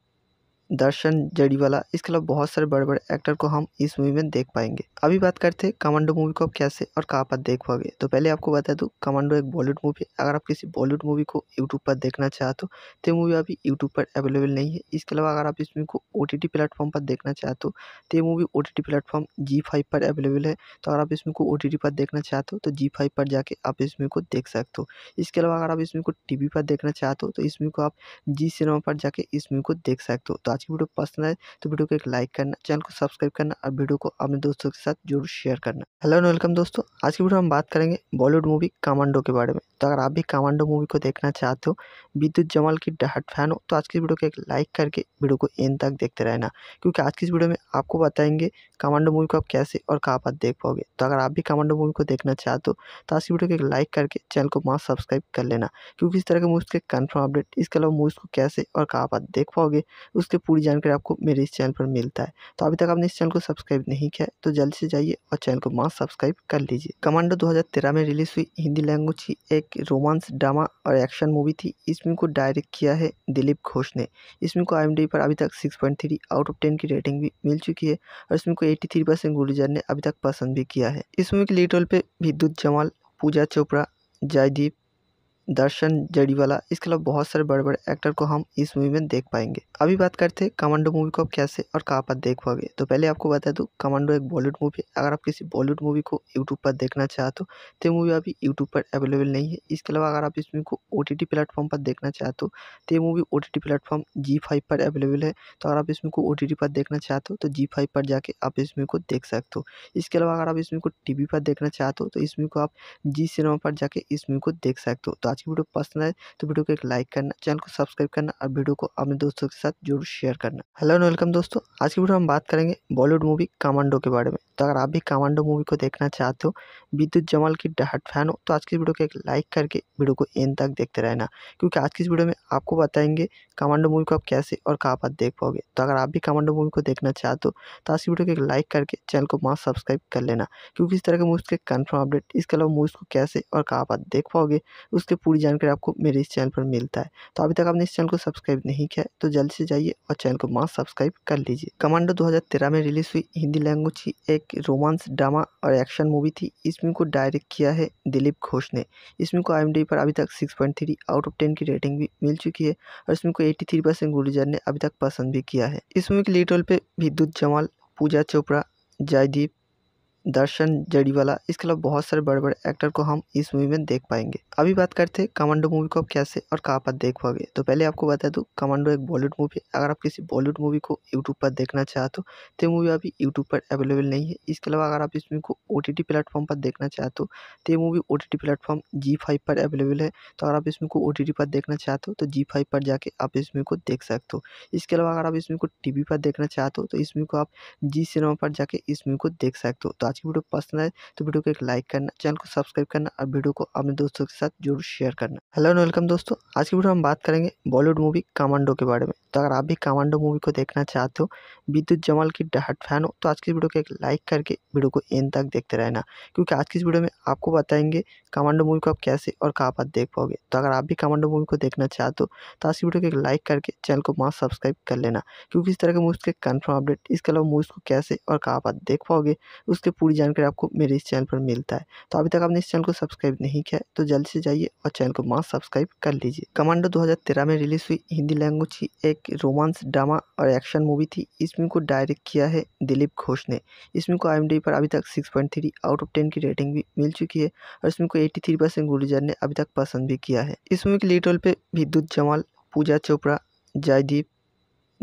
दर्शन जड़ीवाला इसके अलावा बहुत सारे बड़े बड़े एक्टर को हम इस मूवी में देख पाएंगे अभी बात करते हैं कमांडो मूवी को आप कैसे और कहाँ पर देख पाओगे तो पहले आपको बता दूँ कमांडो एक बॉलीवुड मूवी है अगर आप किसी बॉलीवुड मूवी को यूट्यूब पर देखना चाहते हो तो मूवी अभी यूट्यूब पर अवेलेबल नहीं है इसके अलावा अगर आप इस मूवी को ओ टी प्लेटफॉर्म पर देखना चाहते हो तो ये मूवी ओ टी प्लेटफॉर्म जी फाइव पर अवेलेबल है तो अगर आप इस मूवी को ओ टी पर देखना चाहते हो तो जी फाइव पर जाके आप इस मूवी को देख सकते हो इसके अलावा अगर आप इस मूवी को टी वी पर देखना चाहते हो तो इस मूवी को आप जी सिनेमा पर जाके इस मूवी को देख सकते हो तो आज की वीडियो पसंद आए तो वीडियो को एक लाइक करना चैनल को सब्सक्राइब करना और वीडियो को अपने दोस्तों के साथ जरूर शेयर करना हेलो एंड वेलकम दोस्तों आज की वीडियो हम बात करेंगे बॉलीवुड मूवी कमांडो के बारे में तो अगर आप भी कमांडो मूवी को देखना चाहते हो विद्युत जमाल की डहट फैन हो तो आज की वीडियो को एक लाइक करके वीडियो को एंड तक देखते रहना क्योंकि आज की इस वीडियो में आपको बताएंगे कमांडो मूवी को आप कैसे और कहाँ पर देख पाओगे तो अगर आप भी कमांडो मूवी को देखना चाहते हो तो आज की वीडियो को एक लाइक करके चैनल को मास्क सब्सक्राइब कर लेना क्योंकि इस तरह के मूवीज़ के कन्फर्म अपडेट इसके अलावा मूवीज़ को कैसे और कहाँ पर देख पाओगे उसकी पूरी जानकारी आपको मेरे इस चैनल पर मिलता है तो अभी तक आपने इस चैनल को सब्सक्राइब नहीं किया तो जल्द से जाइए और चैनल को मास्क सब्सक्राइब कर लीजिए कमांडो तेरह में रिलीज़ हुई हिंदी लैंग्वेज की एक रोमांस ड्रामा और एक्शन मूवी थी इस मूवी को डायरेक्ट किया है दिलीप घोष ने इस मूवी को आई पर अभी तक six point three out of ten की रेटिंग भी मिल चुकी है और इसमें को थ्री परसेंट गुलजार ने अभी तक पसंद भी किया है इस मूवी के लीड रोल पे विद्युत जमाल पूजा चोपड़ा जयदीप दर्शन जड़ीवाला इसके अलावा बहुत सारे बड़े बड़े एक्टर को हम इस मूवी में देख पाएंगे अभी बात करते हैं कमांडो मूवी को आप कैसे और कहाँ पर देख पाओगे तो पहले आपको बता दूँ कमांडो एक बॉलीवुड मूवी है अगर आप किसी बॉलीवुड मूवी को यूट्यूब पर देखना चाहते हो तो ये मूवी अभी यूट्यूब पर अवेलेबल नहीं है इसके अलावा अगर आप इस मूवी को ओ टी प्लेटफॉर्म पर देखना चाहते हो तो ये मूवी ओ टी प्लेटफॉर्म जी फाइव पर अवेलेबल है तो अगर आप इस मूवी को ओ टी पर देखना चाहते हो तो जी फाइव पर जाके आप इस मूवी को देख सकते हो इसके अलावा अगर आप इस मूवी को टी पर देखना चाहते हो तो इस मूवी को आप जी सिनेमा पर जाके इस मूवी को देख सकते हो तो आज की वीडियो पसंद आए तो वीडियो को एक लाइक करना चैनल को सब्सक्राइब करना और वीडियो को अपने दोस्तों के साथ जरूर शेयर करना हेलो एंड वेलकम दोस्तों आज की वीडियो हम बात करेंगे बॉलीवुड मूवी कमांडो के बारे में तो अगर आप भी कमांडो मूवी को देखना चाहते हो विद्युत जमाल की डहट फैन हो तो आज की वीडियो को एक लाइक करके वीडियो को एंड तक देखते रहना क्योंकि आज की इस वीडियो में आपको बताएंगे कमांडो मूवी को आप कैसे और कहाँ पर देख पाओगे तो अगर आप भी कमांडो मूवी को देखना चाहते हो तो आज की वीडियो को एक लाइक करके चैनल को मास्क सब्सक्राइब कर लेना क्योंकि इस तरह के मूवीज़ के कन्फर्म अपडेट इसके अलावा मूवीज़ को कैसे और कहाँ पर देख पाओगे उसके पूरी जानकारी आपको मेरे इस चैनल पर मिलता है तो अभी तक आपने इस चैनल को सब्सक्राइब नहीं किया तो जल्द से जाइए और चैनल को मास सब्सक्राइब कर लीजिए कमांडो 2013 में रिलीज हुई हिंदी लैंग्वेज की एक रोमांस ड्रामा और एक्शन मूवी थी इस को डायरेक्ट किया है दिलीप घोष ने इस को आई पर अभी तक सिक्स आउट ऑफ टेन की रेटिंग भी मिल चुकी है और इसमें को एट्टी गुरुजर ने अभी तक पसंद भी किया है इस मूवी के लीड रोल पर विद्युत जमाल पूजा चोपड़ा जयदीप दर्शन जड़ीवाला इसके अलावा बहुत सारे बड़े बड़े एक्टर को हम इस मूवी में देख पाएंगे अभी बात करते हैं कमांडो मूवी को आप कैसे और कहाँ पर देख पाओगे तो पहले आपको बता दूँ कमांडो एक बॉलीवुड मूवी है अगर आप किसी बॉलीवुड मूवी को यूट्यूब पर देखना चाहते हो तो ये मूवी अभी यूट्यूब पर अवेलेबल नहीं है इसके अलावा अगर आप इस मूवी को ओ टी प्लेटफॉर्म पर देखना चाहते हो तो ये मूवी ओ टी प्लेटफॉर्म जी फाइव पर अवेलेबल है तो अगर आप इस मूवी को ओ टी पर देखना चाहते हो तो जी फाइव पर जाके आप इस मूवी को देख सकते हो इसके अलावा अगर आप इस मूवी को टी वी पर देखना चाहते हो तो इस मूवी को आप जी सिनेमा पर जाके इस मूवी को देख सकते हो तो आज की वीडियो पसंद आए तो वीडियो को एक लाइक करना चैनल को सब्सक्राइब करना और वीडियो को अपने दोस्तों के साथ जरूर शेयर करना हेलो एंड वेलकम दोस्तों आज की वीडियो हम बात करेंगे बॉलीवुड मूवी कामांडो के बारे में तो अगर आप भी कामांडो मूवी को देखना चाहते हो विद्युत जमाल की डहाट फैन हो तो आज की वीडियो को एक लाइक करके वीडियो को एंड तक देखते रहना क्योंकि आज की इस वीडियो में आपको बताएंगे कमांडो मूवी को आप कैसे और कहाँ पर देख पाओगे तो अगर आप भी कमांडो मूवी को देखना चाहते हो तो आज की वीडियो को एक लाइक करके चैनल को वहाँ सब्सक्राइब कर लेना क्योंकि इस तरह के मूवीज़ के कन्फर्म अपडेट इसके अलावा मूवीज़ को कैसे और कहाँ पर देख पाओगे उसकी पूरी जानकारी आपको मेरे इस चैनल पर मिलता है तो अभी तक आपने इस चैनल को सब्सक्राइब नहीं किया तो जल्द से जाइए और चैनल को वहाँ सब्सक्राइब कर लीजिए कमांडो दो में रिलीज़ हुई हिंदी लैंग्वेज की एक रोमांस ड्रामा और एक्शन मूवी थी इस मूवी को डायरेक्ट किया है दिलीप घोष ने इसमें को आई पर अभी तक six point three out of ten की रेटिंग भी मिल चुकी है और इसमें को एट्टी थ्री परसेंट गुर्जर ने अभी तक पसंद भी किया है इस मूवी के लीड रोल पे विद्युत जमाल पूजा चोपड़ा जयदीप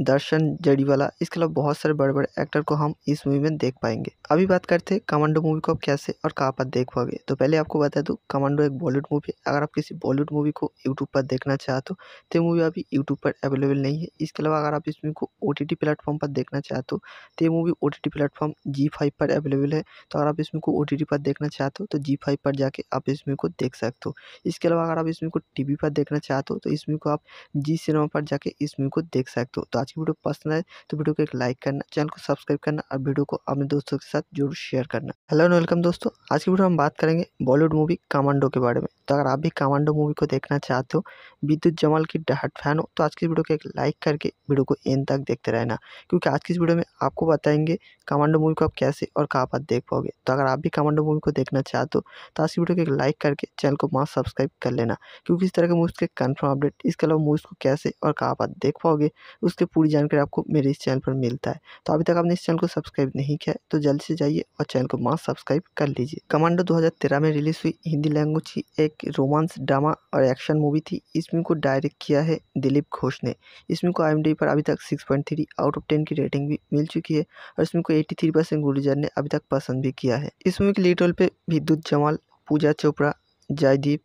दर्शन जड़ीवाला इसके अलावा बहुत सारे बड़े बड़े एक्टर को हम इस मूवी में देख पाएंगे अभी बात करते हैं कमांडो मूवी को आप कैसे और कहाँ पर देख पाओगे तो पहले आपको बता दूँ कमांडो एक बॉलीवुड मूवी है अगर आप किसी बॉलीवुड मूवी को यूट्यूब पर देखना चाहते हो तो मूवी अभी यूट्यूब पर अवेलेबल नहीं है इसके अलावा अगर आप इस मूवी को ओ टी प्लेटफॉर्म पर देखना चाहते हो तो ये मूवी ओ टी प्लेटफॉर्म जी फाइव पर अवेलेबल है तो अगर आप इस मूवी को ओ टी पर देखना चाहते हो तो जी फाइव पर जाके आप इस मूवी को देख सकते हो इसके अलावा अगर आप इस मूवी को टी वी पर देखना चाहते हो तो इस मूवी को आप जी सिनेमा पर जाके इस मूवी को देख सकते हो तो आज की वीडियो पसंद आए तो वीडियो को एक लाइक करना चैनल को सब्सक्राइब करना और वीडियो को अपने दोस्तों के साथ जरूर शेयर करना हेलो एंड वेलकम दोस्तों आज की वीडियो हम बात करेंगे बॉलीवुड मूवी कमांडो के बारे में तो अगर आप भी कमांडो मूवी को देखना चाहते हो विद्युत जमाल की डाहट फैन हो तो आज की वीडियो को एक लाइक करके वीडियो को एंड तक देखते रहना क्योंकि आज की इस वीडियो में आपको बताएंगे कमांडो मूवी को आप कैसे और कहाँ पर देख पाओगे तो अगर आप भी कमांडो मूवी को देखना चाहते हो तो आज की वीडियो को एक लाइक करके चैनल को मास्क सब्सक्राइब कर लेना क्योंकि इस तरह के मूवीज़ के कन्फर्म अपडेट इसके अलावा मूवीज़ को कैसे और कहाँ पर देख पाओगे उसके पूरी जानकारी आपको मेरे इस चैनल पर मिलता है तो अभी तक आपने इस चैनल को सब्सक्राइब नहीं किया है तो जल्द से जाइए और चैनल को मास सब्सक्राइब कर लीजिए कमांडो 2013 में रिलीज़ हुई हिंदी लैंग्वेज की एक रोमांस ड्रामा और एक्शन मूवी थी इस को डायरेक्ट किया है दिलीप घोष ने इस को आई पर अभी तक सिक्स आउट ऑफ टेन की रेटिंग भी मिल चुकी है और इस को एट्टी थ्री गुरुजर ने अभी तक पसंद भी किया है इस मूवी के लीड रोल पर विद्युत जमाल पूजा चोपड़ा जयदीप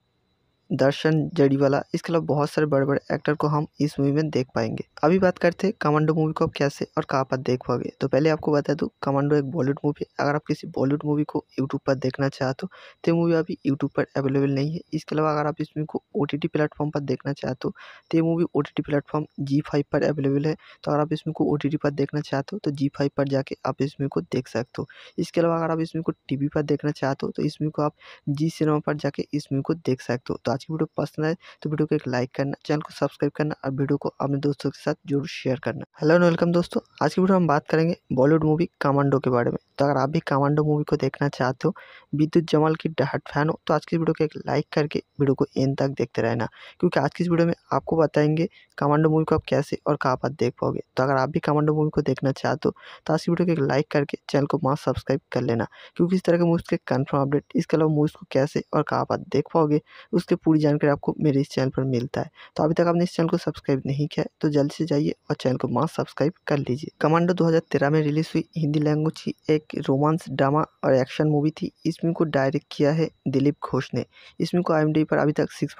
दर्शन जड़ीवाला इसके अलावा बहुत सारे बड़े बड़े एक्टर को हम इस मूवी में देख पाएंगे अभी बात करते हैं कमांडो मूवी को आप कैसे और कहाँ पर देख पाओगे तो पहले आपको बता दूँ कमांडो एक बॉलीवुड मूवी अगर आप किसी बॉलीवुड मूवी को यूट्यूब पर देखना चाहते हो तो मूवी अभी यूट्यूब पर अवेलेबल नहीं है इसके अलावा अगर आप इस मूवी को ओ टी प्लेटफॉर्म पर देखना चाहते हो तो ये movie O T T platform जी फाइव पर अवेलेबल है तो अगर आप इस मूवी को ओ टी पर देखना चाहते हो तो जी फाइव पर जाके आप इस मूवी को देख सकते हो इसके अलावा अगर आप इस मूवी को टी पर देखना चाहते हो तो इस मूवी को आप जी सिनेमा पर जाके इस मूवी को देख सकते हो तो आज की वीडियो पसंद आए तो वीडियो को एक लाइक करना चैनल को सब्सक्राइब करना और वीडियो को अपने दोस्तों के साथ जरूर शेयर करना हेलो एंड वेलकम दोस्तों आज की वीडियो हम बात करेंगे बॉलीवुड मूवी कमांडो के बारे में तो अगर आप भी कमांडो मूवी को देखना चाहते हो विद्युत जमाल की डाहट फैन हो तो आज की वीडियो को एक लाइक करके वीडियो को एंड तक देखते रहना क्योंकि आज की इस वीडियो में आपको बताएंगे कमांडो मूवी को आप कैसे और कहाँ पर देख पाओगे तो अगर आप भी कमांडो मूवी को देखना चाहते हो तो आज की वीडियो को एक लाइक करके चैनल को मास्क सब्सक्राइब कर लेना क्योंकि इस तरह के मूवीज़ के कन्फर्म अपडेट इसके अलावा मूवीज़ को कैसे और कहाँ पर देख पाओगे उसके पूरी जानकारी आपको मेरे इस चैनल पर मिलता है तो अभी तक आपने इस चैनल को सब्सक्राइब नहीं किया तो जल्द से जाइए और चैनल को मास्क सब्सक्राइब कर लीजिए कमांडो 2013 में रिलीज हुई हिंदी लैंग्वेज की एक रोमांस ड्रामा और एक्शन मूवी थी इस फिल्म को डायरेक्ट किया है दिलीप घोष ने इसमें को आई पर अभी तक सिक्स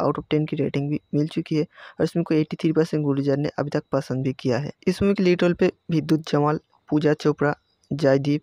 आउट ऑफ टेन की रेटिंग भी मिल चुकी है और इसमें को एट्टी गुरुजर ने अभी तक पसंद भी किया है इस मूवी के लीड रोल पर विद्युत जमाल पूजा चोपड़ा जयदीप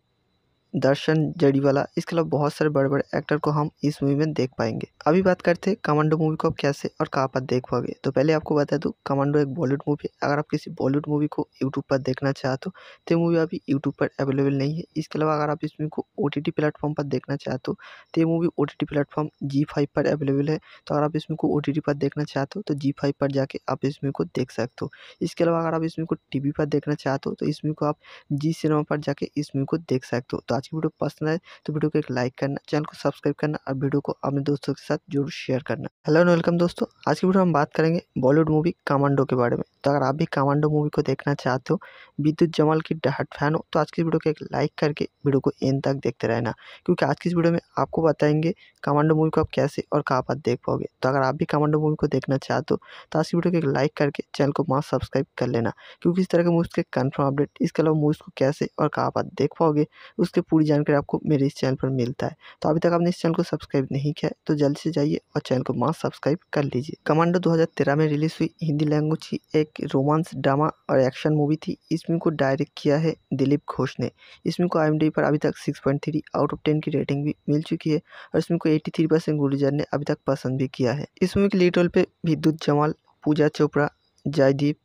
दर्शन जड़ीवाला इसके अलावा बहुत सारे बड़े बड़े एक्टर को हम इस मूवी में देख पाएंगे अभी बात करते हैं कमांडो मूवी को आप कैसे और कहाँ पर देख पाओगे तो पहले आपको बता दूँ कमांडो एक बॉलीवुड मूवी है अगर आप किसी बॉलीवुड मूवी को यूट्यूब पर देखना चाहते हो तो ये मूवी अभी यूट्यूब पर अवेलेबल नहीं है इसके अलावा अगर आप इस मूवी को ओ टी प्लेटफॉर्म पर देखना चाहते हो तो ये मूवी ओ टी प्लेटफॉर्म जी फाइव पर अवेलेबल है तो अगर आप इस मूवी को ओ टी पर देखना चाहते हो तो जी फाइव पर जाके आप इस मूवी को देख सकते हो इसके अलावा अगर आप इस मूवी को टी वी पर देखना चाहते हो तो इस मूवी को आप जी सिनेमा पर जाके इस मूवी को देख सकते हो तो आज की वीडियो पसंद आए तो वीडियो को एक लाइक करना चैनल को सब्सक्राइब करना और वीडियो को अपने दोस्तों के साथ जरूर शेयर करना हेलो एंड वेलकम दोस्तों आज की वीडियो हम बात करेंगे बॉलीवुड मूवी कमांडो के बारे में तो अगर आप भी कमांडो मूवी को देखना चाहते हो विद्युत जमाल की डहाट फैन हो तो आज की वीडियो को एक लाइक करके वीडियो को एंड तक देखते रहना क्योंकि आज की इस वीडियो में आपको बताएंगे कमांडो मूवी को आप कैसे और कहाँ पर देख पाओगे तो अगर आप भी कमांडो मूवी को देखना चाहते हो तो आज की वीडियो को एक लाइक करके चैनल को मास्क सब्सक्राइब कर लेना क्योंकि इस तरह के मूवीज़ के कन्फर्म अपडेट इसके अलावा मूवीज़ को कैसे और कहाँ पर देख पाओगे उसके पूरी जानकारी आपको मेरे इस चैनल पर मिलता है तो अभी तक आपने इस चैनल को सब्सक्राइब नहीं किया तो जल्द से जाइए और चैनल को मास्क सब्सक्राइब कर लीजिए कमांडो 2013 में रिलीज हुई हिंदी लैंग्वेज की एक रोमांस ड्रामा और एक्शन मूवी थी इसमें को डायरेक्ट किया है दिलीप घोष ने इसमें को आई पर अभी तक सिक्स आउट ऑफ टेन की रेटिंग भी मिल चुकी है और इसमें को एट्टी थ्री परसेंट ने अभी तक पसंद भी किया है इस मूवी के लीड रोल पर विद्युत जमाल पूजा चोपड़ा जयदीप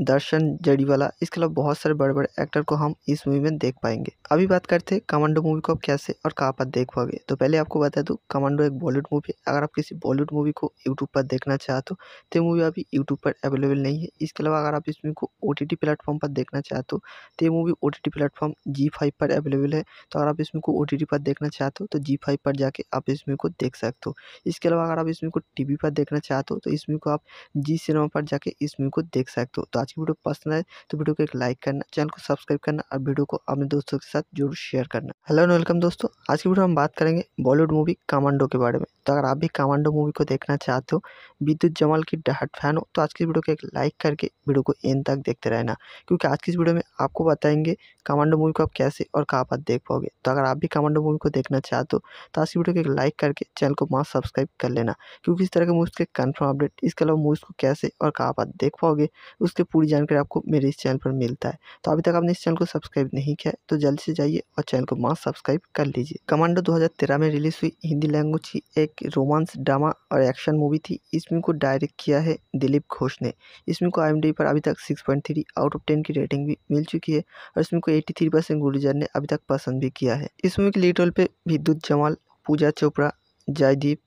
दर्शन जड़ीवाला इसके अलावा बहुत सारे बड़े बड़े एक्टर को हम इस मूवी में देख पाएंगे अभी बात करते हैं कमांडो मूवी को आप कैसे और कहाँ पर देख पाओगे तो पहले आपको बता दूँ कमांडो एक बॉलीवुड मूवी है अगर आप किसी बॉलीवुड मूवी को यूट्यूब पर देखना चाहते हो तो मूवी अभी यूट्यूब पर अवेलेबल नहीं है इसके अलावा अगर आप इस मूवी को ओ टी प्लेटफॉर्म पर देखना चाहते हो तो ये मूवी ओ टी प्लेटफॉर्म जी फाइव पर अवेलेबल है तो अगर आप इस मूवी को ओ टी पर देखना चाहते हो तो जी फाइव पर जाके आप इस मूवी को देख सकते हो इसके अलावा अगर आप इस मूवी को टी वी पर देखना चाहते हो तो इस मूवी को आप जी सिनेमा पर जाके इस मूवी को देख सकते हो तो आज की वीडियो पसंद आए तो वीडियो को एक लाइक करना चैनल को सब्सक्राइब करना और वीडियो को अपने दोस्तों के साथ जरूर शेयर करना हेलो एंड वेलकम दोस्तों आज की वीडियो हम बात करेंगे बॉलीवुड मूवी कमांडो के बारे में तो अगर आप भी कमांडो मूवी को देखना चाहते हो विद्युत जमाल की डहाट फैन हो तो आज की वीडियो को एक लाइक करके वीडियो को एंड तक देखते रहना क्योंकि आज की इस वीडियो में आपको बताएंगे कमांडो मूवी को आप कैसे और कहाँ पर देख पाओगे तो अगर आप भी कमांडो मूवी को देखना चाहते हो तो आज की वीडियो को एक लाइक करके चैनल को मास्क सब्सक्राइब कर लेना क्योंकि इस तरह के मूवीज़ के कन्फर्म अपडेट इसके अलावा मूवीज़ को कैसे और कहाँ पर देख पाओगे उसके पूरी जानकारी आपको मेरे इस चैनल पर मिलता है तो अभी तक आपने इस चैनल को सब्सक्राइब नहीं किया है तो जल्द से जाइए और चैनल को मास सब्सक्राइब कर लीजिए कमांडो 2013 में रिलीज हुई हिंदी लैंग्वेज की एक रोमांस ड्रामा और एक्शन मूवी थी इस फिल्म को डायरेक्ट किया है दिलीप घोष ने इस फिल्म को आई पर अभी तक सिक्स आउट ऑफ टेन की रेटिंग भी मिल चुकी है और इसमें को एट्टी गुरुजर ने अभी तक पसंद भी किया है इस मूवी के लीड रोल पर विद्युत जमाल पूजा चोपड़ा जयदीप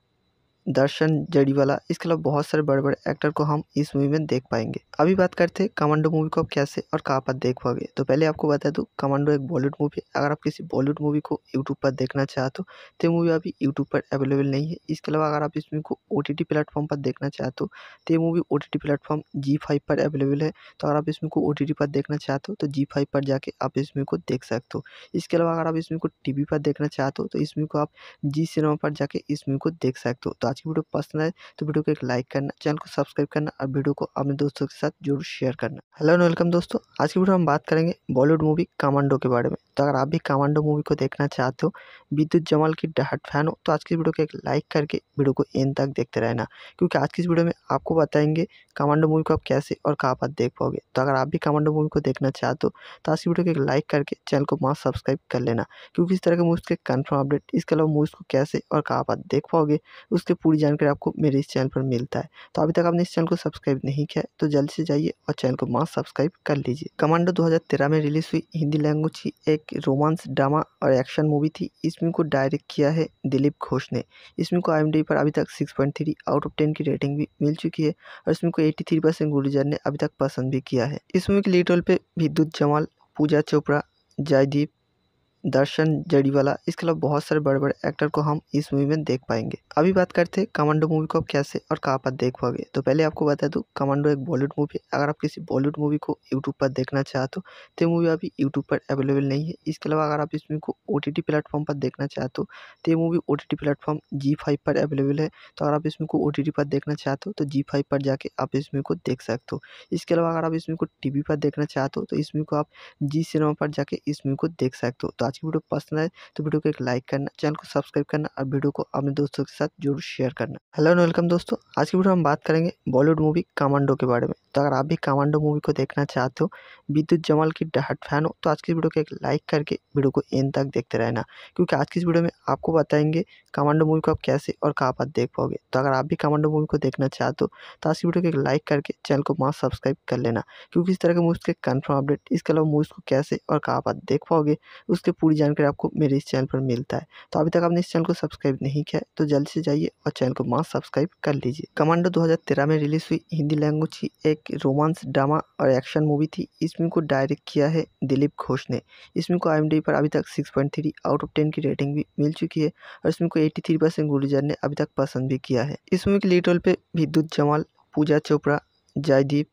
दर्शन जड़ीवाला इसके अलावा बहुत सारे बड़े बड़े एक्टर को हम इस मूवी में देख पाएंगे अभी बात करते हैं कमांडो मूवी को आप कैसे और कहाँ पर देख पाओगे तो पहले आपको बता दूँ कमांडो एक बॉलीवुड मूवी है अगर आप किसी बॉलीवुड मूवी को यूट्यूब पर देखना चाहते हो तो ये मूवी अभी यूट्यूब पर अवेलेबल नहीं है इसके अलावा अगर आप इस मूवी को ओ टी प्लेटफॉर्म पर देखना चाहते हो तो ये मूवी ओ टी प्लेटफॉर्म जी फाइव पर अवेलेबल है तो अगर आप इस मूवी को ओ टी पर देखना चाहते हो तो जी फाइव पर जाके आप इस मूवी को देख सकते हो इसके अलावा अगर आप इस मूवी को टी वी पर देखना चाहते हो तो इस मूवी को आप जी सिनेमा पर जाके इस मूवी को देख सकते हो तो आज की वीडियो पसंद आए तो वीडियो को एक लाइक करना चैनल को सब्सक्राइब करना और वीडियो को अपने दोस्तों के साथ जरूर शेयर करना हेलो एंड वेलकम दोस्तों आज की वीडियो हम बात करेंगे बॉलीवुड मूवी कमांडो के बारे में तो अगर आप भी कमांडो मूवी को देखना चाहते हो विद्युत जमाल की डाहट फैन हो तो आज की वीडियो को एक लाइक करके वीडियो को एंड तक देखते रहना क्योंकि आज की इस वीडियो में आपको बताएंगे कमांडो मूवी को आप कैसे और कहाँ पर देख पाओगे तो अगर आप भी कमांडो मूवी को देखना चाहते हो तो आज की वीडियो को एक लाइक करके चैनल को मास्क सब्सक्राइब कर लेना क्योंकि इस तरह के मूवीज़ के कन्फर्म अपडेट इसके अलावा मूवीज़ को कैसे और कहाँ पर देख पाओगे उसके पूरी जानकारी आपको मेरे इस चैनल पर मिलता है तो अभी तक आपने इस चैनल को सब्सक्राइब नहीं किया तो जल्द से जाइए और चैनल को मास्क सब्सक्राइब कर लीजिए कमांडो 2013 में रिलीज हुई हिंदी लैंग्वेज की एक रोमांस ड्रामा और एक्शन मूवी थी इसमें को डायरेक्ट किया है दिलीप घोष ने इसमें को आई पर अभी तक सिक्स आउट ऑफ टेन की रेटिंग भी मिल चुकी है और इसमें को एट्टी गुर्जर ने अभी तक पसंद भी किया है इस मूवी के लीड रोल पर विद्युत जमाल पूजा चोपड़ा जयदीप दर्शन जड़ीवाला इसके अलावा बहुत सारे बड़े बड़े एक्टर को हम इस मूवी में देख पाएंगे अभी बात करते हैं कमांडो मूवी को आप कैसे और कहाँ पर देख पाओगे तो पहले आपको बता दूँ कमांडो एक बॉलीवुड मूवी है अगर आप किसी बॉलीवुड मूवी को यूट्यूब पर देखना चाहते हो तो ये मूवी अभी यूट्यूब पर अवेलेबल नहीं है इसके अलावा अगर आप इस मूवी को ओ टी प्लेटफॉर्म पर देखना चाहते हो तो ये मूवी ओ टी प्लेटफॉर्म जी फाइव पर अवेलेबल है तो अगर आप इस मूवी को ओ टी पर देखना चाहते हो तो जी फाइव पर जाके आप इस मूवी को देख सकते हो इसके अलावा अगर आप इस मूवी को टी वी पर देखना चाहते हो तो इस मूवी को आप जी सिनेमा पर जाके इस मूवी को देख सकते हो तो आज की वीडियो पसंद आए तो वीडियो को एक लाइक करना चैनल को सब्सक्राइब करना और वीडियो को अपने दोस्तों के साथ जरूर शेयर करना हेलो एंड वेलकम दोस्तों आज की वीडियो हम बात करेंगे बॉलीवुड मूवी कमांडो के बारे में तो अगर आप भी कमांडो मूवी को देखना चाहते हो विद्युत जमाल की डाहट फैन हो तो आज की वीडियो को एक लाइक करके वीडियो को एंड तक देखते रहना क्योंकि आज की इस वीडियो में आपको बताएंगे कमांडो मूवी को आप कैसे और कहाँ पर देख पाओगे तो अगर आप भी कमांडो मूवी को देखना चाहते हो तो आज की वीडियो को एक लाइक करके चैनल को वहाँ सब्सक्राइब कर लेना क्योंकि इस तरह के मूवीज़ के कन्फर्म अपडेट इसके अलावा मूवीज़ को कैसे और कहाँ पर देख पाओगे उसके पूरी जानकारी आपको मेरे इस चैनल पर मिलता है तो अभी तक आपने इस चैनल को सब्सक्राइब नहीं किया तो जल्द से जाइए और चैनल को मास्क सब्सक्राइब कर लीजिए कमांडो 2013 में रिलीज हुई हिंदी लैंग्वेज की एक रोमांस ड्रामा और एक्शन मूवी थी इस को डायरेक्ट किया है दिलीप घोष ने इस को आई पर अभी तक सिक्स आउट ऑफ टेन की रेटिंग भी मिल चुकी है और इसमें को एट्टी थ्री परसेंट ने अभी तक पसंद भी किया है इस मूवी के लीड रोल पर विद्युत जमाल पूजा चोपड़ा जयदीप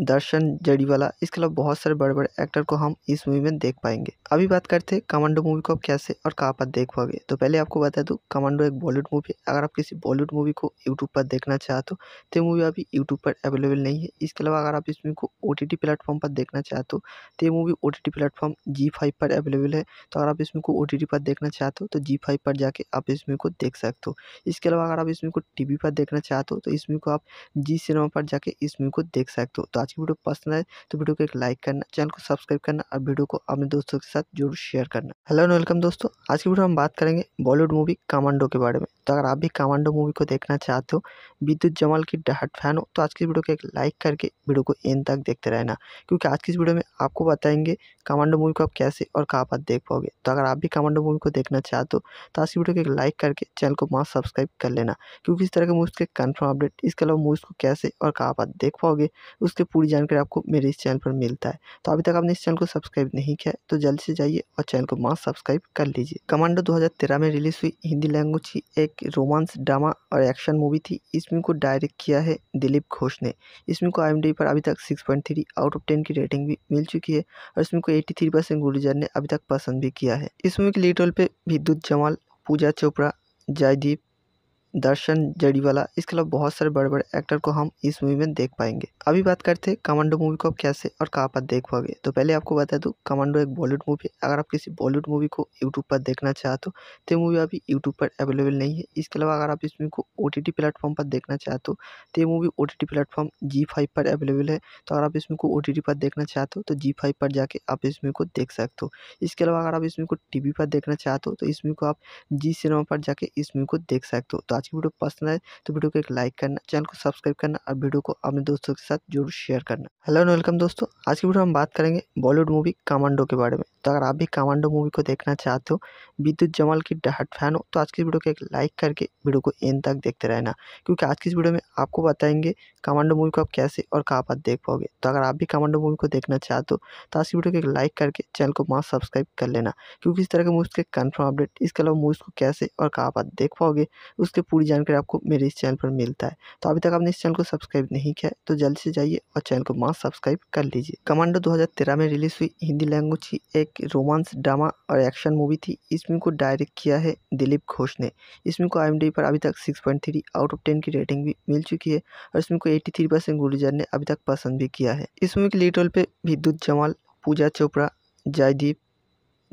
दर्शन जड़ीवाला इसके अलावा बहुत सारे बड़े बड़े एक्टर को हम इस मूवी में देख पाएंगे अभी बात करते हैं कमांडो मूवी को आप कैसे और कहाँ पर देख पाओगे तो पहले आपको बता दूँ कमांडो एक बॉलीवुड मूवी है अगर आप किसी बॉलीवुड मूवी को यूट्यूब पर देखना चाहते हो तो ये मूवी अभी यूट्यूब पर अवेलेबल नहीं है इसके अलावा अगर आप इस मूवी को ओ टी प्लेटफॉर्म पर देखना चाहते हो तो ये movie O T T platform जी फाइव पर अवेलेबल है तो अगर आप इस मूवी को ओ टी पर देखना चाहते हो तो जी फाइव पर जाके आप इस मूवी को देख सकते हो इसके अलावा अगर आप इस मूवी को टी वी पर देखना चाहते हो तो इस मूवी को आप जी सिनेमा पर जाके इस मूवी को देख सकते हो तो आज की वीडियो पसंद आए तो वीडियो को एक लाइक करना चैनल को सब्सक्राइब करना और वीडियो को अपने दोस्तों के साथ जरूर शेयर करना हेलो एंड वेलकम दोस्तों आज की वीडियो हम बात करेंगे बॉलीवुड मूवी कमांडो के बारे में तो अगर आप भी कमांडो मूवी को देखना चाहते हो विद्युत जमाल की डाहट फैन हो तो आज की वीडियो को एक लाइक करके वीडियो को एंड तक देखते रहना क्योंकि आज की इस वीडियो में आपको बताएंगे कमांडो मूवी को आप कैसे और कहाँ पर देख पाओगे तो अगर आप भी कमांडो मूवी को देखना चाहते हो तो आज की वीडियो को एक लाइक करके चैनल को मास्क सब्सक्राइब कर लेना क्योंकि इस तरह के मूवीज़ के कन्फर्म अपडेट इसके अलावा मूवीज़ को कैसे और कहाँ पर देख पाओगे उसके पूरी जानकारी आपको मेरे इस चैनल पर मिलता है तो अभी तक आपने इस चैनल को सब्सक्राइब नहीं किया है तो जल्दी से जाइए और चैनल को मास सब्सक्राइब कर लीजिए कमांडो 2013 में रिलीज हुई हिंदी लैंग्वेज की एक रोमांस ड्रामा और एक्शन मूवी थी इस फिल्म को डायरेक्ट किया है दिलीप घोष ने इस फिल्म को आई पर अभी तक सिक्स आउट ऑफ टेन की रेटिंग भी मिल चुकी है और इसमें को एट्टी परसेंट ने अभी तक पसंद भी किया है इस मूवी के लीड रोल पर विद्युत जमाल पूजा चोपड़ा जयदीप दर्शन जड़ीवाला इसके अलावा बहुत सारे बड़े बड़े एक्टर को हम इस मूवी में देख पाएंगे अभी बात करते हैं कमांडो मूवी को आप कैसे और कहाँ पर देख पाओगे तो पहले आपको बता दूँ कमांडो एक बॉलीवुड मूवी है अगर आप किसी बॉलीवुड मूवी को यूट्यूब पर देखना चाहते हो तो ये मूवी अभी यूट्यूब पर अवेलेबल नहीं है इसके अलावा अगर आप इस मूवी को ओ टी प्लेटफॉर्म पर देखना चाहते हो तो ये मूवी ओ टी प्लेटफॉर्म जी फाइव पर अवेलेबल है तो अगर आप इस मूवी को ओ टी पर देखना चाहते हो तो जी फाइव पर जाके आप इस मूवी को देख सकते हो इसके अलावा अगर आप इस मूवी को टी वी पर देखना चाहते हो तो इस मूवी को आप जी सिनेमा पर जाके इस मूवी को देख सकते हो तो आज की वीडियो पसंद आए तो वीडियो को एक लाइक करना चैनल को सब्सक्राइब करना और वीडियो को अपने दोस्तों के साथ जरूर शेयर करना हेलो एंड वेलकम दोस्तों आज की वीडियो हम बात करेंगे बॉलीवुड मूवी कमांडो के बारे में तो अगर आप भी कमांडो मूवी को देखना चाहते हो विद्युत जमाल की डाहट फैन हो तो आज की वीडियो को एक लाइक करके वीडियो को एंड तक देखते रहना क्योंकि आज की इस वीडियो में आपको बताएंगे कमांडो मूवी को आप कैसे और कहाँ पर देख पाओगे तो अगर आप भी कमांडो मूवी को देखना चाहते हो तो आज की वीडियो को एक लाइक करके चैनल को मास्क सब्सक्राइब कर लेना क्योंकि इस तरह के मूवीज़ के कन्फर्म अपडेट इसके अलावा मूवीज़ को कैसे और कहाँ पर देख पाओगे उसके पूरी जानकारी आपको मेरे इस चैनल पर मिलता है तो अभी तक आपने इस चैनल को सब्सक्राइब नहीं किया है तो जल्दी से जाइए और चैनल को मास्क सब्सक्राइब कर लीजिए कमांडो 2013 में रिलीज हुई हिंदी लैंग्वेज की एक रोमांस ड्रामा और एक्शन मूवी थी इस फिल्म को डायरेक्ट किया है दिलीप घोष ने इस फिल्म को आई पर अभी तक सिक्स आउट ऑफ टेन की रेटिंग भी मिल चुकी है और इसमें को एट्टी थ्री गुरुजर ने अभी तक पसंद भी किया है इस मूवी के लीड रोल पर विद्युत जमाल पूजा चोपड़ा जयदीप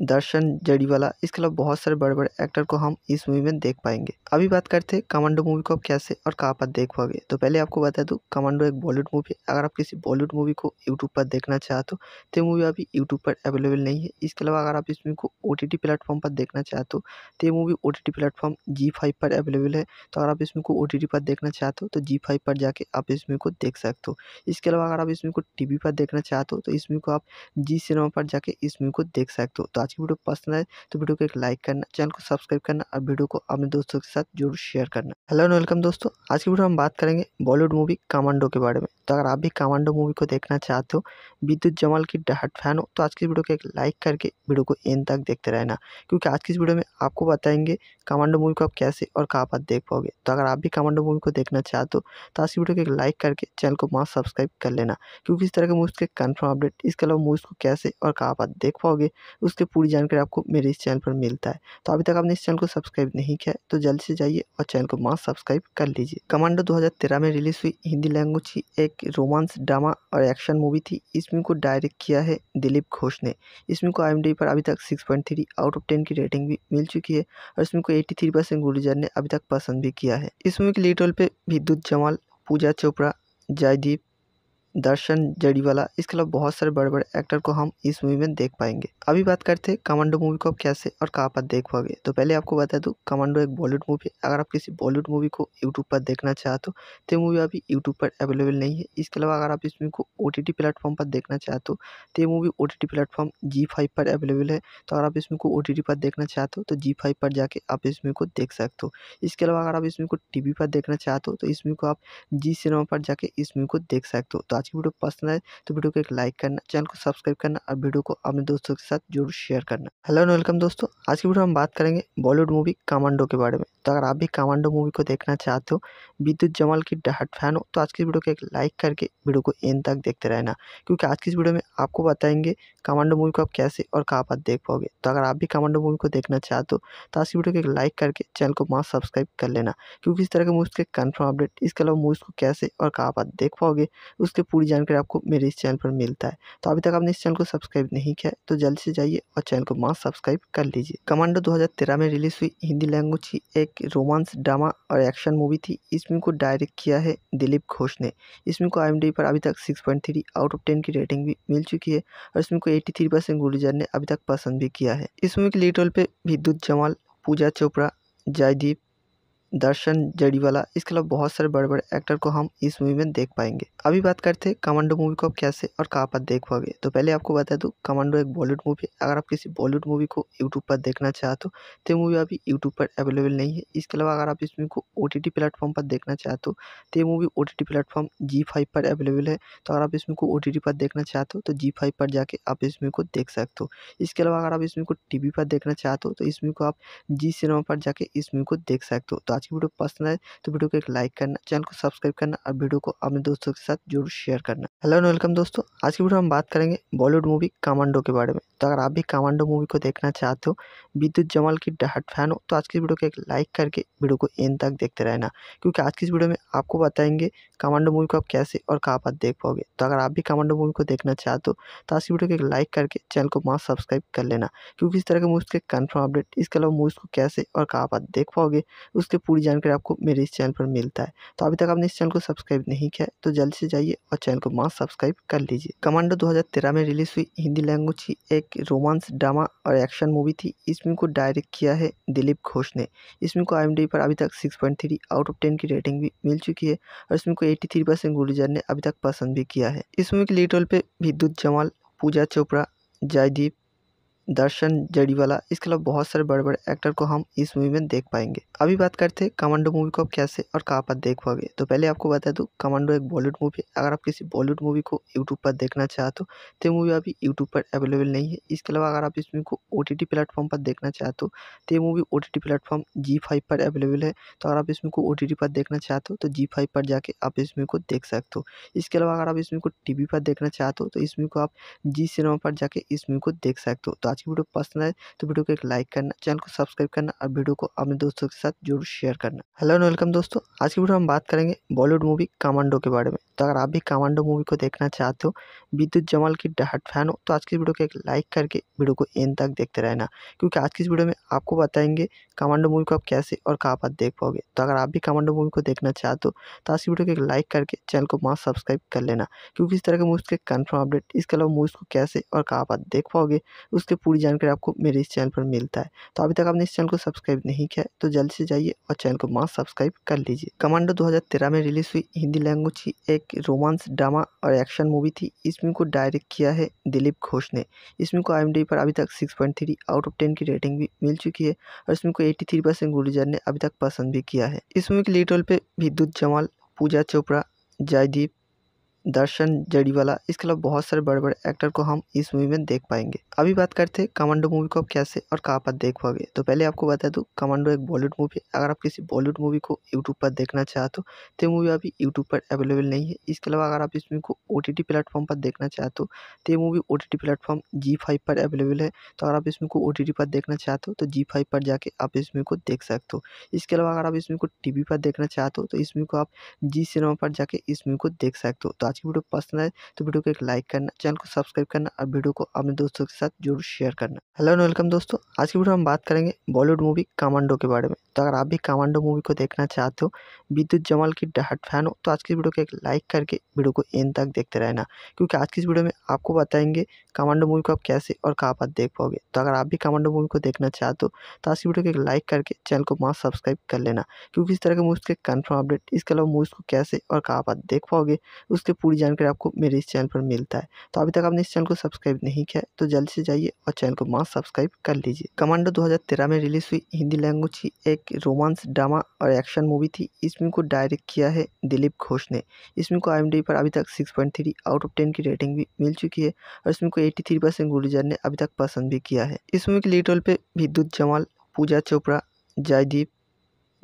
दर्शन जड़ीवाला इसके अलावा बहुत सारे बड़े बड़े एक्टर को हम इस मूवी में देख पाएंगे अभी बात करते हैं कमांडो मूवी को आप कैसे और कहाँ पर देख पाओगे तो पहले आपको बता दूँ कमांडो एक बॉलीवुड मूवी है अगर आप किसी बॉलीवुड मूवी को यूट्यूब पर देखना चाहते हो तो ये मूवी अभी यूट्यूब पर अवेलेबल नहीं है इसके अलावा अगर आप इस मूवी को ओ टी प्लेटफॉर्म पर देखना चाहते हो तो ये मूवी ओ टी प्लेटफॉर्म जी फाइव पर अवेलेबल है तो अगर आप इस मूवी को ओ टी पर देखना चाहते हो तो जी फाइव पर जाके आप इस मूवी को देख सकते हो इसके अलावा अगर आप इस मूवी को टी वी पर देखना चाहते हो तो इस मूवी को आप जी सिनेमा पर जाके इस मूवी को देख सकते हो तो आज की वीडियो पसंद आए तो वीडियो को एक लाइक करना चैनल को सब्सक्राइब करना और वीडियो को अपने दोस्तों के साथ जरूर शेयर करना हेलो एंड वेलकम दोस्तों आज की वीडियो हम बात करेंगे बॉलीवुड मूवी कमांडो के बारे में तो अगर आप भी कमांडो मूवी को देखना चाहते हो विद्युत जमाल की डहट फैन हो तो आज की वीडियो को एक लाइक करके वीडियो को एंड तक देखते रहना क्योंकि आज की इस वीडियो में आपको बताएंगे कमांडो मूवी को आप कैसे और कहाँ पर देख पाओगे तो अगर आप भी कमांडो मूवी को देखना चाहते हो तो आज की वीडियो को एक लाइक करके चैनल को मास्क सब्सक्राइब कर लेना क्योंकि इस तरह के मूवीज़ के कन्फर्म अपडेट इसके अलावा मूवीज़ को कैसे और कहाँ पर देख पाओगे उसकी पूरी जानकारी आपको मेरे इस चैनल पर मिलता है तो अभी तक आपने इस चैनल को सब्सक्राइब नहीं किया तो जल्द से जाइए और चैनल को मास्क सब्सक्राइब कर लीजिए कमांडो दो में रिलीज़ हुई हिंदी लैंग्वेज की एक एक रोमांस ड्रामा और एक्शन मूवी थी इस फिल्म को डायरेक्ट किया है दिलीप घोष ने इस फिल्म को आई पर अभी तक six point three out of ten की रेटिंग भी मिल चुकी है और इसमें को एट्टी थ्री परसेंट गुरुजर ने अभी तक पसंद भी किया है इस मूवी के लीड रोल पे विद्युत जमाल पूजा चोपड़ा जयदीप दर्शन जड़ीवाला इसके अलावा बहुत सारे बड़े बड़े एक्टर को हम इस मूवी में देख पाएंगे अभी बात करते हैं कमांडो मूवी को आप कैसे और कहाँ पर देख पाओगे तो पहले आपको बता दूँ कमांडो एक बॉलीवुड मूवी अगर आप किसी बॉलीवुड मूवी को यूट्यूब पर देखना चाहते हो तो मूवी अभी यूट्यूब पर अवेलेबल नहीं है इसके अलावा अगर आप इस मूवी को ओ टी प्लेटफॉर्म पर देखना चाहते हो तो ये मूवी ओ टी प्लेटफॉर्म जी फाइव पर अवेलेबल है तो अगर आप इस मूवी को ओ टी पर देखना चाहते हो तो जी फाइव पर जाके आप इस मूवी को देख सकते हो इसके अलावा अगर आप इस मूवी को टी वी पर देखना चाहते हो तो इस मूवी को आप जी सिनेमा पर जाके इस मूवी को देख सकते हो तो आज की वीडियो पसंद आए तो वीडियो को एक लाइक करना चैनल को सब्सक्राइब करना और वीडियो को अपने दोस्तों के साथ जरूर शेयर करना हेलो एंड वेलकम दोस्तों आज की वीडियो हम बात करेंगे बॉलीवुड मूवी कमांडो के बारे में तो अगर आप भी कमांडो मूवी को देखना चाहते हो विद्युत जमाल की डाहट फैन हो तो आज की वीडियो को एक लाइक करके वीडियो को एंड तक देखते रहना क्योंकि आज की इस वीडियो में आपको बताएंगे कमांडो मूवी को आप कैसे और कहाँ पर देख पाओगे तो अगर आप भी कमांडो मूवी को देखना चाहते हो तो आज की वीडियो को एक लाइक करके चैनल को मास्क सब्सक्राइब कर लेना क्योंकि इस तरह के मूवीज़ के कन्फर्म अपडेट इसके अलावा मूवीज़ को कैसे और कहाँ पर देख पाओगे उसके पूरी जानकारी आपको मेरे इस चैनल पर मिलता है तो अभी तक आपने इस चैनल को सब्सक्राइब नहीं किया है तो जल्द से जाइए और चैनल को मास सब्सक्राइब कर लीजिए कमांडो 2013 में रिलीज हुई हिंदी लैंग्वेज की एक रोमांस ड्रामा और एक्शन मूवी थी इस मूवी को डायरेक्ट किया है दिलीप घोष ने इस मूवी को आई पर अभी तक सिक्स आउट ऑफ टेन की रेटिंग भी मिल चुकी है और इसमें को एट्टी थ्री गुरुजर ने अभी तक पसंद भी किया है इस मूवी के लीड रोल पर विद्युत जमाल पूजा चोपड़ा जयदीप दर्शन जड़ीवाला इसके अलावा बहुत सारे बड़े बड़े एक्टर को हम इस मूवी में देख पाएंगे अभी बात करते हैं कमांडो मूवी को आप कैसे और कहाँ पर देख पाओगे तो पहले आपको बता दूँ कमांडो एक बॉलीवुड मूवी अगर आप किसी बॉलीवुड मूवी को यूट्यूब पर देखना चाहते हो तो मूवी अभी यूट्यूब पर अवेलेबल नहीं है इसके अलावा अगर आप इस मूवी को ओ टी प्लेटफॉर्म पर देखना चाहते हो तो ये मूवी ओ टी प्लेटफॉर्म जी फाइव पर अवेलेबल है तो अगर आप इस मूवी को ओ टी टी पर देखना चाहते हो तो जी फाइव पर जाके आप इस मूवी को देख सकते हो इसके अलावा अगर आप इस मूवी को टी वी पर देखना चाहते हो तो इस मूवी को आप जी सिनेमा पर जाके इस मूवी को देख सकते हो तो आज की वीडियो पसंद आए तो वीडियो को एक लाइक करना चैनल को सब्सक्राइब करना और वीडियो को अपने दोस्तों के साथ जरूर शेयर करना हेलो एंड वेलकम दोस्तों आज की वीडियो हम बात करेंगे बॉलीवुड मूवी कमांडो के बारे में तो अगर आप भी कमांडो मूवी को देखना चाहते हो विद्युत जमाल की डहाट फैन हो तो आज की वीडियो को एक लाइक करके वीडियो को एंड तक देखते रहना क्योंकि आज की इस वीडियो में आपको बताएंगे कमांडो मूवी को आप कैसे और कहाँ पर देख पाओगे तो अगर आप भी कमांडो मूवी को देखना चाहते हो तो आज की वीडियो को एक लाइक करके चैनल को मास्क सब्सक्राइब कर लेना क्योंकि इस तरह के मूवीज़ के कन्फर्म अपडेट इसके अलावा मूवीज़ को कैसे और कहाँ पर देख पाओगे उसकी पूरी जानकारी आपको मेरे इस चैनल पर मिलता है तो अभी तक आपने इस चैनल को सब्सक्राइब नहीं किया तो जल्द से जाइए और चैनल को मास्क सब्सक्राइब कर लीजिए कमांडो दो में रिलीज़ हुई हिंदी लैंग्वेज की एक रोमांस ड्रामा और एक्शन मूवी थी इसमें को डायरेक्ट किया है दिलीप घोष ने इसमें को आई पर अभी तक six point three out of ten की रेटिंग भी मिल चुकी है और इसमें को थ्री परसेंट गुलजार ने अभी तक पसंद भी किया है इस मूवी के लीड रोल पे विद्युत जमाल पूजा चोपड़ा जयदीप दर्शन जड़ीवाला इसके अलावा बहुत सारे बड़े बड़े एक्टर को हम इस मूवी में देख पाएंगे अभी बात करते हैं कमांडो मूवी को आप कैसे और कहाँ पर देख पाओगे तो पहले आपको बता दूँ कमांडो एक बॉलीवुड मूवी है अगर आप किसी बॉलीवुड मूवी को यूट्यूब पर देखना चाहते हो तो ये मूवी अभी यूट्यूब पर अवेलेबल नहीं है इसके अलावा अगर आप इस मूवी को ओ टी प्लेटफॉर्म पर देखना चाहते हो तो ये movie O T T platform जी फाइव पर अवेलेबल है तो अगर आप इस मूवी को ओ टी पर देखना चाहते हो तो जी फाइव पर जाके आप इस मूवी को देख सकते हो इसके अलावा अगर आप इस मूवी को टी वी पर देखना चाहते हो तो इस मूवी को आप जी सिनेमा पर जाके इस मूवी को देख सकते हो तो आज की वीडियो पसंद आए तो वीडियो को एक लाइक करना चैनल को सब्सक्राइब करना और वीडियो को अपने दोस्तों के साथ जरूर शेयर करना हेलो एंड वेलकम दोस्तों आज की वीडियो हम बात करेंगे बॉलीवुड मूवी कमांडो के बारे में तो अगर आप भी कमांडो मूवी को देखना चाहते हो विद्युत जमाल की डहट फैन हो तो आज की वीडियो को एक लाइक करके वीडियो को एंड तक देखते रहना क्योंकि आज की इस वीडियो में आपको बताएंगे कमांडो मूवी को आप कैसे और कहाँ पर देख पाओगे तो अगर आप भी कमांडो मूवी को देखना चाहते हो तो आज की वीडियो को एक लाइक करके चैनल को मास्क सब्सक्राइब कर लेना क्योंकि इस तरह के मूवीज़ के कन्फर्म अपडेट इसके अलावा मूवीज़ को कैसे और कहाँ पर देख पाओगे उसकी पूरी जानकारी आपको मेरे इस चैनल पर मिलता है तो अभी तक आपने इस चैनल को सब्सक्राइब नहीं किया तो जल्द से जाइए और चैनल को मास्क सब्सक्राइब कर लीजिए कमांडो दो में रिलीज़ हुई हिंदी लैंग्वेज की एक एक रोमांस ड्रामा और एक्शन मूवी थी इस फिल्म को डायरेक्ट किया है दिलीप घोष ने इस फिल्म को आई पर अभी तक six point three out of ten की रेटिंग भी मिल चुकी है और इसमें को एट्टी थ्री परसेंट गुरुजर ने अभी तक पसंद भी किया है इस मूवी के लीड रोल पे विद्युत जमाल पूजा चोपड़ा जयदीप दर्शन जड़ीवाला इसके अलावा बहुत सारे बड़े बड़े एक्टर को हम इस मूवी में देख पाएंगे अभी बात करते हैं कमांडो मूवी को आप कैसे और कहाँ पर देख पाओगे तो पहले आपको बता दूँ कमांडो एक बॉलीवुड मूवी है अगर आप किसी बॉलीवुड मूवी को यूट्यूब पर देखना चाहते हो तो मूवी अभी यूट्यूब पर अवेलेबल नहीं है इसके अलावा अगर आप इस मूवी को ओ टी प्लेटफॉर्म पर देखना चाहते हो तो ये मूवी ओ टी प्लेटफॉर्म जी पर अवेलेबल है तो अगर आप इस मूवी को ओ पर देखना चाहते हो तो जी पर जाके आप इस मूवी को देख सकते हो इसके अलावा अगर आप इस मूवी को टी पर देखना चाहते हो तो इस मूवी को आप जी सिनेमा पर जाके इस मूवी को देख सकते हो तो आज की वीडियो पसंद आए तो वीडियो को एक लाइक करना चैनल को सब्सक्राइब करना और वीडियो को अपने दोस्तों के साथ जरूर शेयर करना हेलो एंड वेलकम दोस्तों आज की वीडियो हम बात करेंगे बॉलीवुड मूवी कमांडो के बारे में तो अगर आप भी कमांडो मूवी को देखना चाहते हो विद्युत जमाल की डाहट फैन हो तो आज की वीडियो को एक लाइक करके वीडियो को एंड तक देखते रहना क्योंकि आज की इस वीडियो में आपको बताएंगे कमांडो मूवी को आप कैसे और कहाँ पर देख पाओगे तो अगर आप भी कमांडो मूवी को देखना चाहते हो तो आज की वीडियो को एक लाइक करके चैनल को मास्क सब्सक्राइब कर लेना क्योंकि इस तरह के मूवीज़ के कन्फर्म अपडेट इसके अलावा मूवीज़ को कैसे और कहाँ पर देख पाओगे उसके पूरी जानकारी आपको मेरे इस चैनल पर मिलता है तो अभी तक आपने इस चैनल को सब्सक्राइब नहीं किया है तो जल्द से जाइए और चैनल को मास सब्सक्राइब कर लीजिए कमांडो 2013 में रिलीज हुई हिंदी लैंग्वेज की एक रोमांस ड्रामा और एक्शन मूवी थी इस को डायरेक्ट किया है दिलीप घोष ने इस को आई पर अभी तक सिक्स आउट ऑफ टेन की रेटिंग भी मिल चुकी है और इस को एट्टी गुलजार ने अभी तक पसंद भी किया है इस मूवी के लीड रोल पर विद्युत जमाल पूजा चोपड़ा जयदीप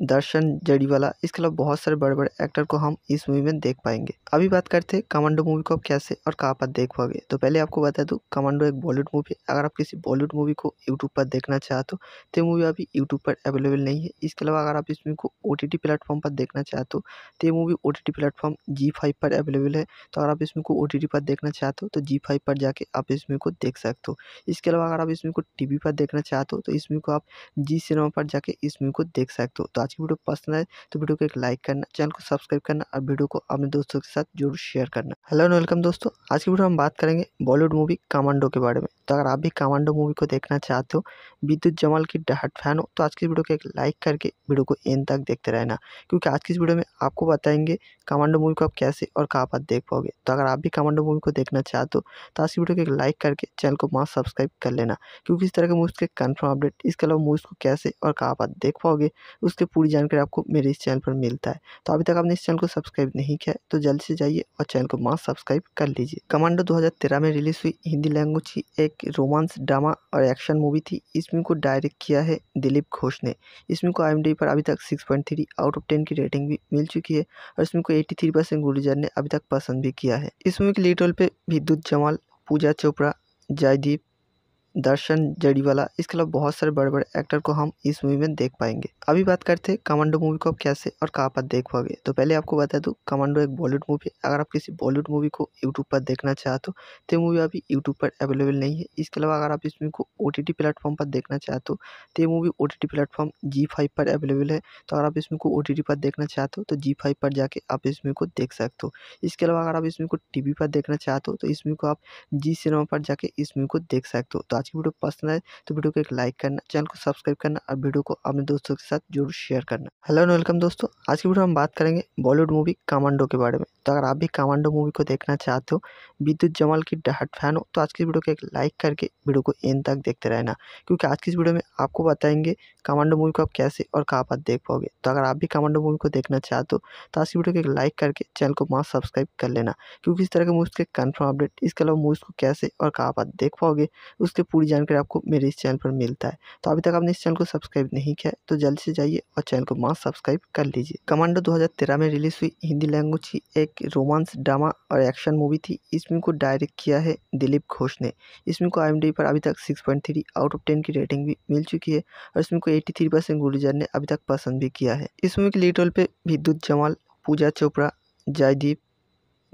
दर्शन जड़ीवाला इसके अलावा बहुत सारे बड़े बड़े एक्टर को हम इस मूवी में देख पाएंगे अभी बात करते हैं कमांडो मूवी को आप कैसे और कहाँ पर देख पाओगे तो पहले आपको बता दूँ कमांडो एक बॉलीवुड मूवी है अगर आप किसी बॉलीवुड मूवी को यूट्यूब पर देखना चाहते हो तो मूवी अभी यूट्यूब पर अवेलेबल नहीं है इसके अलावा अगर आप इस मूवी को ओ टी प्लेटफॉर्म पर देखना चाहते हो तो ये मूवी ओ टी प्लेटफॉर्म जी फाइव पर अवेलेबल है तो अगर आप इस मूवी को ओ टी पर देखना चाहते हो तो जी फाइव पर जाके आप इस मूवी को देख सकते हो इसके अलावा अगर आप इस मूवी को टी पर देखना चाहते हो तो इस मूवी को आप जी सिनेमा पर जाके इस मूवी को देख सकते हो तो आज की वीडियो पसंद आए तो वीडियो को एक लाइक करना चैनल को सब्सक्राइब करना और वीडियो को अपने दोस्तों के साथ जरूर शेयर करना हेलो एंड वेलकम दोस्तों आज की वीडियो हम बात करेंगे बॉलीवुड मूवी कमांडो के बारे में तो अगर आप भी कमांडो मूवी को देखना चाहते हो विद्युत जमाल की डहाट फैन हो तो आज की वीडियो को एक लाइक करके वीडियो को एंड तक देखते रहना क्योंकि आज की इस वीडियो में आपको बताएंगे कमांडो मूवी को आप कैसे और कहाँ पर देख पाओगे तो अगर आप भी कमांडो मूवी को देखना चाहते हो तो आज की वीडियो को एक लाइक करके चैनल को मास्क सब्सक्राइब कर लेना क्योंकि इस तरह के मूवीज़ के कन्फर्म अपडेट इसके अलावा मूवीज़ को कैसे और कहाँ पर देख पाओगे उसकी पूरी जानकारी आपको मेरे इस चैनल पर मिलता है तो अभी तक आपने इस चैनल को सब्सक्राइब नहीं किया है तो जल्द से जाइए और चैनल को मास्क सब्सक्राइब कर लीजिए कमांडो दो में रिलीज़ हुई हिंदी लैंग्वेज की एक रोमांस ड्रामा और एक्शन मूवी थी इस फिल्म को डायरेक्ट किया है दिलीप घोष ने इस फिल्म को आई पर अभी तक six point three out of ten की रेटिंग भी मिल चुकी है और इस फिल्म को एट्टी थ्री परसेंट गुरुजर ने अभी तक पसंद भी किया है इस मूवी के लीड रोल पे विद्युत जमाल पूजा चोपड़ा जयदीप दर्शन जड़ीवाला इसके अलावा बहुत सारे बड़े बड़े एक्टर को हम इस मूवी में देख पाएंगे अभी बात करते हैं कमांडो मूवी को आप कैसे और कहाँ पर देख पाओगे तो पहले आपको बता दूँ कमांडो एक बॉलीवुड मूवी है अगर आप किसी बॉलीवुड मूवी को यूट्यूब पर देखना चाहते हो तो ये मूवी अभी यूट्यूब पर अवेलेबल नहीं है इसके अलावा अगर आप इस मूवी को ओ टी प्लेटफॉर्म पर देखना चाहते हो तो ये movie O T T platform जी फाइव पर अवेलेबल है तो अगर आप इस मूवी को ओ टी पर देखना चाहते हो तो जी फाइव पर जाके आप इस मूवी को देख सकते हो इसके अलावा अगर आप इस मूवी को टी वी पर देखना चाहते हो तो इस मूवी को आप जी सिनेमा पर जाके इस मूवी को देख सकते हो तो आज की वीडियो पसंद आए तो वीडियो को एक लाइक करना चैनल को सब्सक्राइब करना और वीडियो को अपने दोस्तों के साथ जरूर शेयर करना हेलो एंड वेलकम दोस्तों आज की वीडियो हम बात करेंगे बॉलीवुड मूवी कमांडो के बारे में तो अगर आप भी कमांडो मूवी को देखना चाहते हो विद्युत जमाल की डहट फैन हो तो आज की वीडियो को एक लाइक करके वीडियो को एंड तक देखते रहना क्योंकि आज की इस वीडियो में आपको बताएंगे कमांडो मूवी को आप कैसे और कहाँ पर देख पाओगे तो अगर आप भी कमांडो मूवी को देखना चाहते हो तो आज की वीडियो को एक लाइक करके चैनल को मास्क सब्सक्राइब कर लेना क्योंकि इस तरह के मूवीज़ के कन्फर्म अपडेट इसके अलावा मूवीज़ को कैसे और कहाँ पर देख पाओगे उसकी पूरी जानकारी आपको मेरे इस चैनल पर मिलता है तो अभी तक आपने इस चैनल को सब्सक्राइब नहीं किया तो जल्द से जाइए और चैनल को मास्क सब्सक्राइब कर लीजिए कमांडो दो में रिलीज़ हुई हिंदी लैंग्वेज की एक एक रोमांस ड्रामा और एक्शन मूवी थी इस फिल्म को डायरेक्ट किया है दिलीप घोष ने इस फिल्म को आई पर अभी तक six point three out of ten की रेटिंग भी मिल चुकी है और इसमें को एट्टी थ्री परसेंट गुरुजर ने अभी तक पसंद भी किया है इस मूवी के लीड रोल पे विद्युत जमाल पूजा चोपड़ा जयदीप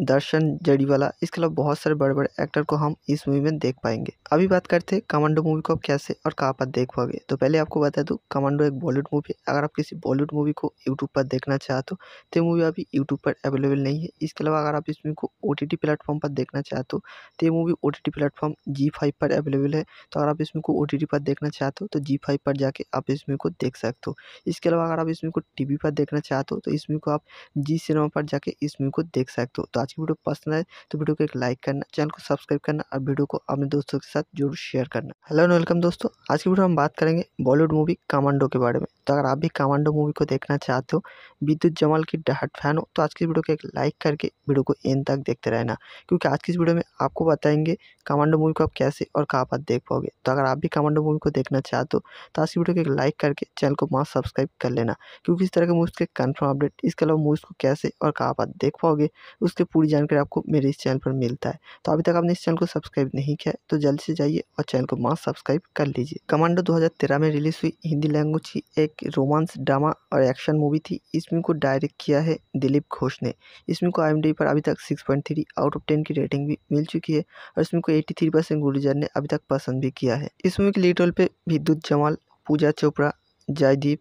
दर्शन जड़ीवाला इसके अलावा बहुत सारे बड़े बड़े एक्टर को हम इस मूवी में देख पाएंगे अभी बात करते हैं कमांडो मूवी को आप कैसे और कहाँ पर देख पाओगे तो पहले आपको बता दूँ कमांडो एक बॉलीवुड मूवी है अगर आप किसी बॉलीवुड मूवी को यूट्यूब पर देखना चाहते हो तो मूवी अभी यूट्यूब पर अवेलेबल नहीं है इसके अलावा अगर आप इस मूवी को ओ टी प्लेटफॉर्म पर देखना चाहते हो तो ये मूवी ओ टी प्लेटफॉर्म जी फाइव पर अवेलेबल है तो अगर आप इस मूवी को ओ टी पर देखना चाहते हो तो जी फाइव पर जाके आप इस मूवी को देख सकते हो इसके अलावा अगर आप इस मूवी को टी वी पर देखना चाहते हो तो इस मूवी को आप जी सिनेमा पर जाके इस मूवी को देख सकते हो तो आज की वीडियो पसंद आए तो वीडियो को एक लाइक करना चैनल को सब्सक्राइब करना और वीडियो को अपने दोस्तों के साथ जरूर शेयर करना हेलो एंड वेलकम दोस्तों आज की वीडियो हम बात करेंगे बॉलीवुड मूवी कमांडो के बारे में तो अगर आप भी कमांडो मूवी को देखना चाहते हो विद्युत जमाल की डाहट फैन हो तो आज की वीडियो को एक लाइक करके वीडियो को एंड तक देखते रहना क्योंकि आज की इस वीडियो में आपको बताएंगे कमांडो मूवी को आप कैसे और कहाँ पर देख पाओगे तो अगर आप भी कमांडो मूवी को देखना चाहते हो तो आज की वीडियो को एक लाइक करके चैनल को मस्त सब्सक्राइब कर लेना क्योंकि इस तरह के मूवीज़ के कन्फर्म अपडेट इसके अलावा मूवीज़ को कैसे और कहाँ पर देख पाओगे उसकी पूरी जानकारी आपको मेरे इस चैनल पर मिलता है तो अभी तक आपने इस चैनल को सब्सक्राइब नहीं किया तो जल्द से जाइए और चैनल को मस्त सब्सक्राइब कर लीजिए कमांडो तेरह में रिलीज़ हुई हिंदी लैंग्वेज की एक रोमांस ड्रामा और एक्शन मूवी थी इस मूवी को डायरेक्ट किया है दिलीप घोष ने इस मूवी को आई पर अभी तक सिक्स आउट ऑफ टेन की रेटिंग भी मिल चुकी है और इसमें को 83 परसेंट गुरुजर ने अभी तक पसंद भी किया है इस मूवी के लीड रोल पे विद्युत जमाल पूजा चोपड़ा जयदीप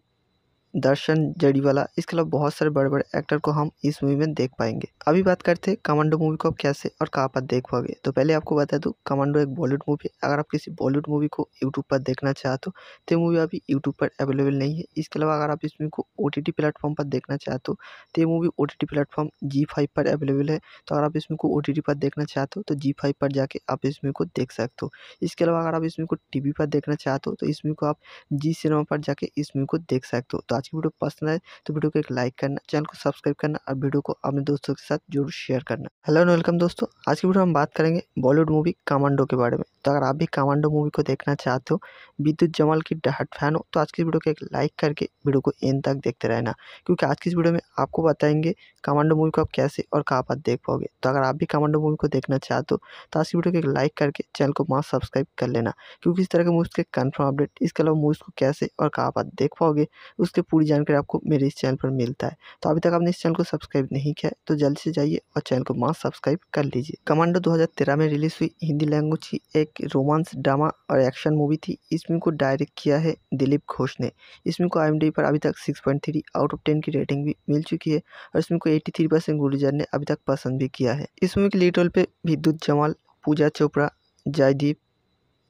दर्शन जड़ीवाला इसके अलावा बहुत सारे बड़े बड़े एक्टर को हम इस मूवी में देख पाएंगे अभी बात करते हैं कमांडो मूवी को आप कैसे और कहाँ पर देख पाओगे तो पहले आपको बता दूँ कमांडो एक बॉलीवुड मूवी अगर आप किसी बॉलीवुड मूवी को यूट्यूब पर देखना चाहते हो तो ये मूवी अभी यूट्यूब पर अवेलेबल नहीं है इसके अलावा अगर आप इस मूवी को ओ टी प्लेटफॉर्म पर देखना चाहते हो तो ये मूवी ओ टी प्लेटफॉर्म जी फाइव पर अवेलेबल है तो अगर आप इस मूवी को ओ टी पर देखना चाहते हो तो जी फाइव पर जाके आप इस मूवी को देख सकते हो इसके अलावा अगर आप इस मूवी को टी पर देखना चाहते हो तो इस मूवी को आप जी सिनेमा पर जाके इस मूवी को देख सकते हो तो आज की वीडियो पसंद आए तो वीडियो को एक लाइक करना चैनल को सब्सक्राइब करना और वीडियो को अपने दोस्तों के साथ जरूर शेयर करना हेलो एंड वेलकम दोस्तों आज की वीडियो हम बात करेंगे बॉलीवुड मूवी कमांडो के बारे में तो अगर आप भी कमांडो मूवी को देखना चाहते हो विद्युत जमाल की डहाट फैन हो तो आज की वीडियो को एक लाइक करके वीडियो को एंड तक देखते रहना क्योंकि आज की इस वीडियो में आपको बताएंगे कमांडो मूवी को आप कैसे और कहाँ पर देख पाओगे तो अगर आप भी कमांडो मूवी को देखना चाहते हो तो आज की वीडियो को एक लाइक करके चैनल को मास्क सब्सक्राइब कर लेना क्योंकि इस तरह के मूवीज़ के कन्फर्म अपडेट इसके अलावा मूवीज़ को कैसे और कहाँ पर देख पाओगे उसकी पूरी जानकारी आपको मेरे इस चैनल पर मिलता है तो अभी तक आपने इस चैनल को सब्सक्राइब नहीं किया तो जल्द से जाइए और चैनल को मास्क सब्सक्राइब कर लीजिए कमांडो तेरह में रिलीज़ हुई हिंदी लैंग्वेज की एक रोमांस ड्रामा और एक्शन मूवी थी इस मूवी को डायरेक्ट किया है दिलीप घोष ने इस मूवी को आई पर अभी तक six point three out of ten की रेटिंग भी मिल चुकी है और इसमें को 83 परसेंट गुरुजर ने अभी तक पसंद भी किया है इस मूवी के लीड रोल पे विद्युत जमाल पूजा चोपड़ा जयदीप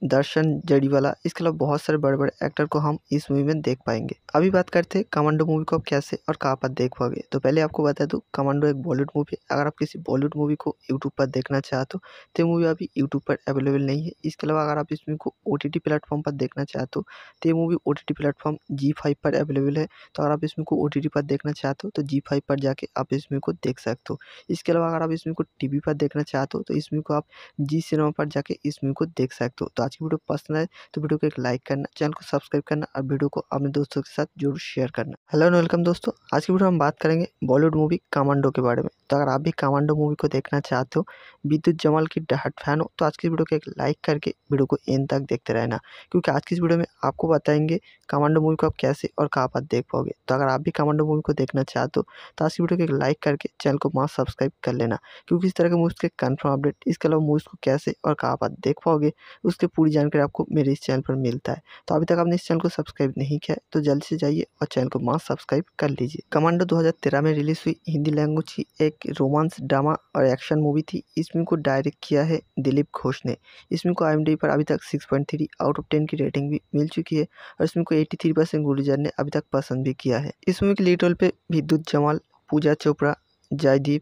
दर्शन जड़ीवाला इसके अलावा बहुत सारे बड़े बड़े एक्टर को हम इस मूवी में देख पाएंगे अभी बात करते हैं कमांडो मूवी को आप कैसे और कहाँ पर देख पाओगे तो पहले आपको बता दूँ कमांडो एक बॉलीवुड मूवी है अगर आप किसी बॉलीवुड मूवी को यूट्यूब पर देखना चाहते हो तो ये मूवी अभी यूट्यूब पर अवेलेबल नहीं है इसके अलावा अगर आप इस मूवी को ओ टी प्लेटफॉर्म पर देखना चाहते हो तो ये मूवी ओ टी प्लेटफॉर्म जी फाइव पर अवेलेबल है तो अगर आप इस मूवी को ओ टी पर देखना चाहते हो तो जी फाइव पर जाके आप इस मूवी को देख सकते हो इसके अलावा अगर आप इस मूवी को टी वी पर देखना चाहते हो तो इस मूवी को आप जी सिनेमा पर जाके इस मूवी को देख सकते हो तो आज की वीडियो पसंद आए तो वीडियो को एक लाइक करना चैनल को सब्सक्राइब करना और वीडियो को अपने दोस्तों के साथ जरूर शेयर करना हेलो एंड वेलकम दोस्तों आज की वीडियो हम बात करेंगे बॉलीवुड मूवी कमांडो के बारे में तो अगर आप भी कमांडो मूवी को देखना चाहते हो विद्युत जमाल की डहाट फैन हो तो आज की वीडियो को एक लाइक करके वीडियो को एंड तक देखते रहना क्योंकि आज की इस वीडियो में आपको बताएंगे कमांडो मूवी को आप कैसे और कहाँ पर देख पाओगे तो अगर आप भी कमांडो मूवी को देखना चाहते हो तो आज की वीडियो को एक लाइक करके चैनल को माँ सब्सक्राइब कर लेना क्योंकि इस तरह के मूवीज़ के कन्फर्म अपडेट इसके अलावा मूवीज़ को कैसे और कहाँ पर देख पाओगे उसके पूरी जानकारी आपको मेरे इस चैनल पर मिलता है तो अभी तक आपने इस चैनल को सब्सक्राइब नहीं किया तो जल्द से जाइए और चैनल को मास्क सब्सक्राइब कर लीजिए कमांडो 2013 में रिलीज हुई हिंदी लैंग्वेज की एक रोमांस ड्रामा और एक्शन मूवी थी इस को डायरेक्ट किया है दिलीप घोष ने इस को आई पर अभी तक सिक्स आउट ऑफ टेन की रेटिंग भी मिल चुकी है और इस को एट्टी थ्री परसेंट ने अभी तक पसंद भी किया है इस मूवी के लीड रोल पर विद्युत जमाल पूजा चोपड़ा जयदीप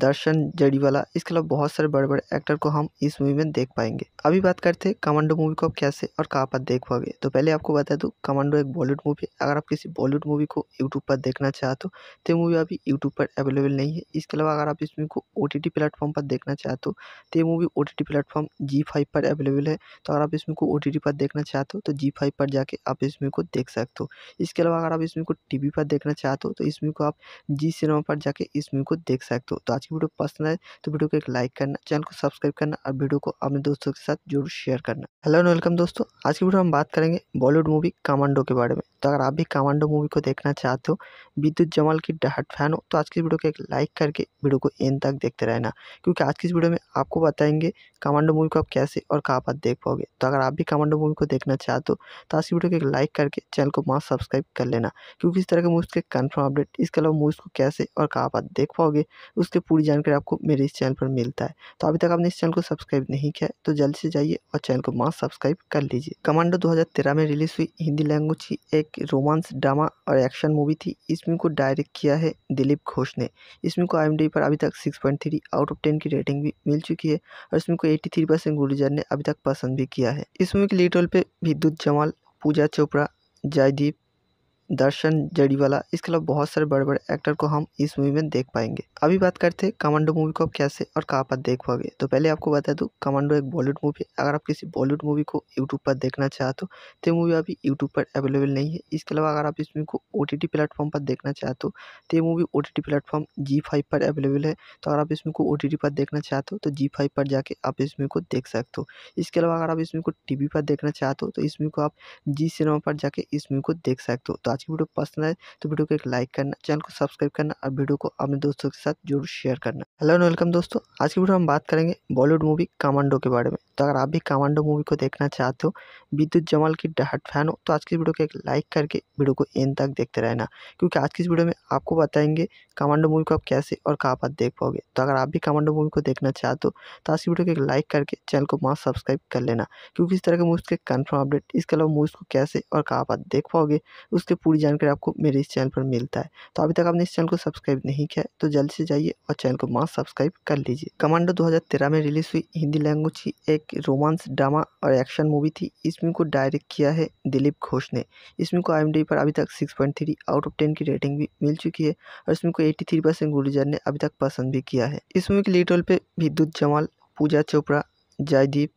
दर्शन जड़ीवाला इसके अलावा बहुत सारे बड़े बड़े एक्टर को हम इस मूवी में देख पाएंगे अभी बात करते हैं कमांडो मूवी को आप कैसे और कहाँ पर देख पाओगे तो पहले आपको बता दूँ कमांडो एक बॉलीवुड मूवी है अगर आप किसी बॉलीवुड मूवी को यूट्यूब पर देखना चाहते हो तो मूवी अभी यूट्यूब पर अवेलेबल नहीं है इसके अलावा अगर आप इस मूवी को ओ टी प्लेटफॉर्म पर देखना चाहते हो तो ये मूवी ओ टी प्लेटफॉर्म जी फाइव पर अवेलेबल है तो अगर आप इस मूवी को ओ टी पर देखना चाहते हो तो जी फाइव पर जाके आप इस मूवी को देख सकते हो इसके अलावा अगर आप इस मूवी को टी वी पर देखना चाहते हो तो इस मूवी को आप जी सिनेमा पर जाके इस मूवी को देख सकते हो तो आज की वीडियो पसंद आए तो वीडियो को एक लाइक करना चैनल को सब्सक्राइब करना और वीडियो को अपने दोस्तों के साथ जरूर शेयर करना हेलो एंड वेलकम दोस्तों आज की वीडियो हम बात करेंगे बॉलीवुड मूवी कमांडो के बारे में तो अगर आप भी कमांडो मूवी को देखना चाहते हो विद्युत जमाल की डाहट फैन हो तो आज की वीडियो को एक लाइक करके वीडियो को एंड तक देखते रहना क्योंकि आज की इस वीडियो में आपको बताएंगे कमांडो मूवी को आप कैसे और कहाँ पर देख पाओगे तो अगर आप भी कमांडो मूवी को देखना चाहते हो तो आज की वीडियो को एक लाइक करके चैनल को मास्क सब्सक्राइब कर लेना क्योंकि इस तरह के मूवीज़ के कन्फर्म अपडेट इसके अलावा मूवीज़ को कैसे और कहाँ पर देख पाओगे उसकी पूरी जानकारी आपको मेरे इस चैनल पर मिलता है तो अभी तक आपने इस चैनल को सब्सक्राइब नहीं किया है तो जल्द से जाइए और चैनल को मास्क सब्सक्राइब कर लीजिए कमांडो तेरह में रिलीज़ हुई हिंदी लैंग्वेज की एक रोमांस ड्रामा और एक्शन मूवी थी इस मूवी को डायरेक्ट किया है दिलीप घोष ने इस मूवी को आई पर अभी तक six point three out of ten की रेटिंग भी मिल चुकी है और इसमें को थ्री परसेंट गुलजार ने अभी तक पसंद भी किया है इस मूवी के लीड रोल पे विद्युत जमाल पूजा चोपड़ा जयदीप दर्शन जड़ीवाला इसके अलावा बहुत सारे बड़े बड़े एक्टर को हम इस मूवी में देख पाएंगे अभी बात करते हैं कमांडो मूवी को आप कैसे और कहाँ पर देख पाओगे तो पहले आपको बता दूँ कमांडो एक बॉलीवुड मूवी है अगर आप किसी बॉलीवुड मूवी को यूट्यूब पर देखना चाहते हो तो ये मूवी अभी यूट्यूब पर अवेलेबल नहीं है इसके अलावा अगर आप इस मूवी को ओ टी प्लेटफॉर्म पर देखना चाहते हो तो ये मूवी ओ टी प्लेटफॉर्म जी फाइव पर अवेलेबल है तो अगर आप इस मूवी को ओ टी पर देखना चाहते हो तो जी फाइव पर जाके आप इस मूवी को देख सकते हो इसके अलावा अगर आप इस मूवी को टी वी पर देखना चाहते हो तो इस मूवी को आप जी सिनेमा पर जाके इस मूवी को देख सकते हो तो की वीडियो पसंद आए तो वीडियो को एक लाइक करना चैनल को सब्सक्राइब करना और वीडियो को अपने दोस्तों के साथ जरूर शेयर करना हेलो एंड वेलकम दोस्तों आज की वीडियो हम बात करेंगे बॉलीवुड मूवी कमांडो के बारे में तो अगर आप भी कमांडो मूवी को देखना चाहते हो विद्युत जमाल की डाहट फैन हो तो आज की वीडियो को एक लाइक करके वीडियो को एंड तक देखते रहना क्योंकि आज की इस वीडियो में आपको बताएंगे कमांडो मूवी को आप कैसे और कहाँ पर देख पाओगे तो अगर आप भी कमांडो मूवी को देखना चाहते हो तो आज की वीडियो को एक लाइक करके चैनल को वहाँ सब्सक्राइब कर लेना क्योंकि इस तरह के मूवीज़ के कन्फर्म अपडेट इसके अलावा मूवीज़ को कैसे और कहाँ पर देख पाओगे उसके पूरी जानकारी आपको मेरे इस चैनल पर मिलता है तो अभी तक आपने इस चैनल को सब्सक्राइब नहीं किया तो जल्द से जाइए और चैनल को मास्क सब्सक्राइब कर लीजिए कमांडो 2013 में रिलीज हुई हिंदी लैंग्वेज की एक रोमांस ड्रामा और एक्शन मूवी थी इस को डायरेक्ट किया है दिलीप घोष ने इस को आई पर अभी तक सिक्स आउट ऑफ टेन की रेटिंग भी मिल चुकी है और इसमें को एट्टी गुरुजर ने अभी तक पसंद भी किया है इस मूवी के लीड रोल पर विद्युत जमाल पूजा चोपड़ा जयदीप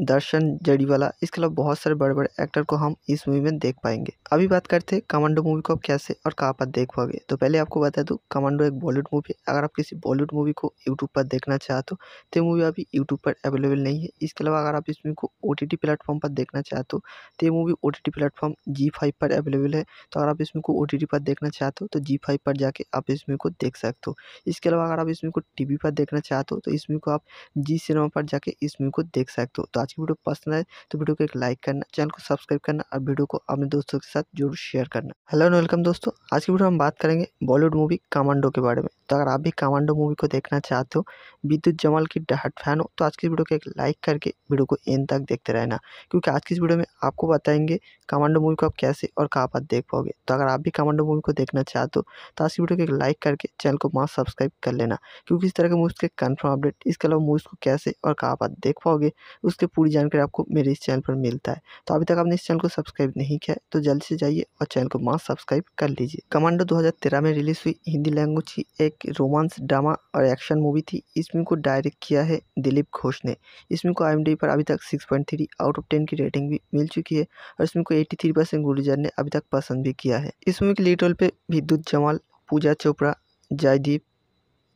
दर्शन जड़ीवाला इसके अलावा बहुत सारे बड़े बड़े एक्टर को हम इस मूवी में देख पाएंगे अभी बात करते हैं कमांडो मूवी को आप कैसे और कहाँ पर देख पाओगे तो पहले आपको बता दूँ कमांडो एक बॉलीवुड मूवी है अगर आप किसी बॉलीवुड मूवी को यूट्यूब पर देखना चाहते हो तो ये मूवी अभी यूट्यूब पर अवेलेबल नहीं है इसके अलावा अगर आप इस मूवी को ओ टी प्लेटफॉर्म पर देखना चाहते हो तो ये movie O T T platform जी फाइव पर अवेलेबल है तो अगर आप इस मूवी को ओ टी पर देखना चाहते हो तो जी फाइव पर जाके आप इस मूवी को देख सकते हो इसके अलावा अगर आप इस मूवी को टी वी पर देखना चाहते हो तो इस मूवी को आप जी सिनेमा पर जाके इस मूवी को देख सकते हो तो आज की वीडियो पसंद आए तो वीडियो को एक लाइक करना चैनल को सब्सक्राइब करना और वीडियो को अपने दोस्तों के साथ जरूर शेयर करना हेलो एंड वेलकम दोस्तों आज की वीडियो हम बात करेंगे बॉलीवुड मूवी कमांडो के बारे में तो अगर आप भी कमांडो मूवी को देखना चाहते हो विद्युत जमाल की डहाट फैन हो तो आज की वीडियो को एक लाइक करके वीडियो को एंड तक देखते रहना क्योंकि आज की इस वीडियो में आपको बताएंगे कमांडो मूवी को आप कैसे और कहाँ पर देख पाओगे तो अगर आप भी कमांडो मूवी को देखना चाहते हो तो आज की वीडियो को एक लाइक करके चैनल को मास्क सब्सक्राइब कर लेना क्योंकि इस तरह के मूवीज़ के कन्फर्म अपडेट इसके अलावा मूवीज़ को कैसे और कहाँ पर देख पाओगे उसके पूरी जानकारी आपको मेरे इस चैनल पर मिलता है तो अभी तक आपने इस चैनल को सब्सक्राइब नहीं किया तो जल्द से जाइए और चैनल को मास्क सब्सक्राइब कर लीजिए कमांडो 2013 में रिलीज हुई हिंदी लैंग्वेज की एक रोमांस ड्रामा और एक्शन मूवी थी इस को डायरेक्ट किया है दिलीप घोष ने इस को आई पर अभी तक सिक्स आउट ऑफ टेन की रेटिंग भी मिल चुकी है और इसमें को एट्टी थ्री परसेंट ने अभी तक पसंद भी किया है इस मूवी के लीड रोल पर विद्युत जमाल पूजा चोपड़ा जयदीप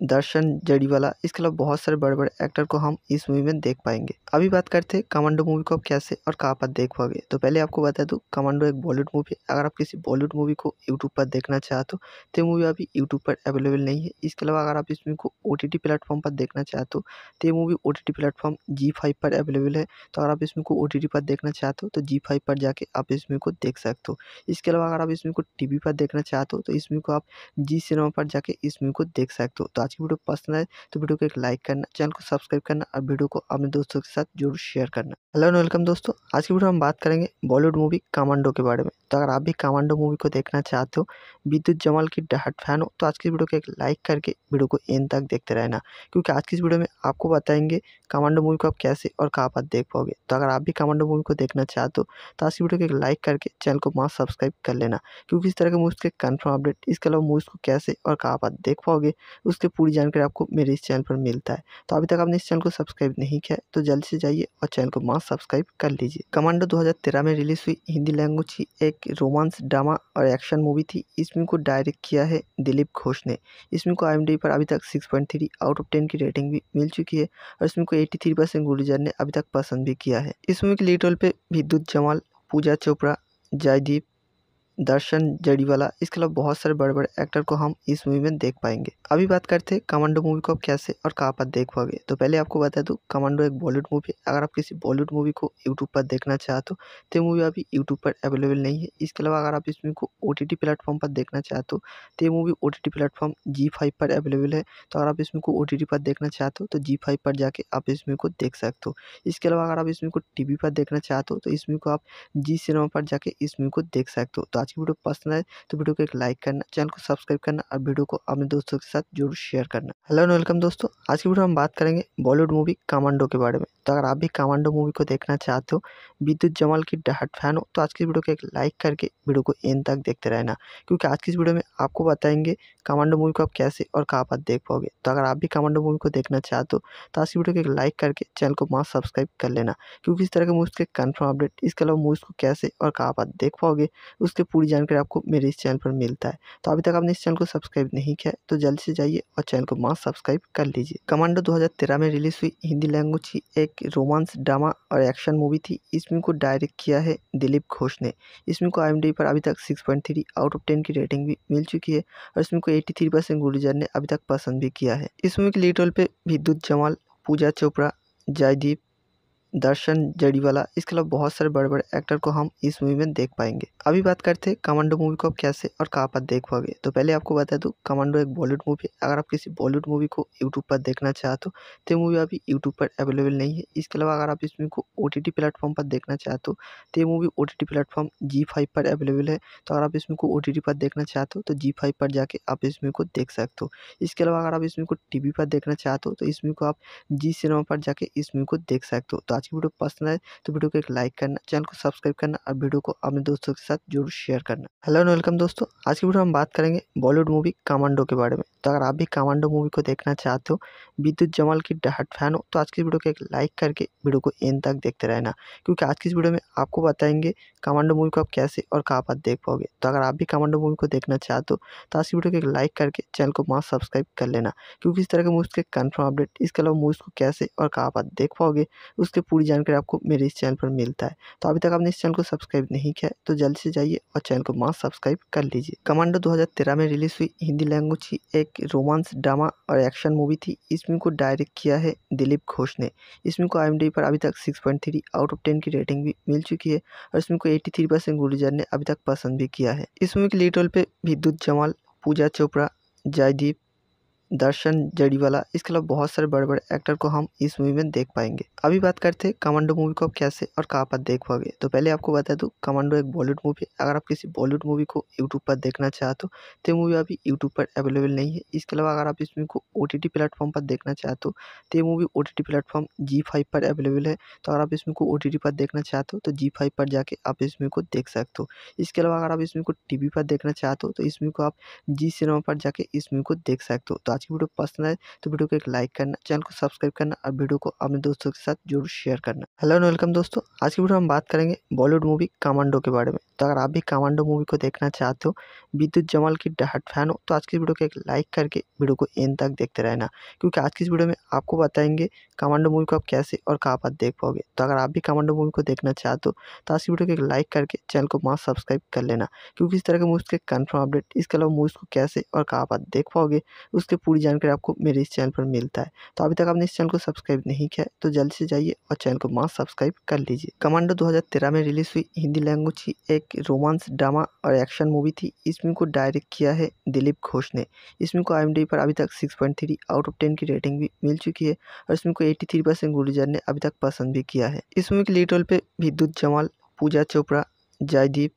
दर्शन जड़ीवाला इसके अलावा बहुत सारे बड़े बड़े एक्टर को हम इस मूवी में देख पाएंगे अभी बात करते हैं कमांडो मूवी को आप कैसे और कहाँ पर देख पाओगे तो पहले आपको बता दूँ कमांडो एक बॉलीवुड मूवी अगर आप किसी बॉलीवुड मूवी को यूट्यूब पर देखना चाहते हो तो मूवी अभी यूट्यूब पर अवेलेबल नहीं है इसके अलावा अगर आप इस मूवी को ओ टी प्लेटफॉर्म पर देखना चाहते हो तो ये मूवी ओ टी प्लेटफॉर्म जी पर अवेलेबल है तो अगर आप इस मूवी को ओ पर देखना चाहते हो तो जी पर जाके आप इस मूवी को देख सकते हो इसके अलावा अगर आप इस मूवी को टी पर देखना चाहते हो तो इस मूवी को आप जी सिनेमा पर जाके इस मूवी को देख सकते हो तो आज की वीडियो पसंद आए तो वीडियो को एक लाइक करना चैनल को सब्सक्राइब करना और वीडियो को अपने दोस्तों के साथ जरूर शेयर करना हेलो एंड वेलकम दोस्तों आज की वीडियो हम बात करेंगे बॉलीवुड मूवी कमांडो के बारे में तो अगर आप भी कमांडो मूवी को देखना चाहते हो विद्युत जमाल की डाहट फैन हो तो आज की वीडियो को एक लाइक करके वीडियो को एंड तक देखते रहना क्योंकि आज की इस वीडियो में आपको बताएंगे कमांडो मूवी को आप कैसे और कहाँ पर देख पाओगे तो अगर आप भी कमांडो मूवी को देखना चाहते हो तो आज की वीडियो को एक लाइक करके चैनल को मास्क सब्सक्राइब कर लेना क्योंकि इस तरह के मूवीज़ के कन्फर्म अपडेट इसके अलावा मूवीज़ को कैसे और कहाँ पर देख पाओगे उसकी पूरी जानकारी आपको मेरे इस चैनल पर मिलता है तो अभी तक आपने इस चैनल को सब्सक्राइब नहीं किया तो जल्द से जाइए और चैनल को मास्क सब्सक्राइब कर लीजिए कमांडो तेरह में रिलीज़ हुई हिंदी लैंग्वेज की एक रोमांस ड्रामा और एक्शन मूवी थी इस को डायरेक्ट किया है दिलीप घोष ने इस को आई पर अभी तक six point three out of ten की रेटिंग भी मिल चुकी है और इसमें को थ्री परसेंट गुलजार ने अभी तक पसंद भी किया है इस मूवी के लीड रोल पे विद्युत जमाल पूजा चोपड़ा जयदीप दर्शन जड़ीवाला इसके अलावा बहुत सारे बड़े बड़े एक्टर को हम इस मूवी में देख पाएंगे अभी बात करते हैं कमांडो मूवी को आप कैसे और कहाँ पर देख पाओगे तो पहले आपको बता दूँ कमांडो एक बॉलीवुड मूवी अगर आप किसी बॉलीवुड मूवी को यूट्यूब पर देखना चाहते हो तो ये मूवी अभी यूट्यूब पर अवेलेबल नहीं है इसके अलावा अगर आप इस मूवी को ओ टी प्लेटफॉर्म पर देखना चाहते हो तो ये मूवी ओ टी प्लेटफॉर्म जी फाइव पर अवेलेबल है तो अगर आप इस मूवी को ओ टी पर देखना चाहते हो तो जी फाइव पर जाके आप इस मूवी को देख सकते हो इसके अलावा अगर आप इस मूवी को टी पर देखना चाहते हो तो इस मूवी को आप जी सिनेमा पर जाके इस मूवी को देख सकते हो तो आज की वीडियो पसंद आए तो वीडियो को एक लाइक करना चैनल को सब्सक्राइब करना और वीडियो को अपने दोस्तों के साथ जरूर शेयर करना हेलो एंड वेलकम दोस्तों आज की वीडियो हम बात करेंगे बॉलीवुड मूवी कामांडो के बारे में तो अगर आप भी कामांडो मूवी को देखना चाहते हो विद्युत जमाल की डाहट फैन हो तो आज की वीडियो को एक लाइक करके वीडियो को एंड तक देखते रहना क्योंकि आज की इस वीडियो में आपको बताएंगे कामांडो मूवी को आप कैसे और कहाँ पर देख पाओगे तो अगर आप भी कामांडो मूवी को देखना चाहते हो तो आज की वीडियो को एक लाइक करके चैनल को मास्क सब्सक्राइब कर लेना क्योंकि इस तरह के मूवीज़ के कन्फर्म अपडेट इसके अलावा मूवीज़ को कैसे और कहाँ पर देख पाओगे उसके पूरी जानकारी आपको मेरे इस चैनल पर मिलता है तो अभी तक आपने इस चैनल को सब्सक्राइब नहीं किया तो जल्द से जाइए और चैनल को मास्क सब्सक्राइब कर लीजिए कमांडो 2013 में रिलीज हुई हिंदी लैंग्वेज की एक रोमांस ड्रामा और एक्शन मूवी थी इस को डायरेक्ट किया है दिलीप घोष ने इस को आई पर अभी तक सिक्स आउट ऑफ टेन की रेटिंग भी मिल चुकी है और इसमें को एट्टी गुर्जर ने अभी तक पसंद भी किया है इस मूवी के लीड रोल पर विद्युत जमाल पूजा चोपड़ा जयदीप दर्शन जड़ीवाला इसके अलावा बहुत सारे बड़े बड़े एक्टर को हम इस मूवी में देख पाएंगे अभी बात करते हैं कमांडो मूवी को आप कैसे और कहाँ पर देख पाओगे तो पहले आपको बता दूँ कमांडो एक बॉलीवुड मूवी है अगर आप किसी बॉलीवुड मूवी को यूट्यूब पर देखना चाहते हो तो ये मूवी अभी यूट्यूब पर अवेलेबल नहीं है इसके अलावा अगर आप इस मूवी को ओ टी प्लेटफॉर्म पर देखना चाहते हो तो ये मूवी ओ टी प्लेटफॉर्म जी फाइव पर अवेलेबल है तो अगर आप इस मूवी को ओ टी पर देखना चाहते हो तो जी फाइव पर जाके आप इस मूवी को देख सकते हो इसके अलावा अगर आप इस मूवी को टी वी पर देखना चाहते हो तो इस मूवी को आप जी सिनेमा पर जाके इस मूवी को देख सकते हो तो आज की वीडियो पसंद आए तो वीडियो को एक लाइक करना चैनल को सब्सक्राइब करना और वीडियो को अपने दोस्तों के साथ जरूर शेयर करना हेलो एंड वेलकम दोस्तों आज की वीडियो हम बात करेंगे बॉलीवुड मूवी कामांडो के बारे में तो अगर आप भी कामांडो मूवी को देखना चाहते हो विद्युत जमाल की डहाट फैन हो तो आज की वीडियो को एक लाइक करके वीडियो को एंड तक देखते रहना क्योंकि आज की इस वीडियो में आपको बताएंगे कमांडो मूवी को आप कैसे और कहाँ पर देख पाओगे तो अगर आप भी कमांडो मूवी को देखना चाहते हो तो आज की वीडियो को एक लाइक करके चैनल को वहाँ सब्सक्राइब कर लेना क्योंकि इस तरह के मूवीज़ के कन्फर्म अपडेट इसके अलावा मूवीज़ को कैसे और कहाँ पर देख पाओगे उसके पूरी जानकारी आपको मेरे इस चैनल पर मिलता है तो अभी तक आपने इस चैनल को सब्सक्राइब नहीं किया तो जल्द से जाइए और चैनल को मास्क सब्सक्राइब कर लीजिए कमांडो 2013 में रिलीज हुई हिंदी लैंग्वेज की एक रोमांस ड्रामा और एक्शन मूवी थी इस को डायरेक्ट किया है दिलीप घोष ने इस को आई पर अभी तक सिक्स आउट ऑफ टेन की रेटिंग भी मिल चुकी है और इस मूवी को एट्टी गुरुजर ने अभी तक पसंद भी किया है इस मूवी के लीड रोल पर विद्युत जमाल पूजा चोपड़ा जयदीप दर्शन जड़ीवाला इसके अलावा बहुत सारे बड़े बड़े एक्टर को हम इस मूवी में देख पाएंगे अभी बात करते हैं कमांडो मूवी को आप कैसे और कहाँ पर देख पाओगे तो पहले आपको बता दूँ कमांडो एक बॉलीवुड मूवी अगर आप किसी बॉलीवुड मूवी को यूट्यूब पर देखना चाहते हो तो मूवी अभी यूट्यूब पर अवेलेबल नहीं है इसके अलावा अगर आप इस मूवी को ओ टी प्लेटफॉर्म पर देखना चाहते हो तो ये मूवी ओ टी प्लेटफॉर्म जी पर अवेलेबल है तो अगर आप इस मूवी को ओ पर देखना चाहते हो तो जी पर जाके आप इस मूवी को देख सकते हो इसके अलावा अगर आप इस मूवी को टी पर देखना चाहते हो तो इस मूवी को आप जी सिनेमा पर जाके इस मूवी को देख सकते हो तो आज की वीडियो पसंद आए तो वीडियो को एक लाइक करना चैनल को सब्सक्राइब करना और वीडियो को अपने दोस्तों के साथ जरूर शेयर करना हेलो एंड वेलकम दोस्तों आज की वीडियो हम बात करेंगे बॉलीवुड मूवी कमांडो के बारे में तो अगर आप भी कमांडो मूवी को देखना चाहते हो विद्युत जमाल की डहट फैन हो तो आज की वीडियो को एक लाइक करके वीडियो को एंड तक देखते रहना क्योंकि आज की इस वीडियो में आपको बताएंगे कमांडो मूवी को आप कैसे और कहाँ पर देख पाओगे तो अगर आप भी कमांडो मूवी को देखना चाहते हो तो आज की वीडियो को एक लाइक करके चैनल को मास्क सब्सक्राइब कर लेना क्योंकि इस तरह के मूवीज़ के कन्फर्म अपडेट इसके अलावा मूवीज़ को कैसे और कहाँ पर देख पाओगे उसके पूरी जानकारी आपको मेरे इस चैनल पर मिलता है तो अभी तक आपने इस चैनल को सब्सक्राइब नहीं किया है तो जल्द से जाइए और चैनल को मास सब्सक्राइब कर लीजिए कमांडो 2013 में रिलीज हुई हिंदी लैंग्वेज की एक रोमांस ड्रामा और एक्शन मूवी थी इस को डायरेक्ट किया है दिलीप घोष ने इस को आई पर अभी तक सिक्स आउट ऑफ टेन की रेटिंग भी मिल चुकी है और इसमें को एट्टी गुरुजर ने अभी तक पसंद भी किया है इस मूवी के लीड रोल पर विद्युत जमाल पूजा चोपड़ा जयदीप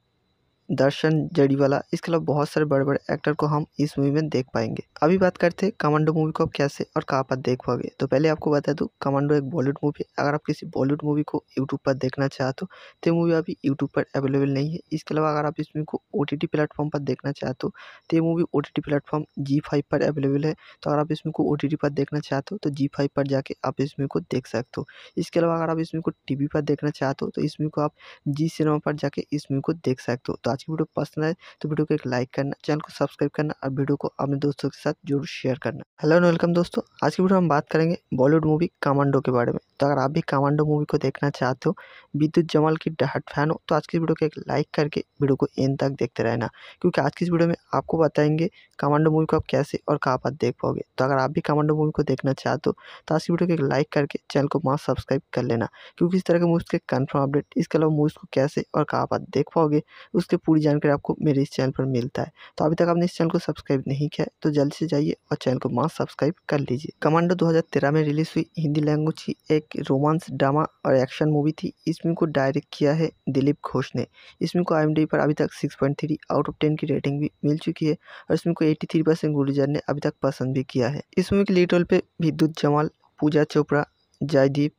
दर्शन जड़ीवाला इसके अलावा बहुत सारे बड़े बड़े एक्टर को हम इस मूवी में देख पाएंगे अभी बात करते हैं कमांडो मूवी को आप कैसे और कहाँ पर देख पाओगे तो पहले आपको बता दूँ कमांडो एक बॉलीवुड मूवी है अगर आप किसी बॉलीवुड मूवी को यूट्यूब पर देखना चाहते हो तो ये मूवी अभी यूट्यूब पर अवेलेबल नहीं है इसके अलावा अगर आप इस मूवी को ओ टी प्लेटफॉर्म पर देखना चाहते हो तो ये मूवी ओ टी प्लेटफॉर्म जी फाइव पर अवेलेबल है तो अगर आप इस मूवी को ओ टी पर देखना चाहते हो तो जी फाइव पर जाके आप इस मूवी को देख सकते हो इसके अलावा अगर आप इस मूवी को टी वी पर देखना चाहते हो तो इस मूवी को आप जी सिनेमा पर जाके इस मूवी को देख सकते हो तो आज की वीडियो पसंद आए तो वीडियो को एक लाइक करना चैनल को सब्सक्राइब करना और वीडियो को अपने दोस्तों के साथ जरूर शेयर करना हेलो एंड वेलकम दोस्तों आज की वीडियो में हम बात करेंगे बॉलीवुड मूवी कामांडो के बारे में तो अगर आप भी कामांडो मूवी को देखना चाहते हो विद्युत जमाल की डहट फैन हो तो आज की वीडियो को एक लाइक करके वीडियो को एंड तक देखते रहना क्योंकि आज की इस वीडियो में आपको बताएंगे कामांडो मूवी को आप कैसे और कहाँ पर देख पाओगे तो अगर आप भी कामांडो मूवी को देखना चाहते हो तो आज की वीडियो को एक लाइक करके चैनल को माँ सब्सक्राइब कर लेना क्योंकि इस तरह के मूवीज़ के कन्फर्म अपडेट इसके अलावा मूवीज़ को कैसे और कहाँ पर देख पाओगे उसके पूरी जानकारी आपको मेरे इस चैनल पर मिलता है तो अभी तक आपने इस चैनल को सब्सक्राइब नहीं किया तो जल्द से जाइए और चैनल को मास्क सब्सक्राइब कर लीजिए कमांडो 2013 में रिलीज हुई हिंदी लैंग्वेज की एक रोमांस ड्रामा और एक्शन मूवी थी इस को डायरेक्ट किया है दिलीप घोष ने इस को आई पर अभी तक सिक्स आउट ऑफ टेन की रेटिंग भी मिल चुकी है और इसमें को एट्टी गुर्जर ने अभी तक पसंद भी किया है इस मूवी के लीड रोल पर विद्युत जमाल पूजा चोपड़ा जयदीप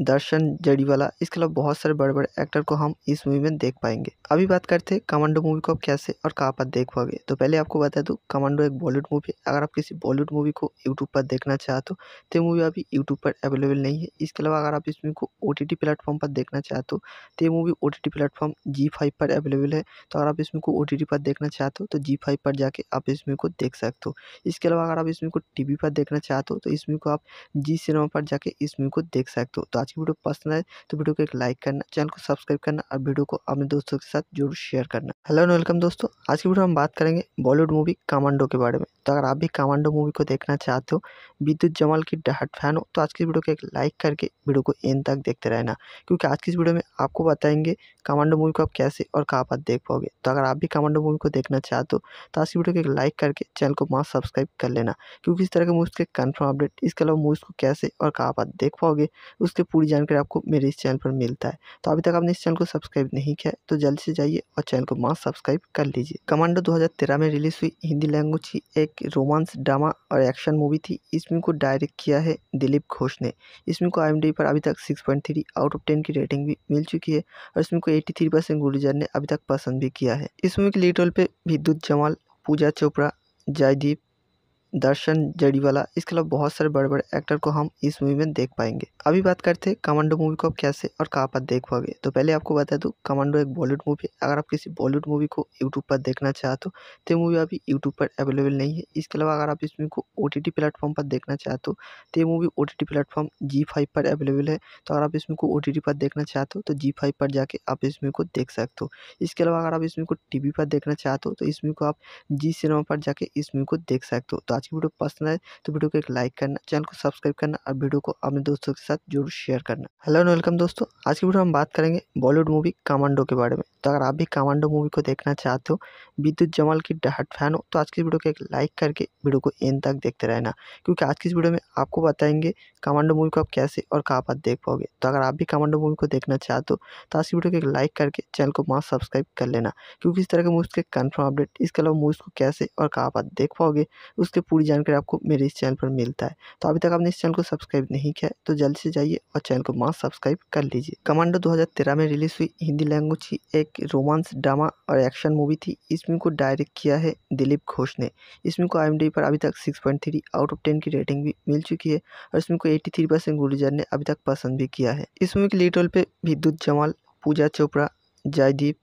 दर्शन जड़ीवाला इसके अलावा बहुत सारे बड़े बड़े एक्टर को हम इस मूवी में देख पाएंगे अभी बात करते हैं कमांडो मूवी को आप कैसे और कहाँ पर देख पाओगे तो पहले आपको बता दूँ कमांडो एक बॉलीवुड मूवी है अगर आप किसी बॉलीवुड मूवी को यूट्यूब पर देखना चाहते हो तो ये मूवी अभी यूट्यूब पर अवेलेबल नहीं है इसके अलावा अगर आप इस मूवी को ओ टी प्लेटफॉर्म पर देखना चाहते हो तो ये movie O T T platform जी फाइव पर अवेलेबल है तो अगर आप इस मूवी को ओ टी पर देखना चाहते हो तो जी फाइव पर जाके आप इस मूवी को देख सकते हो इसके अलावा अगर आप इस मूवी को टी वी पर देखना चाहते हो तो इस मूवी को आप जी सिनेमा पर जाके इस मूवी को देख सकते हो तो आज की वीडियो पसंद आए तो वीडियो को एक लाइक करना चैनल को सब्सक्राइब करना और वीडियो को अपने दोस्तों के साथ जरूर शेयर करना हेलो एंड वेलकम दोस्तों आज की वीडियो हम बात करेंगे बॉलीवुड मूवी कमांडो के बारे में तो अगर आप भी कमांडो मूवी को देखना चाहते हो विद्युत जमाल की डहट फैन हो तो आज की वीडियो को एक लाइक करके वीडियो को एंड तक देखते रहना क्योंकि आज की इस वीडियो में आपको बताएंगे कमांडो मूवी को आप कैसे और कहाँ पर देख पाओगे तो अगर आप भी कमांडो मूवी को देखना चाहते हो तो आज की वीडियो को एक लाइक करके चैनल को मास्क सब्सक्राइब कर लेना क्योंकि इस तरह के मूवीज़ के कन्फर्म अपडेट इसके अलावा मूवीज़ को कैसे और कहाँ पर देख पाओगे उसकी पूरी जानकारी आपको मेरे इस चैनल पर मिलता है तो अभी तक आपने इस चैनल को सब्सक्राइब नहीं किया तो जल्द से जाइए और चैनल को मास्क सब्सक्राइब कर लीजिए कमांडो तेरह में रिलीज़ हुई हिंदी लैंग्वेज की एक रोमांस ड्रामा और एक्शन मूवी थी इस मूवी को डायरेक्ट किया है दिलीप घोष ने इस मूवी को आई पर अभी तक six point three out of ten की रेटिंग भी मिल चुकी है और इसमें को एटी थ्री परसेंट गुरुजर ने अभी तक पसंद भी किया है इस मूवी के लीड रोल पे विद्युत जमाल पूजा चोपड़ा जयदीप दर्शन जड़ीवाला इसके अलावा बहुत सारे बड़े बड़े एक्टर को हम इस मूवी में देख पाएंगे अभी बात करते हैं कमांडो मूवी को आप कैसे और कहाँ पर देख पाओगे तो पहले आपको बता दूँ कमांडो एक बॉलीवुड मूवी है अगर आप किसी बॉलीवुड मूवी को यूट्यूब पर देखना चाहते हो तो मूवी अभी यूट्यूब पर अवेलेबल नहीं है इसके अलावा अगर आप इस मूवी को ओ टी प्लेटफॉर्म पर देखना चाहते हो तो ये movie O T T platform जी फाइव पर अवेलेबल है तो अगर आप इस मूवी को ओ टी पर देखना चाहते हो तो जी फाइव पर जाके आप इस मूवी को देख सकते हो इसके अलावा अगर आप इस मूवी को टी पर देखना चाहते हो तो इस मूवी को आप जी सिनेमा पर जाके इस मूवी को देख सकते हो तो आज की वीडियो पसंद आए तो वीडियो को एक लाइक करना चैनल को सब्सक्राइब करना और वीडियो को अपने दोस्तों के साथ जरूर शेयर करना हेलो एंड वेलकम दोस्तों आज की वीडियो हम बात करेंगे बॉलीवुड मूवी कमांडो के बारे में तो अगर आप भी कमांडो मूवी को देखना चाहते हो विद्युत जमाल की डहट फैन हो तो आज की वीडियो को एक लाइक करके वीडियो को एंड तक देखते रहना क्योंकि आज की इस वीडियो में आपको बताएंगे कमांडो मूवी को आप कैसे और कहाँ पर देख पाओगे तो अगर आप भी कमांडो मूवी को देखना चाहते हो तो आज की वीडियो को एक लाइक करके चैनल को मास्क सब्सक्राइब कर लेना क्योंकि इस तरह के मूवीज़ के कन्फर्म अपडेट इसके अलावा मूवीज़ को कैसे और कहाँ पर देख पाओगे उसकी पूरी जानकारी आपको मेरे इस चैनल पर मिलता है तो अभी तक आपने इस चैनल को सब्सक्राइब नहीं किया है तो जल्द से जाइए और चैनल को माँ सब्सक्राइब कर लीजिए कमांडो दो में रिलीज़ हुई हिंदी लैंग्वेज की एक एक रोमांस ड्रामा और एक्शन मूवी थी इस फिल्म को डायरेक्ट किया है दिलीप घोष ने इस फिल्म को आई पर अभी तक six point three out of ten की रेटिंग भी मिल चुकी है और इस को एट्टी थ्री परसेंट गुरुजर ने अभी तक पसंद भी किया है इस मूवी के लीड रोल पे विद्युत जमाल पूजा चोपड़ा जयदीप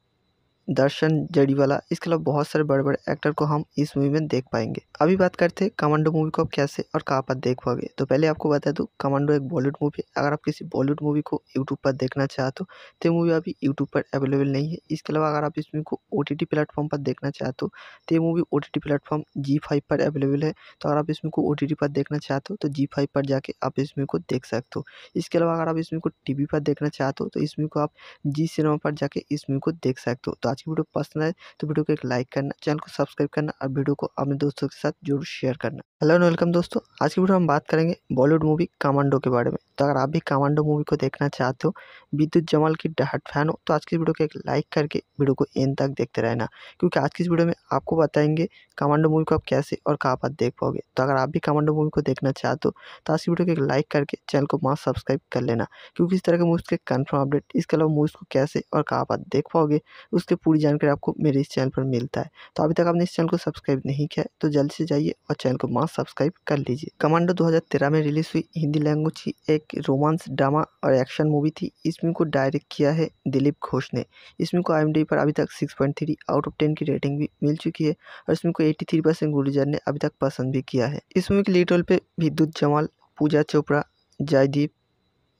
दर्शन जड़ीवाला इसके अलावा बहुत सारे बड़े बड़े एक्टर को हम इस मूवी में देख पाएंगे अभी बात करते हैं कमांडो मूवी को आप कैसे और कहाँ पर देख पाओगे तो पहले आपको बता दूँ कमांडो एक बॉलीवुड मूवी है अगर आप किसी बॉलीवुड मूवी को यूट्यूब पर देखना चाहते हो तो ये मूवी अभी यूट्यूब पर अवेलेबल नहीं है इसके अलावा अगर आप इस मूवी को ओ टी प्लेटफॉर्म पर देखना चाहते हो तो ये मूवी ओ टी प्लेटफॉर्म जी फाइव पर अवेलेबल है तो अगर आप इस मूवी को ओ टी पर देखना चाहते हो तो जी फाइव पर जाके आप इस मूवी को देख सकते हो इसके अलावा अगर आप इस मूवी को टी वी पर देखना चाहते हो तो इस मूवी को आप जी सिनेमा पर जाके इस मूवी को देख सकते हो तो आज की वीडियो पसंद आए तो वीडियो को एक लाइक करना चैनल को सब्सक्राइब करना और वीडियो को अपने दोस्तों के साथ जरूर शेयर करना हेलो एंड वेलकम दोस्तों आज की वीडियो हम बात करेंगे बॉलीवुड मूवी कामांडो के बारे में तो अगर आप भी कामांडो मूवी को देखना चाहते हो विद्युत जमाल की डाहट फैन हो तो आज की वीडियो को एक लाइक करके वीडियो को एंड तक देखते रहना क्योंकि आज की इस वीडियो में आपको बताएंगे कामांडो मूवी को आप कैसे और कहाँ पर देख पाओगे तो अगर आप भी कामांडो मूवी को देखना चाहते हो तो आज की वीडियो को एक लाइक करके चैनल को माँ सब्सक्राइब कर लेना क्योंकि इस तरह के मूवीज़ के कन्फर्म अपडेट इसके अलावा मूवीज़ को कैसे और कहाँ पर देख पाओगे उसके पूरी जानकारी आपको मेरे इस चैनल पर मिलता है तो अभी तक आपने इस चैनल को सब्सक्राइब नहीं किया तो जल्द से जाइए और चैनल को मास्क सब्सक्राइब कर लीजिए कमांडो 2013 में रिलीज हुई हिंदी लैंग्वेज की एक रोमांस ड्रामा और एक्शन मूवी थी इस फिल्म को डायरेक्ट किया है दिलीप घोष ने इस फिल्म को आई पर अभी तक सिक्स आउट ऑफ टेन की रेटिंग भी मिल चुकी है और इसमें को एट्टी गुरुजर ने अभी तक पसंद भी किया है इस मूवी के लीड रोल पर विद्युत जमाल पूजा चोपड़ा जयदीप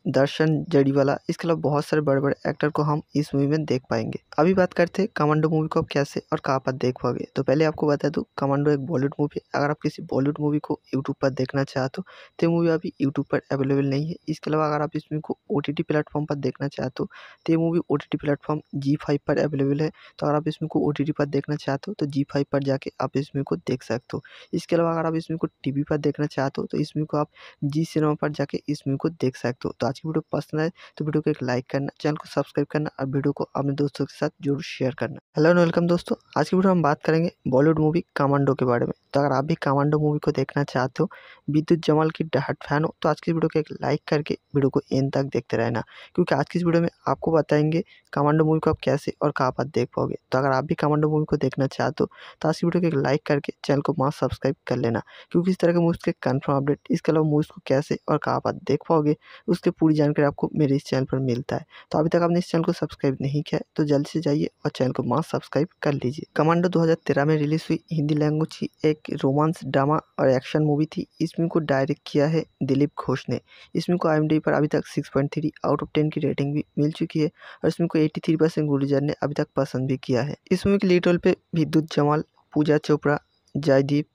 दर्शन जड़ीवाला इसके अलावा बहुत सारे बड़े बड़े एक्टर को हम इस मूवी में देख पाएंगे अभी बात करते हैं कमांडो मूवी को आप कैसे और कहाँ पर देख पाओगे तो पहले आपको बता दूँ कमांडो एक बॉलीवुड मूवी है अगर आप किसी बॉलीवुड मूवी को यूट्यूब पर देखना चाहते हो तो मूवी अभी यूट्यूब पर अवेलेबल नहीं है इसके अलावा अगर आप इस मूवी को ओ टी प्लेटफॉर्म पर देखना चाहते हो तो ये movie O T T platform जी फाइव पर अवेलेबल है तो अगर आप इस मूवी को ओ टी पर देखना चाहते हो तो जी फाइव पर जाके आप इस मूवी को देख सकते हो इसके अलावा अगर आप इस मूवी को टी वी पर देखना चाहते हो तो इस मूवी को आप जी सिनेमा पर जाके इस मूवी को देख सकते हो तो आज की वीडियो पसंद आए तो वीडियो को एक लाइक करना चैनल को सब्सक्राइब करना और वीडियो को अपने दोस्तों के साथ जरूर शेयर करना हेलो एंड वेलकम दोस्तों आज की वीडियो हम बात करेंगे बॉलीवुड मूवी कमांडो के बारे में तो अगर आप भी कमांडो मूवी को देखना चाहते हो विद्युत जमाल की डहट फैन हो तो आज की वीडियो को एक लाइक करके वीडियो को एंड तक देखते रहना क्योंकि आज की इस वीडियो में आपको बताएंगे कमांडो मूवी को आप कैसे और कहाँ पर देख पाओगे तो अगर आप भी कमांडो मूवी को देखना चाहते हो तो आज की वीडियो को एक लाइक करके चैनल को मास्क सब्सक्राइब कर लेना क्योंकि इस तरह के मूवीज़ के कन्फर्म अपडेट इसके अलावा मूवीज़ को कैसे और कहाँ पर देख पाओगे उसकी पूरी जानकारी आपको मेरे इस चैनल पर मिलता है तो अभी तक आपने इस चैनल को सब्सक्राइब नहीं किया तो जल्द से जाइए और चैनल को मास्क सब्सक्राइब कर लीजिए कमांडो दो में रिलीज़ हुई हिंदी लैंग्वेज की एक रोमांस ड्रामा और एक्शन मूवी थी इस मूवी को डायरेक्ट किया है दिलीप घोष ने इसमें को आई पर अभी तक six point three out of ten की रेटिंग भी मिल चुकी है और इसमें को एट्टी थ्री परसेंट गुलजार ने अभी तक पसंद भी किया है इस मूवी के लीड रोल पे विद्युत जमाल पूजा चोपड़ा जयदीप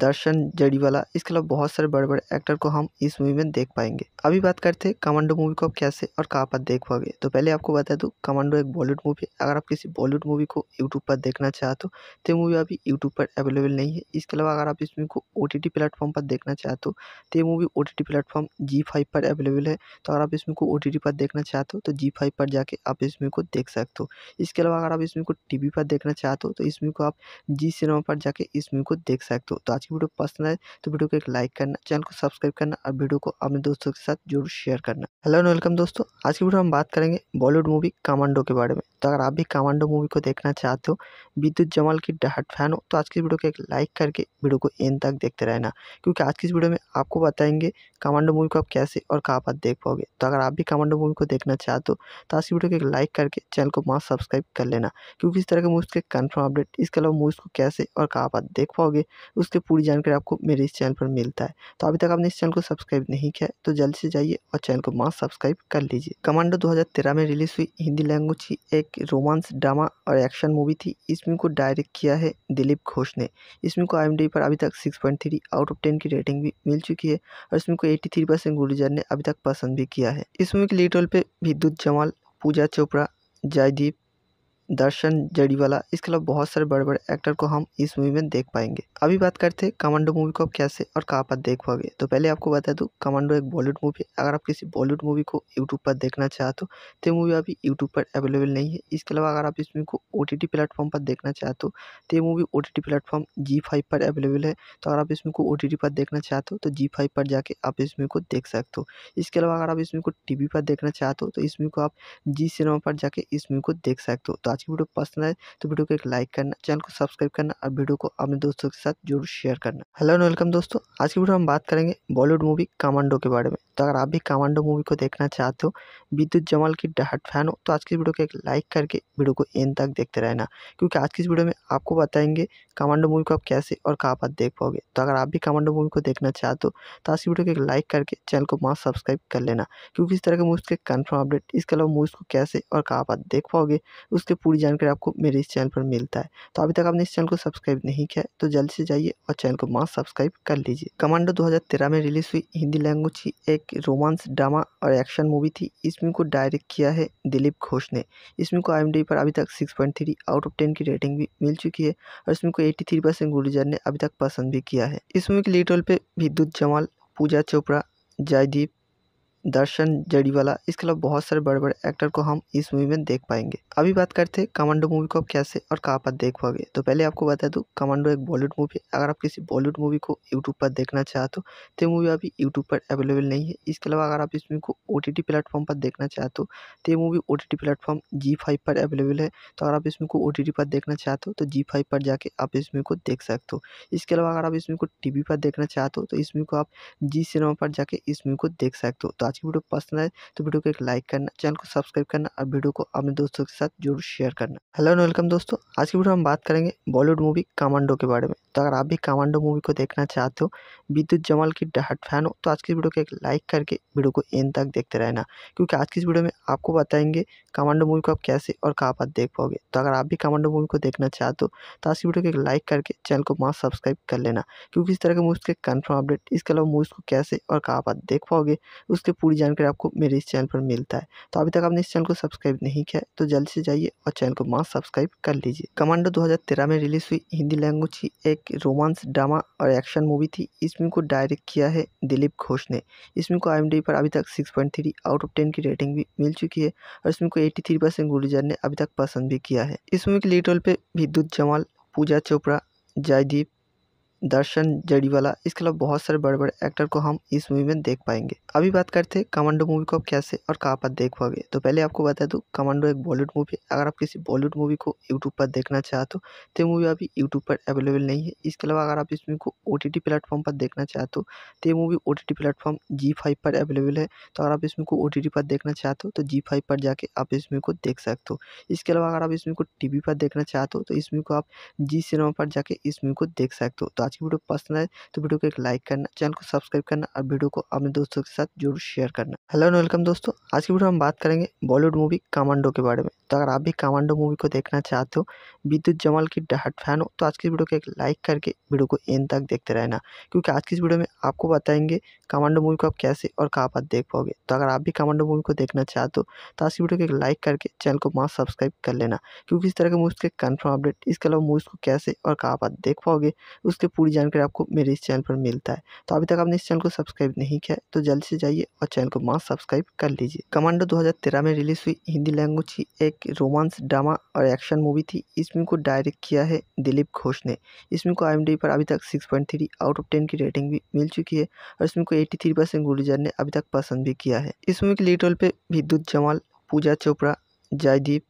दर्शन जड़ीवाला इसके अलावा बहुत सारे बड़े बड़े एक्टर को हम इस मूवी में देख पाएंगे अभी बात करते हैं कमांडो मूवी को आप कैसे और कहाँ पर देख पाओगे तो पहले आपको बता दूँ कमांडो एक बॉलीवुड मूवी अगर आप किसी बॉलीवुड मूवी को यूट्यूब पर देखना चाहते हो तो मूवी अभी यूट्यूब पर अवेलेबल नहीं है इसके अलावा अगर आप इस मूवी को ओ टी प्लेटफॉर्म पर देखना चाहते हो तो ये movie O T T platform जी फाइव पर अवेलेबल है तो अगर आप इस मूवी को ओ टी पर देखना चाहते हो तो जी फाइव पर जाके आप इस मूवी को देख सकते हो इसके अलावा अगर आप इस मूवी को टी वी पर देखना चाहते हो तो इस मूवी को आप जी सिनेमा पर जाके इस मूवी को देख सकते हो तो आज की वीडियो पसंद आए तो वीडियो को एक लाइक करना चैनल को सब्सक्राइब करना और वीडियो को अपने दोस्तों के साथ जरूर शेयर करना हेलो एंड वेलकम दोस्तों आज की वीडियो हम बात करेंगे बॉलीवुड मूवी कमांडो के बारे में तो अगर आप भी कमांडो मूवी को देखना चाहते हो विद्युत जमाल की डहट फैन हो तो आज की वीडियो को एक लाइक करके वीडियो को एंड तक देखते रहना क्योंकि आज की इस वीडियो में आपको बताएंगे कमांडो मूवी को आप कैसे और कहाँ पर देख पाओगे तो अगर आप भी कमांडो मूवी को देखना चाहते हो तो आज की वीडियो को एक लाइक करके चैनल को मास्क सब्सक्राइब कर लेना क्योंकि इस तरह के मूवीज़ के कन्फर्म अपडेट इसके अलावा मूवीज़ को कैसे और कहाँ पर देख पाओगे उसकी पूरी जानकारी आपको मेरे इस चैनल पर मिलता है तो अभी तक आपने इस चैनल को सब्सक्राइब नहीं किया है तो जल्द से जाइए और चैनल को माँ सब्सक्राइब कर लीजिए कमांडो दो में रिलीज़ हुई हिंदी लैंग्वेज की एक एक रोमांस ड्रामा और एक्शन मूवी थी इस फिल्म को डायरेक्ट किया है दिलीप घोष ने इस फिल्म को आई पर अभी तक six point three out of ten की रेटिंग भी मिल चुकी है और इस फिल्म को एट्टी थ्री परसेंट गुरुजर ने अभी तक पसंद भी किया है इस मूवी के लीड रोल पे विद्युत जमाल पूजा चोपड़ा जयदीप दर्शन जड़ीवाला इसके अलावा बहुत सारे बड़े बड़े एक्टर को हम इस मूवी में देख पाएंगे अभी बात करते हैं कमांडो मूवी को आप कैसे और कहाँ पर देख पाओगे तो पहले आपको बता दूँ कमांडो एक बॉलीवुड मूवी अगर आप किसी बॉलीवुड मूवी को यूट्यूब पर देखना चाहते हो तो ये मूवी अभी यूट्यूब पर अवेलेबल नहीं है इसके अलावा अगर आप इस मूवी को ओ टी प्लेटफॉर्म पर देखना चाहते हो तो ये मूवी ओ टी प्लेटफॉर्म जी फाइव पर अवेलेबल है तो अगर आप इस मूवी को ओ टी पर देखना चाहते हो तो जी फाइव पर जाके आप इस मूवी को देख सकते हो इसके अलावा अगर आप इस मूवी को टी वी पर देखना चाहते हो तो इस मूवी को आप जी सिनेमा पर जाके इस मूवी को देख सकते हो तो आज की वीडियो पसंद आए तो वीडियो को एक लाइक करना चैनल को सब्सक्राइब करना और वीडियो को अपने दोस्तों के साथ जरूर शेयर करना हेलो एंड वेलकम दोस्तों आज की वीडियो हम बात करेंगे बॉलीवुड मूवी कमांडो के बारे में तो अगर आप भी कमांडो मूवी को देखना चाहते हो विद्युत जमाल की डहाट फैन हो तो आज की वीडियो को एक लाइक करके वीडियो को एंड तक देखते रहना क्योंकि आज की इस वीडियो में आपको बताएंगे कमांडो मूवी को आप कैसे और कहाँ पर देख पाओगे तो अगर आप भी कमांडो मूवी को देखना चाहते हो तो आज की वीडियो को एक लाइक करके चैनल को मास्क सब्सक्राइब कर लेना क्योंकि इस तरह के मूवीज़ के कन्फर्म अपडेट इसके अलावा मूवीज़ को कैसे और कहाँ पर देख पाओगे उसके पूरी जानकारी आपको मेरे इस चैनल पर मिलता है तो अभी तक आपने इस चैनल को सब्सक्राइब नहीं किया तो जल्द से जाइए और चैनल को मास्क सब्सक्राइब कर लीजिए कमांडो 2013 में रिलीज हुई हिंदी लैंग्वेज की एक रोमांस ड्रामा और एक्शन मूवी थी इस को डायरेक्ट किया है दिलीप घोष ने इस को आई पर अभी तक सिक्स आउट ऑफ टेन की रेटिंग भी मिल चुकी है और इसमें को एट्टी थ्री परसेंट ने अभी तक पसंद भी किया है इस मूवी के लीड रोल पर विद्युत जमाल पूजा चोपड़ा जयदीप दर्शन जड़ीवाला इसके अलावा बहुत सारे बड़े बड़े एक्टर को हम इस मूवी में देख पाएंगे अभी बात करते हैं कमांडो मूवी को आप कैसे और कहाँ पर देख पाओगे तो पहले आपको बता दूँ कमांडो एक बॉलीवुड मूवी है अगर आप किसी बॉलीवुड मूवी को यूट्यूब पर देखना चाहते हो तो मूवी अभी यूट्यूब पर अवेलेबल नहीं है इसके अलावा अगर आप इस मूवी को ओ टी प्लेटफॉर्म पर देखना चाहते हो तो ये movie O T T platform जी फाइव पर अवेलेबल है तो अगर आप इस मूवी को ओ टी पर देखना चाहते हो तो जी फाइव पर जाके आप इस मूवी को देख सकते हो इसके अलावा अगर आप इस मूवी को टी वी पर देखना चाहते हो तो इस मूवी को आप जी सिनेमा पर जाके इस मूवी को देख सकते हो तो आज की वीडियो पसंद आए तो वीडियो को एक लाइक करना चैनल को सब्सक्राइब करना और वीडियो को अपने दोस्तों के साथ जरूर शेयर करना हेलो एंड वेलकम दोस्तों आज की वीडियो हम बात करेंगे बॉलीवुड मूवी कमांडो के बारे में तो अगर आप भी कमांडो मूवी को देखना चाहते हो विद्युत जमाल की डहट फैन हो तो आज की वीडियो को एक लाइक करके वीडियो को एंड तक देखते रहना क्योंकि आज की इस वीडियो में आपको बताएंगे कमांडो मूवी को आप कैसे और कहाँ पर देख पाओगे तो अगर आप भी कमांडो मूवी को देखना चाहते हो तो आज की वीडियो को एक लाइक करके चैनल को माँ सब्सक्राइब कर लेना क्योंकि इस तरह के मूवीज़ के कन्फर्म अपडेट इसके अलावा मूवीज़ को कैसे और कहाँ पर देख पाओगे उसकी पूरी जानकारी आपको मेरे इस चैनल पर मिलता है तो अभी तक आपने इस चैनल को सब्सक्राइब नहीं किया तो जल्द से जाइए और चैनल को माँ सब्सक्राइब कर लीजिए कमांडो दो में रिलीज़ हुई हिंदी लैंग्वेज की एक एक रोमांस ड्रामा और एक्शन मूवी थी इस फिल्म को डायरेक्ट किया है दिलीप घोष ने इस फिल्म को आई पर अभी तक six point three out of ten की रेटिंग भी मिल चुकी है और इसमें को एट्टी थ्री परसेंट गुरुजर ने अभी तक पसंद भी किया है इस मूवी के लीड रोल पर विद्युत जमाल पूजा चोपड़ा जयदीप दर्शन जड़ीवाला इसके अलावा बहुत सारे बड़े बड़े एक्टर को हम इस मूवी में देख पाएंगे अभी बात करते हैं कमांडो मूवी को आप कैसे और कहाँ पर देख पाओगे तो पहले आपको बता दूँ कमांडो एक बॉलीवुड मूवी है अगर आप किसी बॉलीवुड मूवी को यूट्यूब पर देखना चाहते हो तो मूवी अभी यूट्यूब पर अवेलेबल नहीं है इसके अलावा अगर आप इस मूवी को ओ टी प्लेटफॉर्म पर देखना चाहते हो तो ये मूवी ओ टी प्लेटफॉर्म जी फाइव पर अवेलेबल है तो अगर आप इस मूवी को ओ टी पर देखना चाहते हो तो जी फाइव पर जाके आप इस मूवी को देख सकते हो इसके अलावा अगर आप इस मूवी को टी वी पर देखना चाहते हो तो इस मूवी को आप जी सिनेमा पर जाके इस मूवी को देख सकते हो तो आज की वीडियो पसंद आए तो वीडियो को एक लाइक करना चैनल को सब्सक्राइब करना और वीडियो को अपने दोस्तों के साथ जरूर शेयर करना हेलो एंड वेलकम दोस्तों आज की वीडियो हम बात करेंगे बॉलीवुड मूवी कमांडो के बारे में तो अगर आप भी कमांडो मूवी को देखना चाहते हो विद्युत जमाल की डाहट फैन हो तो आज की वीडियो को एक लाइक करके वीडियो को एंड तक देखते रहना क्योंकि आज की इस वीडियो में आपको बताएंगे कमांडो मूवी को आप कैसे और कहाँ पर देख पाओगे तो अगर आप भी कमांडो मूवी को देखना चाहते हो तो आज की वीडियो को एक लाइक करके चैनल को मास्क सब्सक्राइब कर लेना क्योंकि इस तरह के मूवीज़ के कन्फर्म अपडेट इसके अलावा मूवीज़ को कैसे और कहाँ पर देख पाओगे उसके पूरी जानकारी आपको मेरे इस चैनल पर मिलता है तो अभी तक आपने इस चैनल को सब्सक्राइब नहीं किया तो जल्दी से जाइए और चैनल को मास्क सब्सक्राइब कर लीजिए कमांडो 2013 में रिलीज हुई हिंदी लैंग्वेज की एक रोमांस ड्रामा और एक्शन मूवी थी इस फिल्म को डायरेक्ट किया है दिलीप घोष ने इसमें को आई पर अभी तक सिक्स आउट ऑफ टेन की रेटिंग भी मिल चुकी है और इसमें को एट्टी परसेंट ने अभी तक पसंद भी किया है इस मूवी के लीड रोल पर विद्युत जमाल पूजा चोपड़ा जयदीप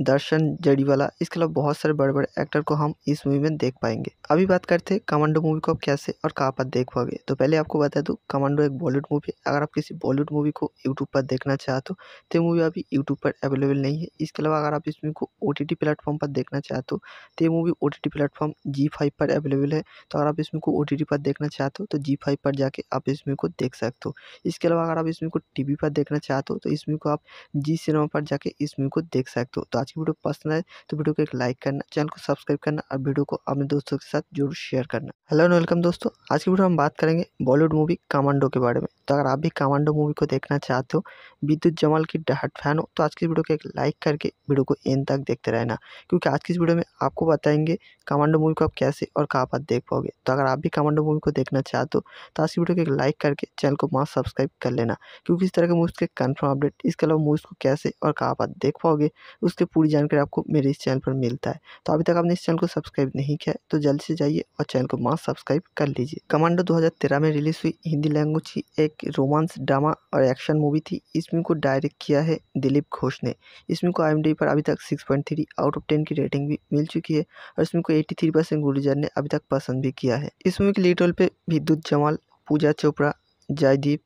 दर्शन जड़ीवाला इसके अलावा बहुत सारे बड़े बड़े एक्टर को हम इस मूवी में देख पाएंगे अभी बात करते हैं कमांडो मूवी को आप कैसे और कहाँ पर देख पाओगे तो पहले आपको बता दूँ कमांडो एक बॉलीवुड मूवी है अगर आप किसी बॉलीवुड मूवी को यूट्यूब पर देखना चाहते हो तो ये मूवी अभी यूट्यूब पर अवेलेबल नहीं है इसके अलावा अगर आप इस मूवी को ओ टी प्लेटफॉर्म पर देखना चाहते हो तो ये मूवी ओ टी प्लेटफॉर्म जी फाइव पर अवेलेबल है तो अगर आप इस मूवी को ओ टी पर देखना चाहते हो तो जी फाइव पर जाके आप इस मूवी को देख सकते हो इसके अलावा अगर आप इस मूवी को टी वी पर देखना चाहते हो तो इस मूवी को आप जी सिनेमा पर जाके इस मूवी को देख सकते हो तो आज की वीडियो पसंद आए तो वीडियो को एक लाइक करना चैनल को सब्सक्राइब करना और वीडियो को अपने दोस्तों के साथ जरूर शेयर करना हेलो एंड वेलकम दोस्तों आज की वीडियो हम बात करेंगे बॉलीवुड मूवी कमांडो के बारे में तो अगर आप भी कमांडो मूवी को देखना चाहते हो विद्युत जमाल की डाहट फैन हो तो आज की वीडियो को एक लाइक करके वीडियो को एंड तक देखते रहना क्योंकि आज की इस वीडियो में आपको बताएंगे कमांडो मूवी को आप कैसे और कहाँ पर देख पाओगे तो अगर आप भी कमांडो मूवी को देखना चाहते हो तो आज की वीडियो को एक लाइक करके चैनल को वहाँ सब्सक्राइब कर लेना क्योंकि इस तरह के मूवीज़ के कन्फर्म अपडेट इसके अलावा मूवीज़ को कैसे और कहाँ पर देख पाओगे उसके पूरी जानकारी आपको मेरे इस चैनल पर मिलता है तो अभी तक आपने इस चैनल को सब्सक्राइब नहीं किया तो जल्द से जाइए और चैनल को मास्क सब्सक्राइब कर लीजिए कमांडो 2013 में रिलीज हुई हिंदी लैंग्वेज की एक रोमांस ड्रामा और एक्शन मूवी थी इस को डायरेक्ट किया है दिलीप घोष ने इस को आई पर अभी तक सिक्स आउट ऑफ टेन की रेटिंग भी मिल चुकी है और इसमें को एट्टी गुरुजर ने अभी तक पसंद भी किया है इस मूवी के लीड रोल पर विद्युत जमाल पूजा चोपड़ा जयदीप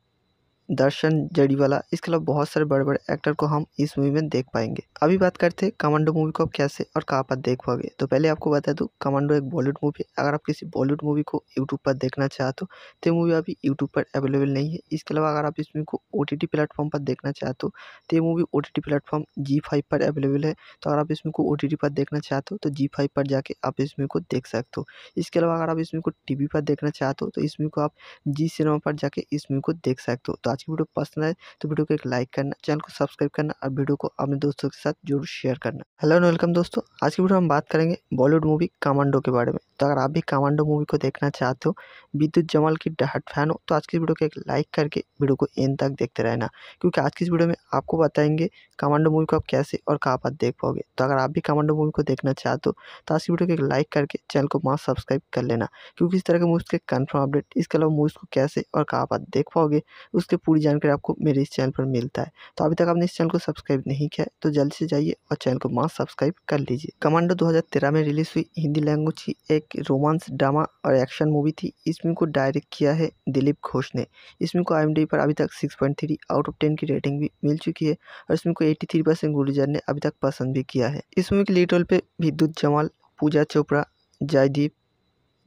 दर्शन जड़ीवाला इसके अलावा बहुत सारे बड़े बड़े एक्टर को हम इस मूवी में देख पाएंगे अभी बात करते हैं कमांडो मूवी को आप कैसे और कहाँ पर देख पाओगे तो पहले आपको बता दूँ कमांडो एक बॉलीवुड मूवी है अगर आप किसी बॉलीवुड मूवी को यूट्यूब पर देखना चाहते हो तो मूवी अभी यूट्यूब पर अवेलेबल नहीं है इसके अलावा अगर आप इस मूवी को ओ टी प्लेटफॉर्म पर देखना चाहते हो तो ये movie O T T platform जी फाइव पर अवेलेबल है तो अगर आप इस मूवी को ओ टी पर देखना चाहते हो तो जी फाइव पर जाके आप इस मूवी को देख सकते हो इसके अलावा अगर आप इस मूवी को टी वी पर देखना चाहते हो तो इस मूवी को आप जी सिनेमा पर जाके इस मूवी को देख सकते हो तो आज की वीडियो पसंद आए तो वीडियो को एक लाइक करना चैनल को सब्सक्राइब करना और वीडियो को अपने दोस्तों के साथ जरूर शेयर करना हेलो एंड वेलकम दोस्तों आज की वीडियो हम बात करेंगे बॉलीवुड मूवी कमांडो के बारे में तो अगर आप भी कमांडो मूवी को देखना चाहते हो विद्युत जमाल की डहाट फैन हो तो आज की वीडियो को एक लाइक करके वीडियो को एंड तक देखते रहना क्योंकि आज की इस वीडियो में आपको बताएंगे कमांडो मूवी को आप कैसे और कहाँ पर देख पाओगे तो अगर आप भी कमांडो मूवी को देखना चाहते हो तो आज की वीडियो को एक लाइक करके चैनल को मास्क सब्सक्राइब कर लेना क्योंकि इस तरह के मूवीज़ के कन्फर्म अपडेट इसके अलावा मूवीज़ को कैसे और कहाँ पर देख पाओगे उसकी पूरी जानकारी आपको मेरे इस चैनल पर मिलता है तो अभी तक आपने इस चैनल को सब्सक्राइब नहीं किया तो जल्द से जाइए और चैनल को मास्क सब्सक्राइब कर लीजिए कमांडो दो में रिलीज़ हुई हिंदी लैंग्वेज की एक एक रोमांस ड्रामा और एक्शन मूवी थी इस फिल्म को डायरेक्ट किया है दिलीप घोष ने इस फिल्म को आई पर अभी तक six point three out of ten की रेटिंग भी मिल चुकी है और इसमें को एट्टी थ्री परसेंट गुरुजर ने अभी तक पसंद भी किया है इस मूवी के लीड रोल पर विद्युत जमाल पूजा चोपड़ा जयदीप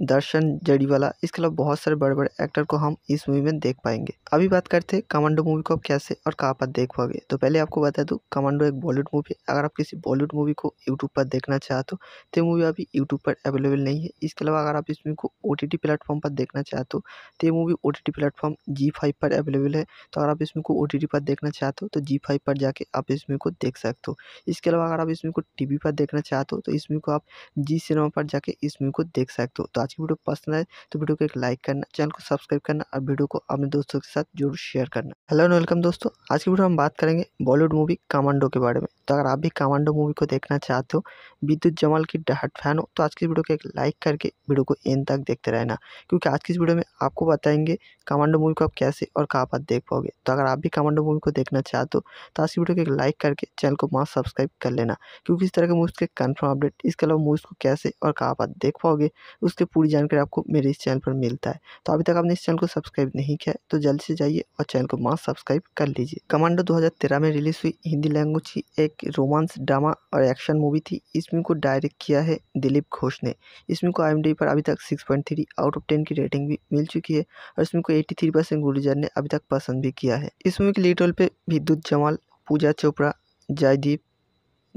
दर्शन जड़ीवाला इसके अलावा बहुत सारे बड़े बड़े एक्टर को हम इस मूवी में देख पाएंगे अभी बात करते हैं कमांडो मूवी को आप कैसे और कहाँ पर देख पाओगे तो पहले आपको बता दूँ कमांडो एक बॉलीवुड मूवी अगर आप किसी बॉलीवुड मूवी को यूट्यूब पर देखना चाहते हो तो मूवी अभी यूट्यूब पर अवेलेबल नहीं है इसके अलावा अगर आप इस मूवी को ओ टी प्लेटफॉर्म पर देखना चाहते हो तो ये मूवी ओ टी प्लेटफॉर्म जी फाइव पर अवेलेबल है तो अगर आप इस मूवी को ओ टी पर देखना चाहते हो तो जी फाइव पर जाके आप इस मूवी को देख सकते हो इसके अलावा अगर आप इस मूवी को टी वी पर देखना चाहते हो तो इस मूवी को आप जी सिनेमा पर जाके इस मूवी को देख सकते हो तो आज की वीडियो पसंद आए तो वीडियो को एक लाइक करना चैनल को सब्सक्राइब करना और वीडियो को अपने दोस्तों के साथ जरूर शेयर करना हेलो एंड वेलकम दोस्तों आज की वीडियो हम बात करेंगे बॉलीवुड मूवी कमांडो के बारे में तो अगर आप भी कमांडो मूवी को देखना चाहते हो विद्युत जमाल की डाहट फैन हो तो आज की वीडियो को एक लाइक करके वीडियो को एंड तक देखते रहना क्योंकि आज की इस वीडियो में आपको बताएंगे कमांडो मूवी को आप कैसे और कहाँ पर देख पाओगे तो अगर आप भी कमांडो मूवी को देखना चाहते हो तो आज की वीडियो को एक लाइक करके चैनल को मास्क सब्सक्राइब कर लेना क्योंकि इस तरह के मूवीज़ के कन्फर्म अपडेट इसके अलावा मूवीज़ को कैसे और कहाँ पर देख पाओगे उसके पूरी जानकारी आपको मेरे इस चैनल पर मिलता है तो अभी तक आपने इस चैनल को सब्सक्राइब नहीं किया है तो जल्द से जाइए और चैनल को मास्क सब्सक्राइब कर लीजिए कमांडो 2013 में रिलीज हुई हिंदी लैंग्वेज की एक रोमांस ड्रामा और एक्शन मूवी थी इस फिल्म को डायरेक्ट किया है दिलीप घोष ने इस फिल्म को आई पर अभी तक सिक्स आउट ऑफ टेन की रेटिंग भी मिल चुकी है और इसमें को एट्टी गुरुजर ने अभी तक पसंद भी किया है इस मूवी के लीड रोल पर विद्युत जमाल पूजा चोपड़ा जयदीप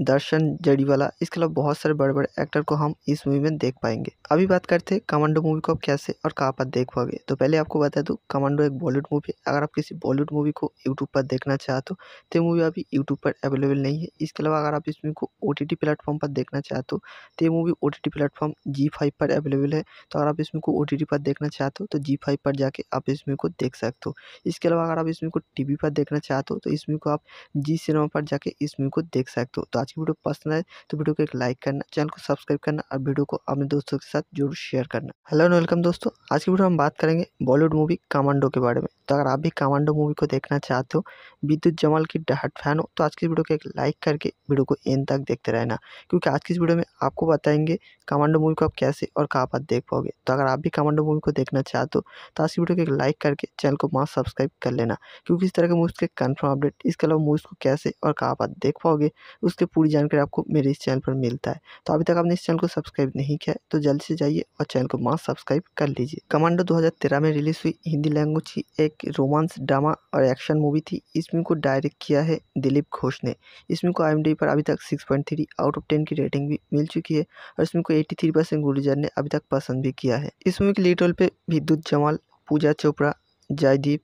दर्शन जड़ीवाला इसके अलावा बहुत सारे बड़े बड़े एक्टर को हम इस मूवी में देख पाएंगे अभी बात करते हैं कमांडो मूवी को आप कैसे और कहाँ पर देख पाओगे तो पहले आपको बता दूँ कमांडो एक बॉलीवुड मूवी अगर आप किसी बॉलीवुड मूवी को यूट्यूब पर देखना चाहते हो तो ये मूवी अभी यूट्यूब पर अवेलेबल नहीं है इसके अलावा अगर आप इस मूवी को ओ टी प्लेटफॉर्म पर देखना चाहते हो तो ये मूवी ओ टी प्लेटफॉर्म जी फाइव पर अवेलेबल है तो अगर आप इस मूवी को ओ पर देखना चाहते हो तो जी फाइव पर जाके आप इस मूवी को देख सकते हो इसके अलावा अगर आप इस मूवी को टी पर देखना चाहते हो तो इस मूवी को आप जी सिनेमा पर जाके इस मूवी को देख सकते हो तो आज की वीडियो पसंद आए तो वीडियो को एक लाइक करना चैनल को सब्सक्राइब करना और वीडियो को अपने दोस्तों के साथ जरूर शेयर करना हेलो एंड वेलकम दोस्तों आज की वीडियो हम बात करेंगे बॉलीवुड मूवी कामांडो के बारे में तो अगर आप भी कामांडो मूवी को देखना चाहते हो विद्युत जमाल की डहाट फैन हो तो आज की वीडियो को एक लाइक करके वीडियो को एंड तक देखते रहना क्योंकि आज की इस वीडियो में आपको बताएंगे कमांडो मूवी को आप कैसे और कहाँ पर देख पाओगे तो अगर आप भी कमांडो मूवी को देखना चाहते हो तो आज की वीडियो को एक लाइक करके चैनल को वहाँ सब्सक्राइब कर लेना क्योंकि इस तरह के मूवीज़ के कन्फर्म अपडेट इसके अलावा मूवीज़ को कैसे और कहाँ पर देख पाओगे उसकी पूरी जानकारी आपको मेरे इस चैनल पर मिलता है तो अभी तक आपने इस चैनल को सब्सक्राइब नहीं किया तो जल्द से जाइए और चैनल को वहाँ सब्सक्राइब कर लीजिए कमांडो दो में रिलीज हुई हिंदी लैंग्वेज की एक रोमांस ड्रामा और एक्शन मूवी थी इसमें को डायरेक्ट किया है दिलीप घोष ने इसमें को आई पर अभी तक six point three out of ten की रेटिंग भी मिल चुकी है और इसमें को एट्टी परसेंट गुरुजर ने अभी तक पसंद भी किया है इस मूवी के लीड रोल पे विद्युत जमाल पूजा चोपड़ा जयदीप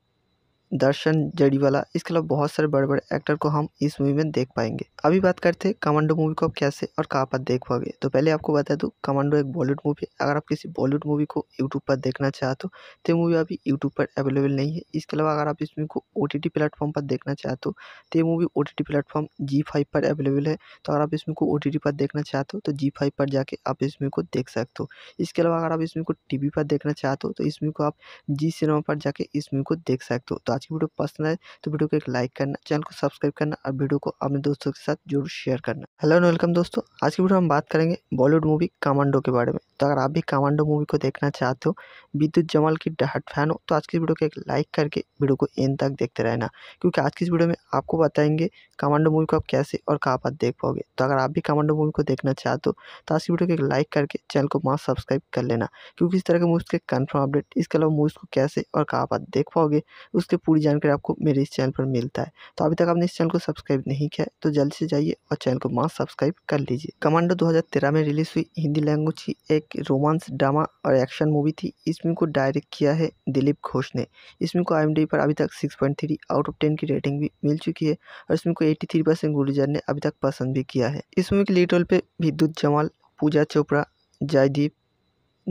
दर्शन जड़ीवाला इसके अलावा बहुत सारे बड़े बड़े एक्टर को हम इस मूवी में देख पाएंगे अभी बात करते हैं कमांडो मूवी को आप कैसे और कहाँ पर देख पाओगे तो पहले आपको बता दूँ कमांडो एक बॉलीवुड मूवी है अगर आप किसी बॉलीवुड मूवी को यूट्यूब पर देखना चाहते हो तो ये मूवी अभी यूट्यूब पर अवेलेबल नहीं है इसके अलावा अगर आप इस मूवी को ओ टी प्लेटफॉर्म पर देखना चाहते हो तो ये movie O T T platform जी फाइव पर अवेलेबल है तो अगर आप इस मूवी को ओ टी पर देखना चाहते हो तो जी फाइव पर जाके आप इस मूवी को देख सकते हो इसके अलावा अगर आप इस मूवी को टी वी पर देखना चाहते हो तो इस मूवी को आप जी सिनेमा पर जाके इस मूवी को देख सकते हो तो आज की वीडियो पसंद आए तो वीडियो को एक लाइक करना चैनल को सब्सक्राइब करना और वीडियो को अपने दोस्तों के साथ जरूर शेयर करना हेलो एंड वेलकम दोस्तों आज की वीडियो हम बात करेंगे बॉलीवुड मूवी कमांडो के बारे में तो अगर आप भी कमांडो मूवी को देखना चाहते हो विद्युत जमाल की डाहट फैन हो तो आज की वीडियो को एक लाइक करके वीडियो को एंड तक देखते रहना क्योंकि आज की इस वीडियो में आपको बताएंगे कमांडो मूवी को आप कैसे और कहाँ पर देख पाओगे तो अगर आप भी कमांडो मूवी को देखना चाहते हो तो आज की वीडियो को एक लाइक करके चैनल को मास्क सब्सक्राइब कर लेना क्योंकि इस तरह के मूवीज़ के कन्फर्म अपडेट इसके अलावा मूवीज़ को कैसे और कहाँ पर देख पाओगे उसके पूरी जानकारी आपको मेरे इस चैनल पर मिलता है तो अभी तक आपने इस चैनल को सब्सक्राइब नहीं किया है तो जल्द से जाइए और चैनल को मास सब्सक्राइब कर लीजिए कमांडो 2013 में रिलीज हुई हिंदी लैंग्वेज की एक रोमांस ड्रामा और एक्शन मूवी थी इस को डायरेक्ट किया है दिलीप घोष ने इस को आई पर अभी तक सिक्स आउट ऑफ टेन की रेटिंग भी मिल चुकी है और इस को एट्टी गुरुजर ने अभी तक पसंद भी किया है इस मूवी के लीड रोल पर विद्युत जमाल पूजा चोपड़ा जयदीप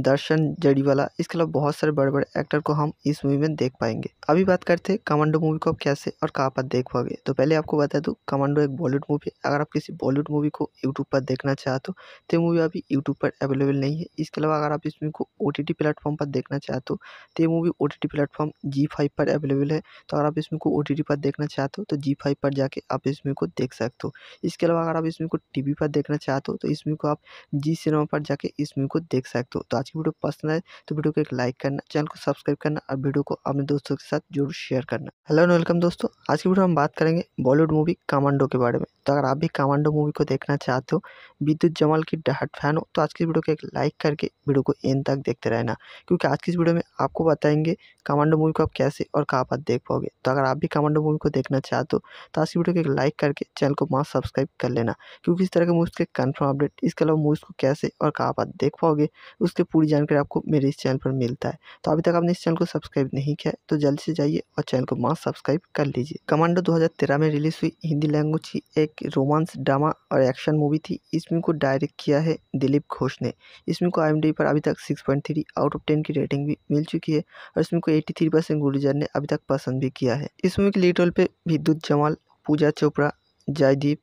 दर्शन जड़ीवाला इसके अलावा बहुत सारे बड़े बड़े एक्टर को हम इस मूवी में देख पाएंगे अभी बात करते हैं कमांडो मूवी को आप कैसे और कहाँ पर देख पाओगे तो पहले आपको बता दूँ कमांडो एक बॉलीवुड मूवी है अगर आप किसी बॉलीवुड मूवी को यूट्यूब पर देखना चाहते हो तो ये मूवी अभी यूट्यूब पर अवेलेबल नहीं है इसके अलावा अगर आप इस मूवी को ओ टी प्लेटफॉर्म पर देखना चाहते हो तो ये मूवी ओ टी प्लेटफॉर्म जी फाइव पर अवेलेबल है तो अगर आप इस मूवी को ओ टी पर देखना चाहते हो तो जी फाइव पर जाके आप इस मूवी को देख सकते हो इसके अलावा अगर आप इस मूवी को टी पर देखना चाहते हो तो इस मूवी को आप जी सिनेमा पर जाके इस मूवी को देख सकते हो तो आज की वीडियो पसंद आए तो वीडियो को एक लाइक करना चैनल को सब्सक्राइब करना और वीडियो को अपने दोस्तों के साथ जरूर शेयर करना हेलो एंड वेलकम दोस्तों आज की वीडियो हम बात करेंगे बॉलीवुड मूवी कमांडो के बारे में तो अगर आप भी कमांडो मूवी को देखना चाहते हो विद्युत जमाल की डहट फैन हो तो आज की वीडियो को एक लाइक करके वीडियो को एंड तक देखते रहना क्योंकि आज की इस वीडियो में आपको बताएंगे कमांडो मूवी को आप कैसे और कहाँ पर देख पाओगे तो अगर आप भी कमांडो मूवी को देखना चाहते हो तो आज की वीडियो को एक लाइक करके चैनल को मास्क सब्सक्राइब कर लेना क्योंकि इस तरह के मूवीज़ के कन्फर्म अपडेट इसके अलावा मूवीज़ को कैसे और कहाँ पर देख पाओगे उसके पूरी जानकारी आपको मेरे इस चैनल पर मिलता है तो अभी तक आपने इस चैनल को सब्सक्राइब नहीं किया तो जल्द से जाइए और चैनल को मास सब्सक्राइब कर लीजिए कमांडो 2013 में रिलीज हुई हिंदी लैंग्वेज की एक रोमांस ड्रामा और एक्शन मूवी थी इस को डायरेक्ट किया है दिलीप घोष ने इस को आई पर अभी तक सिक्स आउट ऑफ टेन की रेटिंग भी मिल चुकी है और इसमें को एट्टी गुरुजर ने अभी तक पसंद भी किया है इस मूवी के लीड रोल पर विद्युत जमाल पूजा चोपड़ा जयदीप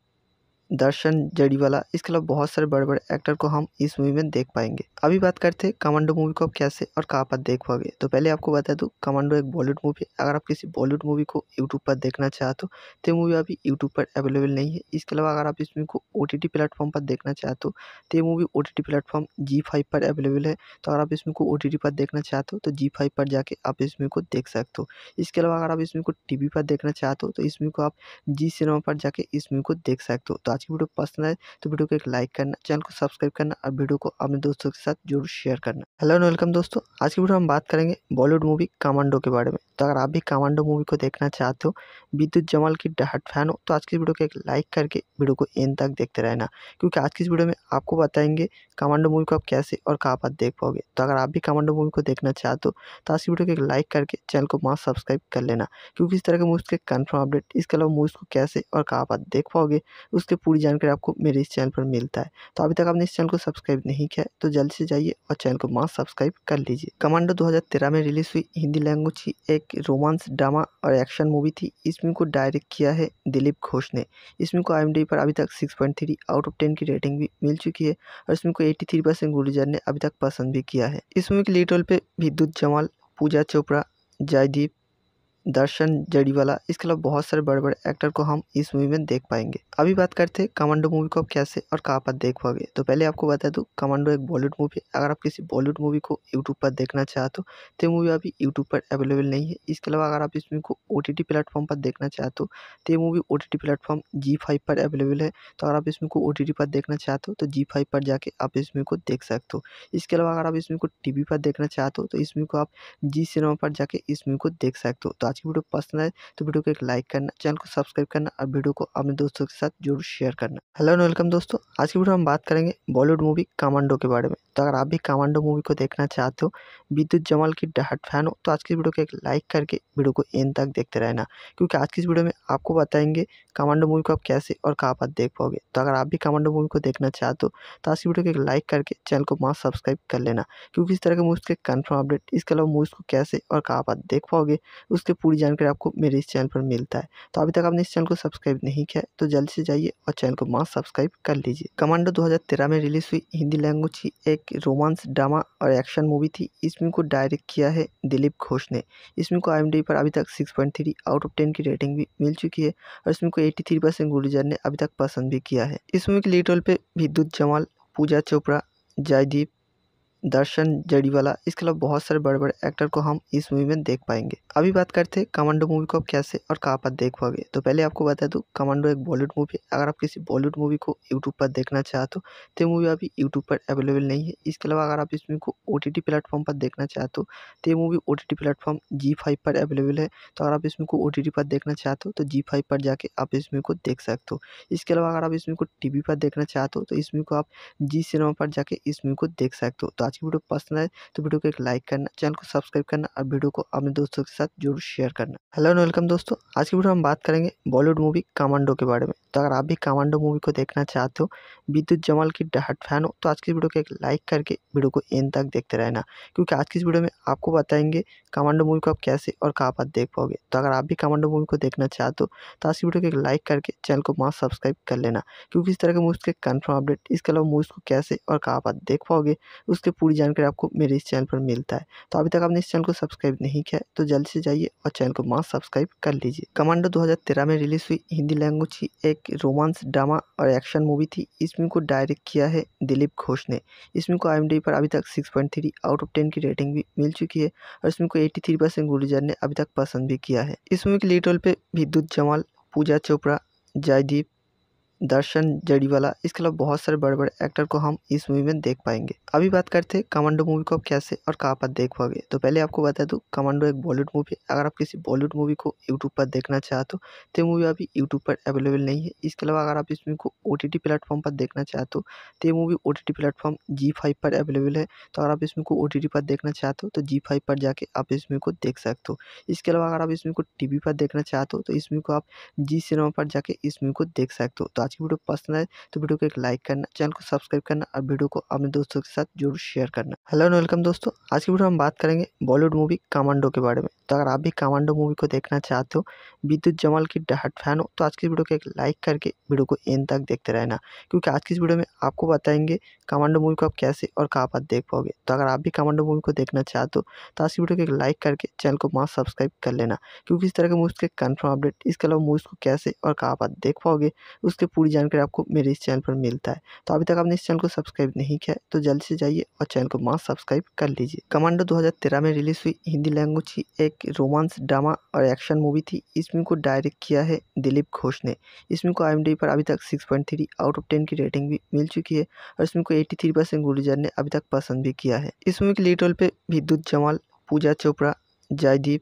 दर्शन जड़ीवाला इसके अलावा बहुत सारे बड़े बड़े एक्टर को हम इस मूवी में देख पाएंगे अभी बात करते हैं कमांडो मूवी को आप कैसे और कहाँ पर देख पाओगे तो पहले आपको बता दूँ कमांडो एक बॉलीवुड मूवी अगर आप किसी बॉलीवुड मूवी को यूट्यूब पर देखना चाहते हो तो ये मूवी अभी यूट्यूब पर अवेलेबल नहीं है इसके अलावा अगर आप इस मूवी को ओ टी प्लेटफॉर्म पर देखना चाहते हो तो ये मूवी ओ टी प्लेटफॉर्म जी फाइव पर अवेलेबल है तो अगर आप इस मूवी को ओ टी पर देखना चाहते हो तो जी फाइव पर जाके आप इस मूवी को देख सकते हो इसके अलावा अगर आप इस मूवी को टी पर देखना चाहते हो तो इस मूवी को आप जी सिनेमा पर जाके इस मूवी को देख सकते हो तो आज की वीडियो पसंद आए तो वीडियो को एक लाइक करना चैनल को सब्सक्राइब करना और वीडियो को अपने दोस्तों के साथ जरूर शेयर करना हेलो एंड वेलकम दोस्तों आज की वीडियो हम बात करेंगे बॉलीवुड मूवी कमांडो के बारे में तो अगर आप भी कमांडो मूवी को देखना चाहते हो विद्युत जमाल की डहाट फैन हो तो आज की वीडियो को एक लाइक करके वीडियो को एंड तक देखते रहना क्योंकि आज की इस वीडियो में आपको बताएंगे कमांडो मूवी को आप कैसे और कहाँ पर देख पाओगे तो अगर आप भी कमांडो मूवी को देखना चाहते हो तो आज की वीडियो को एक लाइक करके चैनल को मास्क सब्सक्राइब कर लेना क्योंकि इस तरह के मूवीज़ के कन्फर्म अपडेट इसके अलावा मूवीज़ को कैसे और कहाँ पर देख पाओगे उसके पूरी पूरी जानकारी आपको मेरे इस चैनल पर मिलता है तो अभी तक आपने इस चैनल को सब्सक्राइब नहीं किया तो जल्द से जाइए और चैनल को मास्क सब्सक्राइब कर लीजिए कमांडो 2013 में रिलीज हुई हिंदी लैंग्वेज की एक रोमांस ड्रामा और एक्शन मूवी थी इसमें को डायरेक्ट किया है दिलीप घोष ने इसमें को आई पर अभी तक सिक्स आउट ऑफ टेन की रेटिंग भी मिल चुकी है और इसमें को एट्टी थ्री परसेंट ने अभी तक पसंद भी किया है इस मूवी के लीड रोल पर विद्युत जमाल पूजा चोपड़ा जयदीप दर्शन जड़ीवाला इसके अलावा बहुत सारे बड़े बड़े एक्टर को हम इस मूवी में देख पाएंगे अभी बात करते हैं कमांडो मूवी को आप कैसे और कहाँ पर देख पाओगे तो पहले आपको बता दूँ कमांडो एक बॉलीवुड मूवी है अगर आप किसी बॉलीवुड मूवी को यूट्यूब पर देखना चाहते हो तो मूवी अभी यूट्यूब पर अवेलेबल नहीं है इसके अलावा अगर आप इस मूवी को ओ टी प्लेटफॉर्म पर देखना चाहते हो तो ये मूवी ओ टी प्लेटफॉर्म जी फाइव पर अवेलेबल है तो अगर आप इस मूवी को ओ टी पर देखना चाहते हो तो जी फाइव पर जाके आप इस मूवी को देख सकते हो इसके अलावा अगर आप इस मूवी को टी पर देखना चाहते हो तो इस मूवी को आप जी सिनेमा पर जाके इस मूवी को देख सकते हो तो आज की वीडियो पसंद आए तो वीडियो को एक लाइक करना चैनल को सब्सक्राइब करना और वीडियो को अपने दोस्तों के साथ जरूर शेयर करना हेलो एंड वेलकम दोस्तों आज की वीडियो हम बात करेंगे बॉलीवुड मूवी कमांडो के बारे में तो अगर आप भी कमांडो मूवी को देखना चाहते हो विद्युत जमाल की डाहट फैन हो तो आज की वीडियो को एक लाइक करके वीडियो को एंड तक देखते रहना क्योंकि आज की इस वीडियो में आपको बताएंगे कमांडो मूवी को आप कैसे और कहाँ पर देख पाओगे तो अगर आप भी कमांडो मूवी को देखना चाहते हो तो आज की वीडियो को एक लाइक करके चैनल को मास्क सब्सक्राइब कर लेना क्योंकि इस तरह के मूवीज़ के कन्फर्म अपडेट इसके अलावा मूवीज़ को कैसे और कहाँ पर देख पाओगे उसके पूरी जानकारी आपको मेरे इस चैनल पर मिलता है तो अभी तक आपने इस चैनल को सब्सक्राइब नहीं किया है तो जल्द से जाइए और चैनल को मास सब्सक्राइब कर लीजिए कमांडो 2013 में रिलीज हुई हिंदी लैंग्वेज की एक रोमांस ड्रामा और एक्शन मूवी थी इस को डायरेक्ट किया है दिलीप घोष ने इस को आई पर अभी तक सिक्स आउट ऑफ टेन की रेटिंग भी मिल चुकी है और इस को एट्टी थ्री गुरुजर ने अभी तक पसंद भी किया है इस मूवी के लीड रोल पर विद्युत जमाल पूजा चोपड़ा जयदीप दर्शन जड़ीवाला इसके अलावा बहुत सारे बड़े बड़े एक्टर को हम इस मूवी में देख पाएंगे अभी बात करते हैं कमांडो मूवी को आप कैसे और कहाँ पर देख पाओगे तो पहले आपको बता दूँ कमांडो एक बॉलीवुड मूवी अगर आप किसी बॉलीवुड मूवी को यूट्यूब पर देखना चाहते हो तो मूवी अभी यूट्यूब पर अवेलेबल नहीं है इसके अलावा अगर आप इस मूवी को ओ टी प्लेटफॉर्म पर देखना चाहते हो तो ये movie O T T platform जी फाइव पर अवेलेबल है तो अगर आप इस मूवी को ओ टी पर देखना चाहते हो तो जी फाइव पर जाके आप इस मूवी को देख सकते हो इसके अलावा अगर आप इस मूवी को टी पर देखना चाहते हो तो इस मूवी को आप जी सिनेमा पर जाके इस मूवी को देख सकते हो तो आज की वीडियो पसंद आए तो वीडियो को एक लाइक करना चैनल को सब्सक्राइब करना और वीडियो को अपने दोस्तों के साथ जरूर शेयर करना हेलो एंड वेलकम दोस्तों आज की वीडियो हम बात करेंगे बॉलीवुड मूवी कमांडो के बारे में तो अगर आप भी कमांडो मूवी को देखना चाहते हो विद्युत जमाल की डाहट फैन हो तो आज की वीडियो को एक लाइक करके वीडियो को एंड तक देखते रहना क्योंकि आज की इस वीडियो में आपको बताएंगे कमांडो मूवी को आप कैसे और कहाँ पर देख पाओगे तो अगर आप भी कमांडो मूवी को देखना चाहते हो तो आज की वीडियो को एक लाइक करके चैनल को मास्क सब्सक्राइब कर लेना क्योंकि इस तरह के मूवीज़ के कन्फर्म अपडेट इसके अलावा मूवीज़ को कैसे और कहाँ पर देख पाओगे उसके पूरी जानकारी आपको मेरे इस चैनल पर मिलता है तो अभी तक आपने इस चैनल को सब्सक्राइब नहीं किया है तो जल्द से जाइए और चैनल को मास सब्सक्राइब कर लीजिए कमांडो 2013 में रिलीज हुई हिंदी लैंग्वेज की एक रोमांस ड्रामा और एक्शन मूवी थी इस को डायरेक्ट किया है दिलीप घोष ने इस को आई पर अभी तक सिक्स आउट ऑफ टेन की रेटिंग भी मिल चुकी है और इसमें को एट्टी गुरुजर ने अभी तक पसंद भी किया है इस मूवी के लीड रोल पर विद्युत जमाल पूजा चोपड़ा जयदीप दर्शन जड़ीवाला इसके अलावा बहुत सारे बड़े बड़े एक्टर को हम इस मूवी में देख पाएंगे अभी बात करते हैं कमांडो मूवी को आप कैसे और कहाँ पर देख पाओगे तो पहले आपको बता दूँ कमांडो एक बॉलीवुड मूवी अगर आप किसी बॉलीवुड मूवी को यूट्यूब पर देखना चाहते हो तो ये मूवी अभी यूट्यूब पर अवेलेबल नहीं है इसके अलावा अगर आप इस मूवी को ओ टी प्लेटफॉर्म पर देखना चाहते हो तो ये मूवी ओ टी प्लेटफॉर्म जी फाइव पर अवेलेबल है तो अगर आप इस मूवी को ओ टी पर देखना चाहते हो तो जी फाइव पर जाके आप इस मूवी को देख सकते हो इसके अलावा अगर आप इस मूवी को टी पर देखना चाहते हो तो इस मूवी को आप जी सिनेमा पर जाके इस मूवी को देख सकते हो तो आज की वीडियो पसंद आए तो वीडियो को एक लाइक करना चैनल को सब्सक्राइब करना और वीडियो को अपने दोस्तों के साथ जरूर शेयर करना हेलो एंड वेलकम दोस्तों आज की वीडियो हम बात करेंगे बॉलीवुड मूवी कमांडो के बारे में तो अगर आप भी कमांडो मूवी को देखना चाहते हो विद्युत जमाल की डहाट फैन हो तो आज की वीडियो को एक लाइक करके वीडियो को एंड तक देखते रहना क्योंकि आज की इस वीडियो में आपको बताएंगे कमांडो मूवी को आप कैसे और कहाँ पर देख पाओगे तो अगर आप भी कमांडो मूवी को देखना चाहते हो तो आज की वीडियो को एक लाइक करके चैनल को मास्क सब्सक्राइब कर लेना क्योंकि इस तरह के मूवीज़ के कन्फर्म अपडेट इसके अलावा मूवीज़ को कैसे और कहाँ पर देख पाओगे उसके पूरे पूरी जानकारी आपको मेरे इस चैनल पर मिलता है तो अभी तक आपने इस चैनल को सब्सक्राइब नहीं किया तो जल्द से जाइए और चैनल को मास्क सब्सक्राइब कर लीजिए कमांडो 2013 में रिलीज हुई हिंदी लैंग्वेज की एक रोमांस ड्रामा और एक्शन मूवी थी इसमें को डायरेक्ट किया है दिलीप घोष ने इसमें को आई पर अभी तक सिक्स आउट ऑफ टेन की रेटिंग भी मिल चुकी है और इसमें को एट्टी थ्री परसेंट ने अभी तक पसंद भी किया है इस मूवी के लीड रोल पर विद्युत जमाल पूजा चोपड़ा जयदीप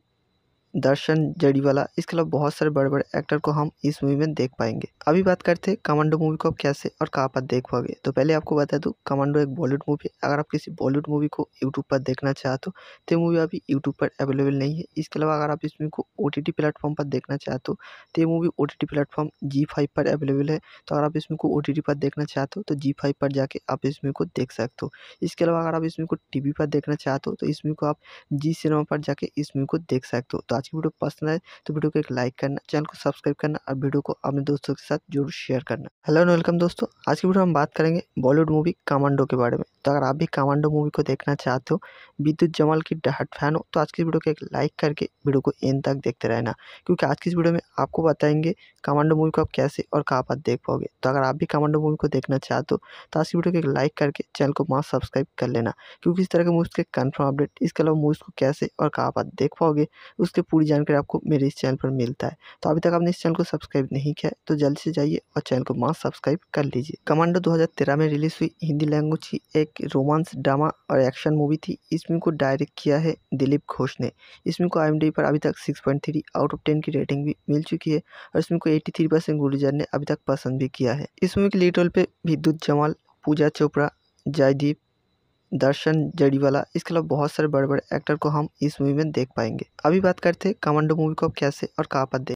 दर्शन जड़ीवाला इसके अलावा बहुत सारे बड़े बड़े एक्टर को हम इस मूवी में देख पाएंगे अभी बात करते हैं कमांडो मूवी को आप कैसे और कहाँ पर देख पाओगे तो पहले आपको बता दूँ कमांडो एक बॉलीवुड मूवी है अगर आप किसी बॉलीवुड मूवी को यूट्यूब पर देखना चाहते हो तो मूवी अभी यूट्यूब पर अवेलेबल नहीं है इसके अलावा अगर आप इस मूवी को ओ टी प्लेटफॉर्म पर देखना चाहते हो तो ये मूवी ओ टी प्लेटफॉर्म जी फाइव पर अवेलेबल है तो अगर आप इस मूवी को ओ टी पर देखना चाहते हो तो जी फाइव पर जाके आप इस मूवी को देख सकते हो इसके अलावा अगर आप इस मूवी को टी वी पर देखना चाहते हो तो इस मूवी को आप जी सिनेमा पर जाके इस मूवी को देख सकते हो तो आज की वीडियो पसंद आए तो वीडियो को एक लाइक करना चैनल को सब्सक्राइब करना और वीडियो को अपने दोस्तों के साथ जरूर शेयर करना हेलो एंड वेलकम दोस्तों आज की वीडियो हम बात करेंगे बॉलीवुड मूवी कमांडो के बारे में तो अगर आप भी कमांडो मूवी को देखना चाहते हो विद्युत जमाल की डहट फैन हो तो आज की वीडियो को एक लाइक करके वीडियो को एंड तक देखते रहना क्योंकि आज की इस वीडियो में आपको बताएंगे कमांडो मूवी को आप कैसे और कहाँ पर देख पाओगे तो अगर आप भी कमांडो मूवी को देखना चाहते हो तो आज की वीडियो को एक लाइक करके चैनल को मास्क सब्सक्राइब कर लेना क्योंकि इस तरह के मूवीज़ के कन्फर्म अपडेट इसके अलावा मूवीज़ को कैसे और कहाँ पर देख पाओगे उसके पूरी जानकारी आपको मेरे इस चैनल पर मिलता है तो अभी तक आपने इस चैनल को सब्सक्राइब नहीं किया है तो जल्द से जाइए और चैनल को मास्क सब्सक्राइब कर लीजिए कमांडो 2013 में रिलीज हुई हिंदी लैंग्वेज की एक रोमांस ड्रामा और एक्शन मूवी थी इस को डायरेक्ट किया है दिलीप घोष ने इस को आई पर अभी तक सिक्स आउट ऑफ टेन की रेटिंग भी मिल चुकी है और इस को एट्टी थ्री परसेंट ने अभी तक पसंद भी किया है इस मूवी के लीड रोल पर विद्युत जमाल पूजा चोपड़ा जयदीप दर्शन जड़ीवाला इसके अलावा बहुत सारे बड़े बड़े एक्टर को हम इस मूवी में देख पाएंगे अभी बात करते हैं कमांडो मूवी को कैसे और कहाँ पर देख